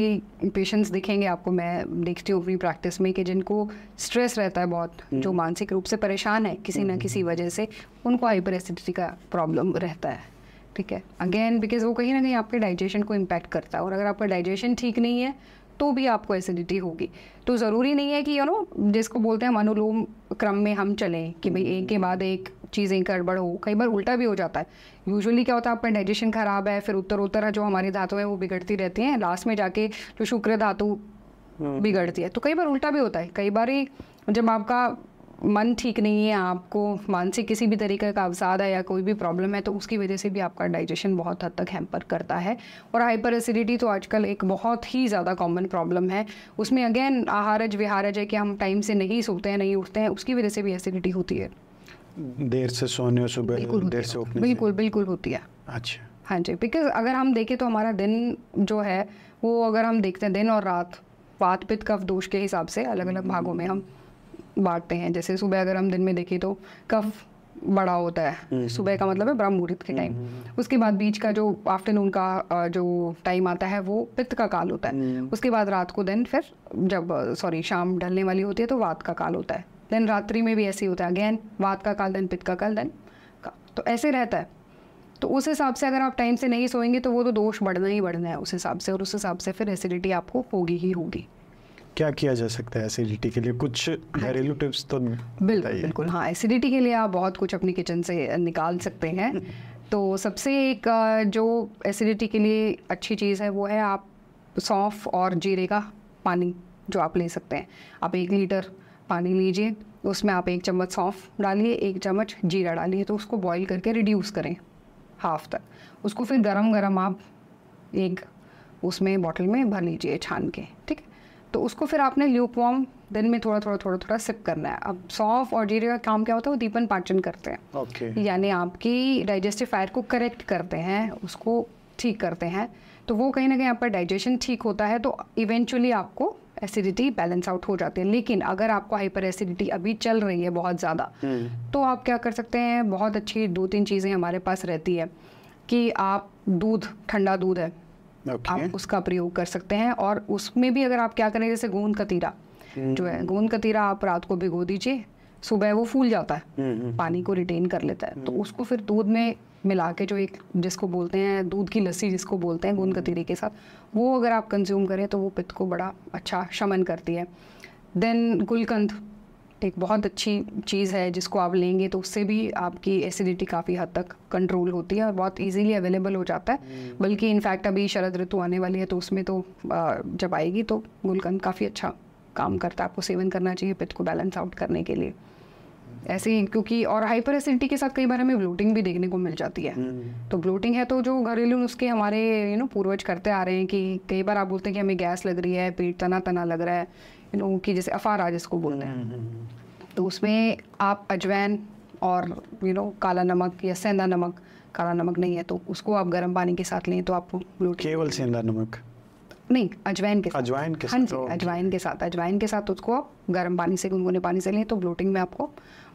पेशेंट्स दिखेंगे आपको मैं देखती हूँ अपनी प्रैक्टिस में कि जिनको स्ट्रेस रहता है बहुत हम्म। जो मानसिक रूप से परेशान है किसी ना हम्म, किसी हम्म, वजह से उनको हाइपर एसिडिटी का प्रॉब्लम रहता है ठीक है अगेन बिकॉज वो कहीं ना कहीं आपके डाइजेशन को इम्पैक्ट करता है और अगर आपका डाइजेशन ठीक नहीं है तो भी आपको एसिडिटी होगी तो ज़रूरी नहीं है कि यू नो जिसको बोलते हैं हम अनुलोम क्रम में हम चलें कि भाई एक के बाद एक चीज़ें गड़बड़ हो कई बार उल्टा भी हो जाता है यूजुअली क्या होता है आपका डाइजेशन ख़राब है फिर उत्तर उत्तर जो हमारी धातु है वो बिगड़ती रहती हैं लास्ट में जाके जो शुक्र धातु हम्म। बिगड़ती है तो कई बार उल्टा भी होता है कई बार ही जब आपका मन ठीक नहीं है आपको मानसिक किसी भी तरीके का अवसाद है या कोई भी प्रॉब्लम है तो उसकी वजह से भी आपका डाइजेशन बहुत हद तक हैम्पर करता है और हाइपर एसिडिटी तो आजकल एक बहुत ही ज़्यादा कॉमन प्रॉब्लम है उसमें अगेन आहारज विहारज है कि हम टाइम से नहीं सोते हैं नहीं उठते हैं उसकी वजह से भी एसिडिटी होती है देर से सोने सुबह देर से उठने बिल्कुल बिल्कुल होती है अच्छा हाँ जी बिकॉज अगर हम देखें तो हमारा दिन जो है वो अगर हम देखते हैं दिन और रात वात पित्त कफ दोष के हिसाब से अलग अलग भागों में हम बांटते हैं जैसे सुबह अगर हम दिन में देखें तो कफ बड़ा होता है हम्म, हम्म। सुबह का मतलब है ब्रह्म मुहूर्त के टाइम हम्म, उसके बाद बीच का जो आफ्टरनून का जो टाइम आता है वो पित्त का काल होता है उसके बाद रात को दिन फिर जब सॉरी शाम ढलने वाली होती है तो वात का काल होता है देन रात्रि में भी ऐसे ही होता है अगेन वात का काल देन पित्त का काल देन का तो ऐसे रहता है तो उस हिसाब से अगर आप टाइम से नहीं सोएंगे तो वो तो दोष बढ़ना ही बढ़ना है उस हिसाब से और उस हिसाब से फिर एसिडिटी आपको होगी ही होगी क्या किया जा सकता है एसिडिटी के लिए कुछ हाँ। घरेलू टिप्स तो बिल्कुल बिल्कुल हाँ एसिडिटी के लिए आप बहुत कुछ अपनी किचन से निकाल सकते हैं तो सबसे एक जो एसिडिटी के लिए अच्छी चीज़ है वो है आप सौंफ और जीरे का पानी जो आप ले सकते हैं आप एक लीटर पानी लीजिए उसमें आप एक चम्मच सौंफ डालिए एक चम्मच जीरा डालिए तो उसको बॉईल करके रिड्यूस करें हाफ तक उसको फिर गरम गरम आप एक उसमें बॉटल में भर लीजिए छान के ठीक है तो उसको फिर आपने ल्यूप वॉर्म दिन में थोड़ा थोड़ा थोड़ा थोड़ा सिप करना है अब सौंफ और जीरे का काम क्या होता है वो दीपन पाचन करते हैं okay. यानी आपकी डाइजेस्टिव फायर को करेक्ट करते हैं उसको ठीक करते हैं तो वो कहीं ना कहीं आपका डाइजेशन ठीक होता है तो इवेंचुअली आपको एसिडिटी बैलेंस आउट हो जाते हैं लेकिन अगर आपको हाइपर एसिडिटी अभी चल रही है बहुत ज़्यादा हम्म। तो आप क्या कर सकते हैं बहुत अच्छी दो तीन चीज़ें हमारे पास रहती है कि आप दूध ठंडा दूध है okay. आप उसका प्रयोग कर सकते हैं और उसमें भी अगर आप क्या करें जैसे गोंद कतीरा हम्म। जो है गोंद कतीरा आप रात को भिगो दीजिए सुबह वो फूल जाता है हम्म, पानी को रिटेन कर लेता है तो उसको फिर दूध में मिला के जो एक जिसको बोलते हैं दूध की लस्सी जिसको बोलते हैं गूंद कतीरी के साथ वो अगर आप कंज्यूम करें तो वो पित्त को बड़ा अच्छा शमन करती है देन गुलकंद एक बहुत अच्छी चीज़ है जिसको आप लेंगे तो उससे भी आपकी एसिडिटी काफ़ी हद तक कंट्रोल होती है और बहुत इजीली अवेलेबल हो जाता है hmm. बल्कि इनफैक्ट अभी शरद ऋतु आने वाली है तो उसमें तो जब आएगी तो गुलकंद काफ़ी अच्छा काम करता है आपको सेवन करना चाहिए पित्त को बैलेंस आउट करने के लिए ऐसे ही क्योंकि और हाइपर एसिडिटी के साथ कई बार हमें ब्लोटिंग भी देखने को मिल जाती है हम्म। तो ब्लोटिंग है तो जो घरेलू नुस्खे हमारे यू नो पूर्वज करते आ रहे हैं कि कई बार आप बोलते हैं कि हमें गैस लग रही है पेट तना तना लग रहा है यू नो कि जैसे अफारा जिसको बोलते हैं हम्म, हम्म, तो उसमें आप अजवैन और यू नो काला नमक या सेंधा नमक काला नमक नहीं है तो उसको आप गर्म पानी के साथ लें तो आपको ब्लोटिंग केवल सेंधा नमक नहीं अजवाइन के साथ अजवाइन हाँ के साथ अजवाइन के साथ अजवाइन के साथ उसको आप गर्म पानी से गुनगुने पानी से लें तो ब्लोटिंग में आपको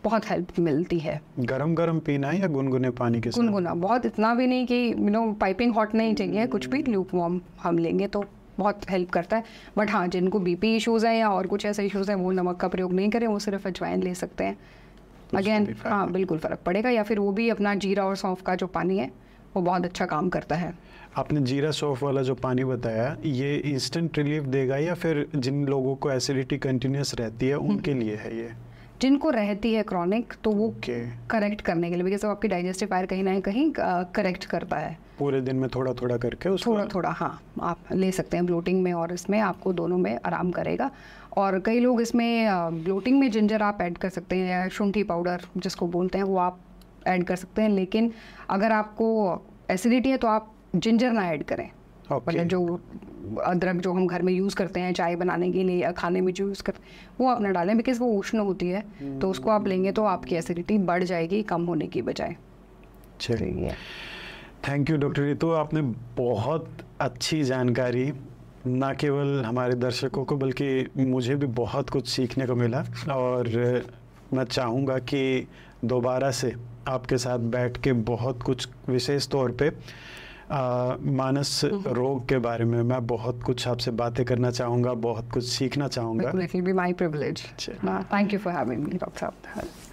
बहुत हेल्प मिलती है गरम गरम पीना है या गुनगुने पानी के गुनगुना बहुत इतना भी नहीं कि यू नो पाइपिंग हॉट नहीं चाहिए कुछ भी लूप वॉर्म हम लेंगे तो बहुत हेल्प करता है बट हाँ जिनको बीपी इश्यूज़ हैं या और कुछ ऐसे इश्यूज़ हैं वो नमक का प्रयोग नहीं करें वो सिर्फ अजवाइन ले सकते हैं अगेन हाँ बिल्कुल फ़र्क पड़ेगा या फिर वो भी अपना जीरा और सौंफ का जो पानी है वो बहुत अच्छा काम करता है आपने जीरा सौफ वाला जो पानी बताया ये इंस्टेंट रिलीफ देगा या फिर जिन लोगों को एसिडिटी कंटिन्यूस रहती है हम्म। उनके लिए है ये जिनको रहती है क्रॉनिक तो वो करेक्ट okay. करने के लिए बिकॉज आपकी डाइजेस्टिव पायर कहीं ना कहीं करेक्ट करता है पूरे दिन में थोड़ा थोड़ा करके उसको थोड़ा थोड़ा हाँ आप ले सकते हैं ब्लोटिंग में और इसमें आपको दोनों में आराम करेगा और कई लोग इसमें ब्लोटिंग में जिंजर आप ऐड कर सकते हैं या शुंठी पाउडर जिसको बोलते हैं वो आप ऐड कर सकते हैं लेकिन अगर आपको एसिडिटी है तो आप जिंजर ना ऐड करें okay. मतलब जो अदरक जो हम घर में यूज़ करते हैं चाय बनाने के लिए या खाने में जो यूज़ करते वो आप ना डालें बिकॉज वो उष्ण होती है तो उसको आप लेंगे तो आपकी एसिडिटी बढ़ जाएगी कम होने की बजाय चलिए थैंक यू डॉक्टर तो आपने बहुत अच्छी जानकारी ना केवल हमारे दर्शकों को बल्कि मुझे भी बहुत कुछ सीखने को मिला और मैं चाहूँगा कि दोबारा से आपके साथ बैठ के बहुत कुछ विशेष तौर पे आ, मानस रोग के बारे में मैं बहुत कुछ आपसे बातें करना चाहूँगा बहुत कुछ सीखना चाहूँगा thank you for having me doctor साहब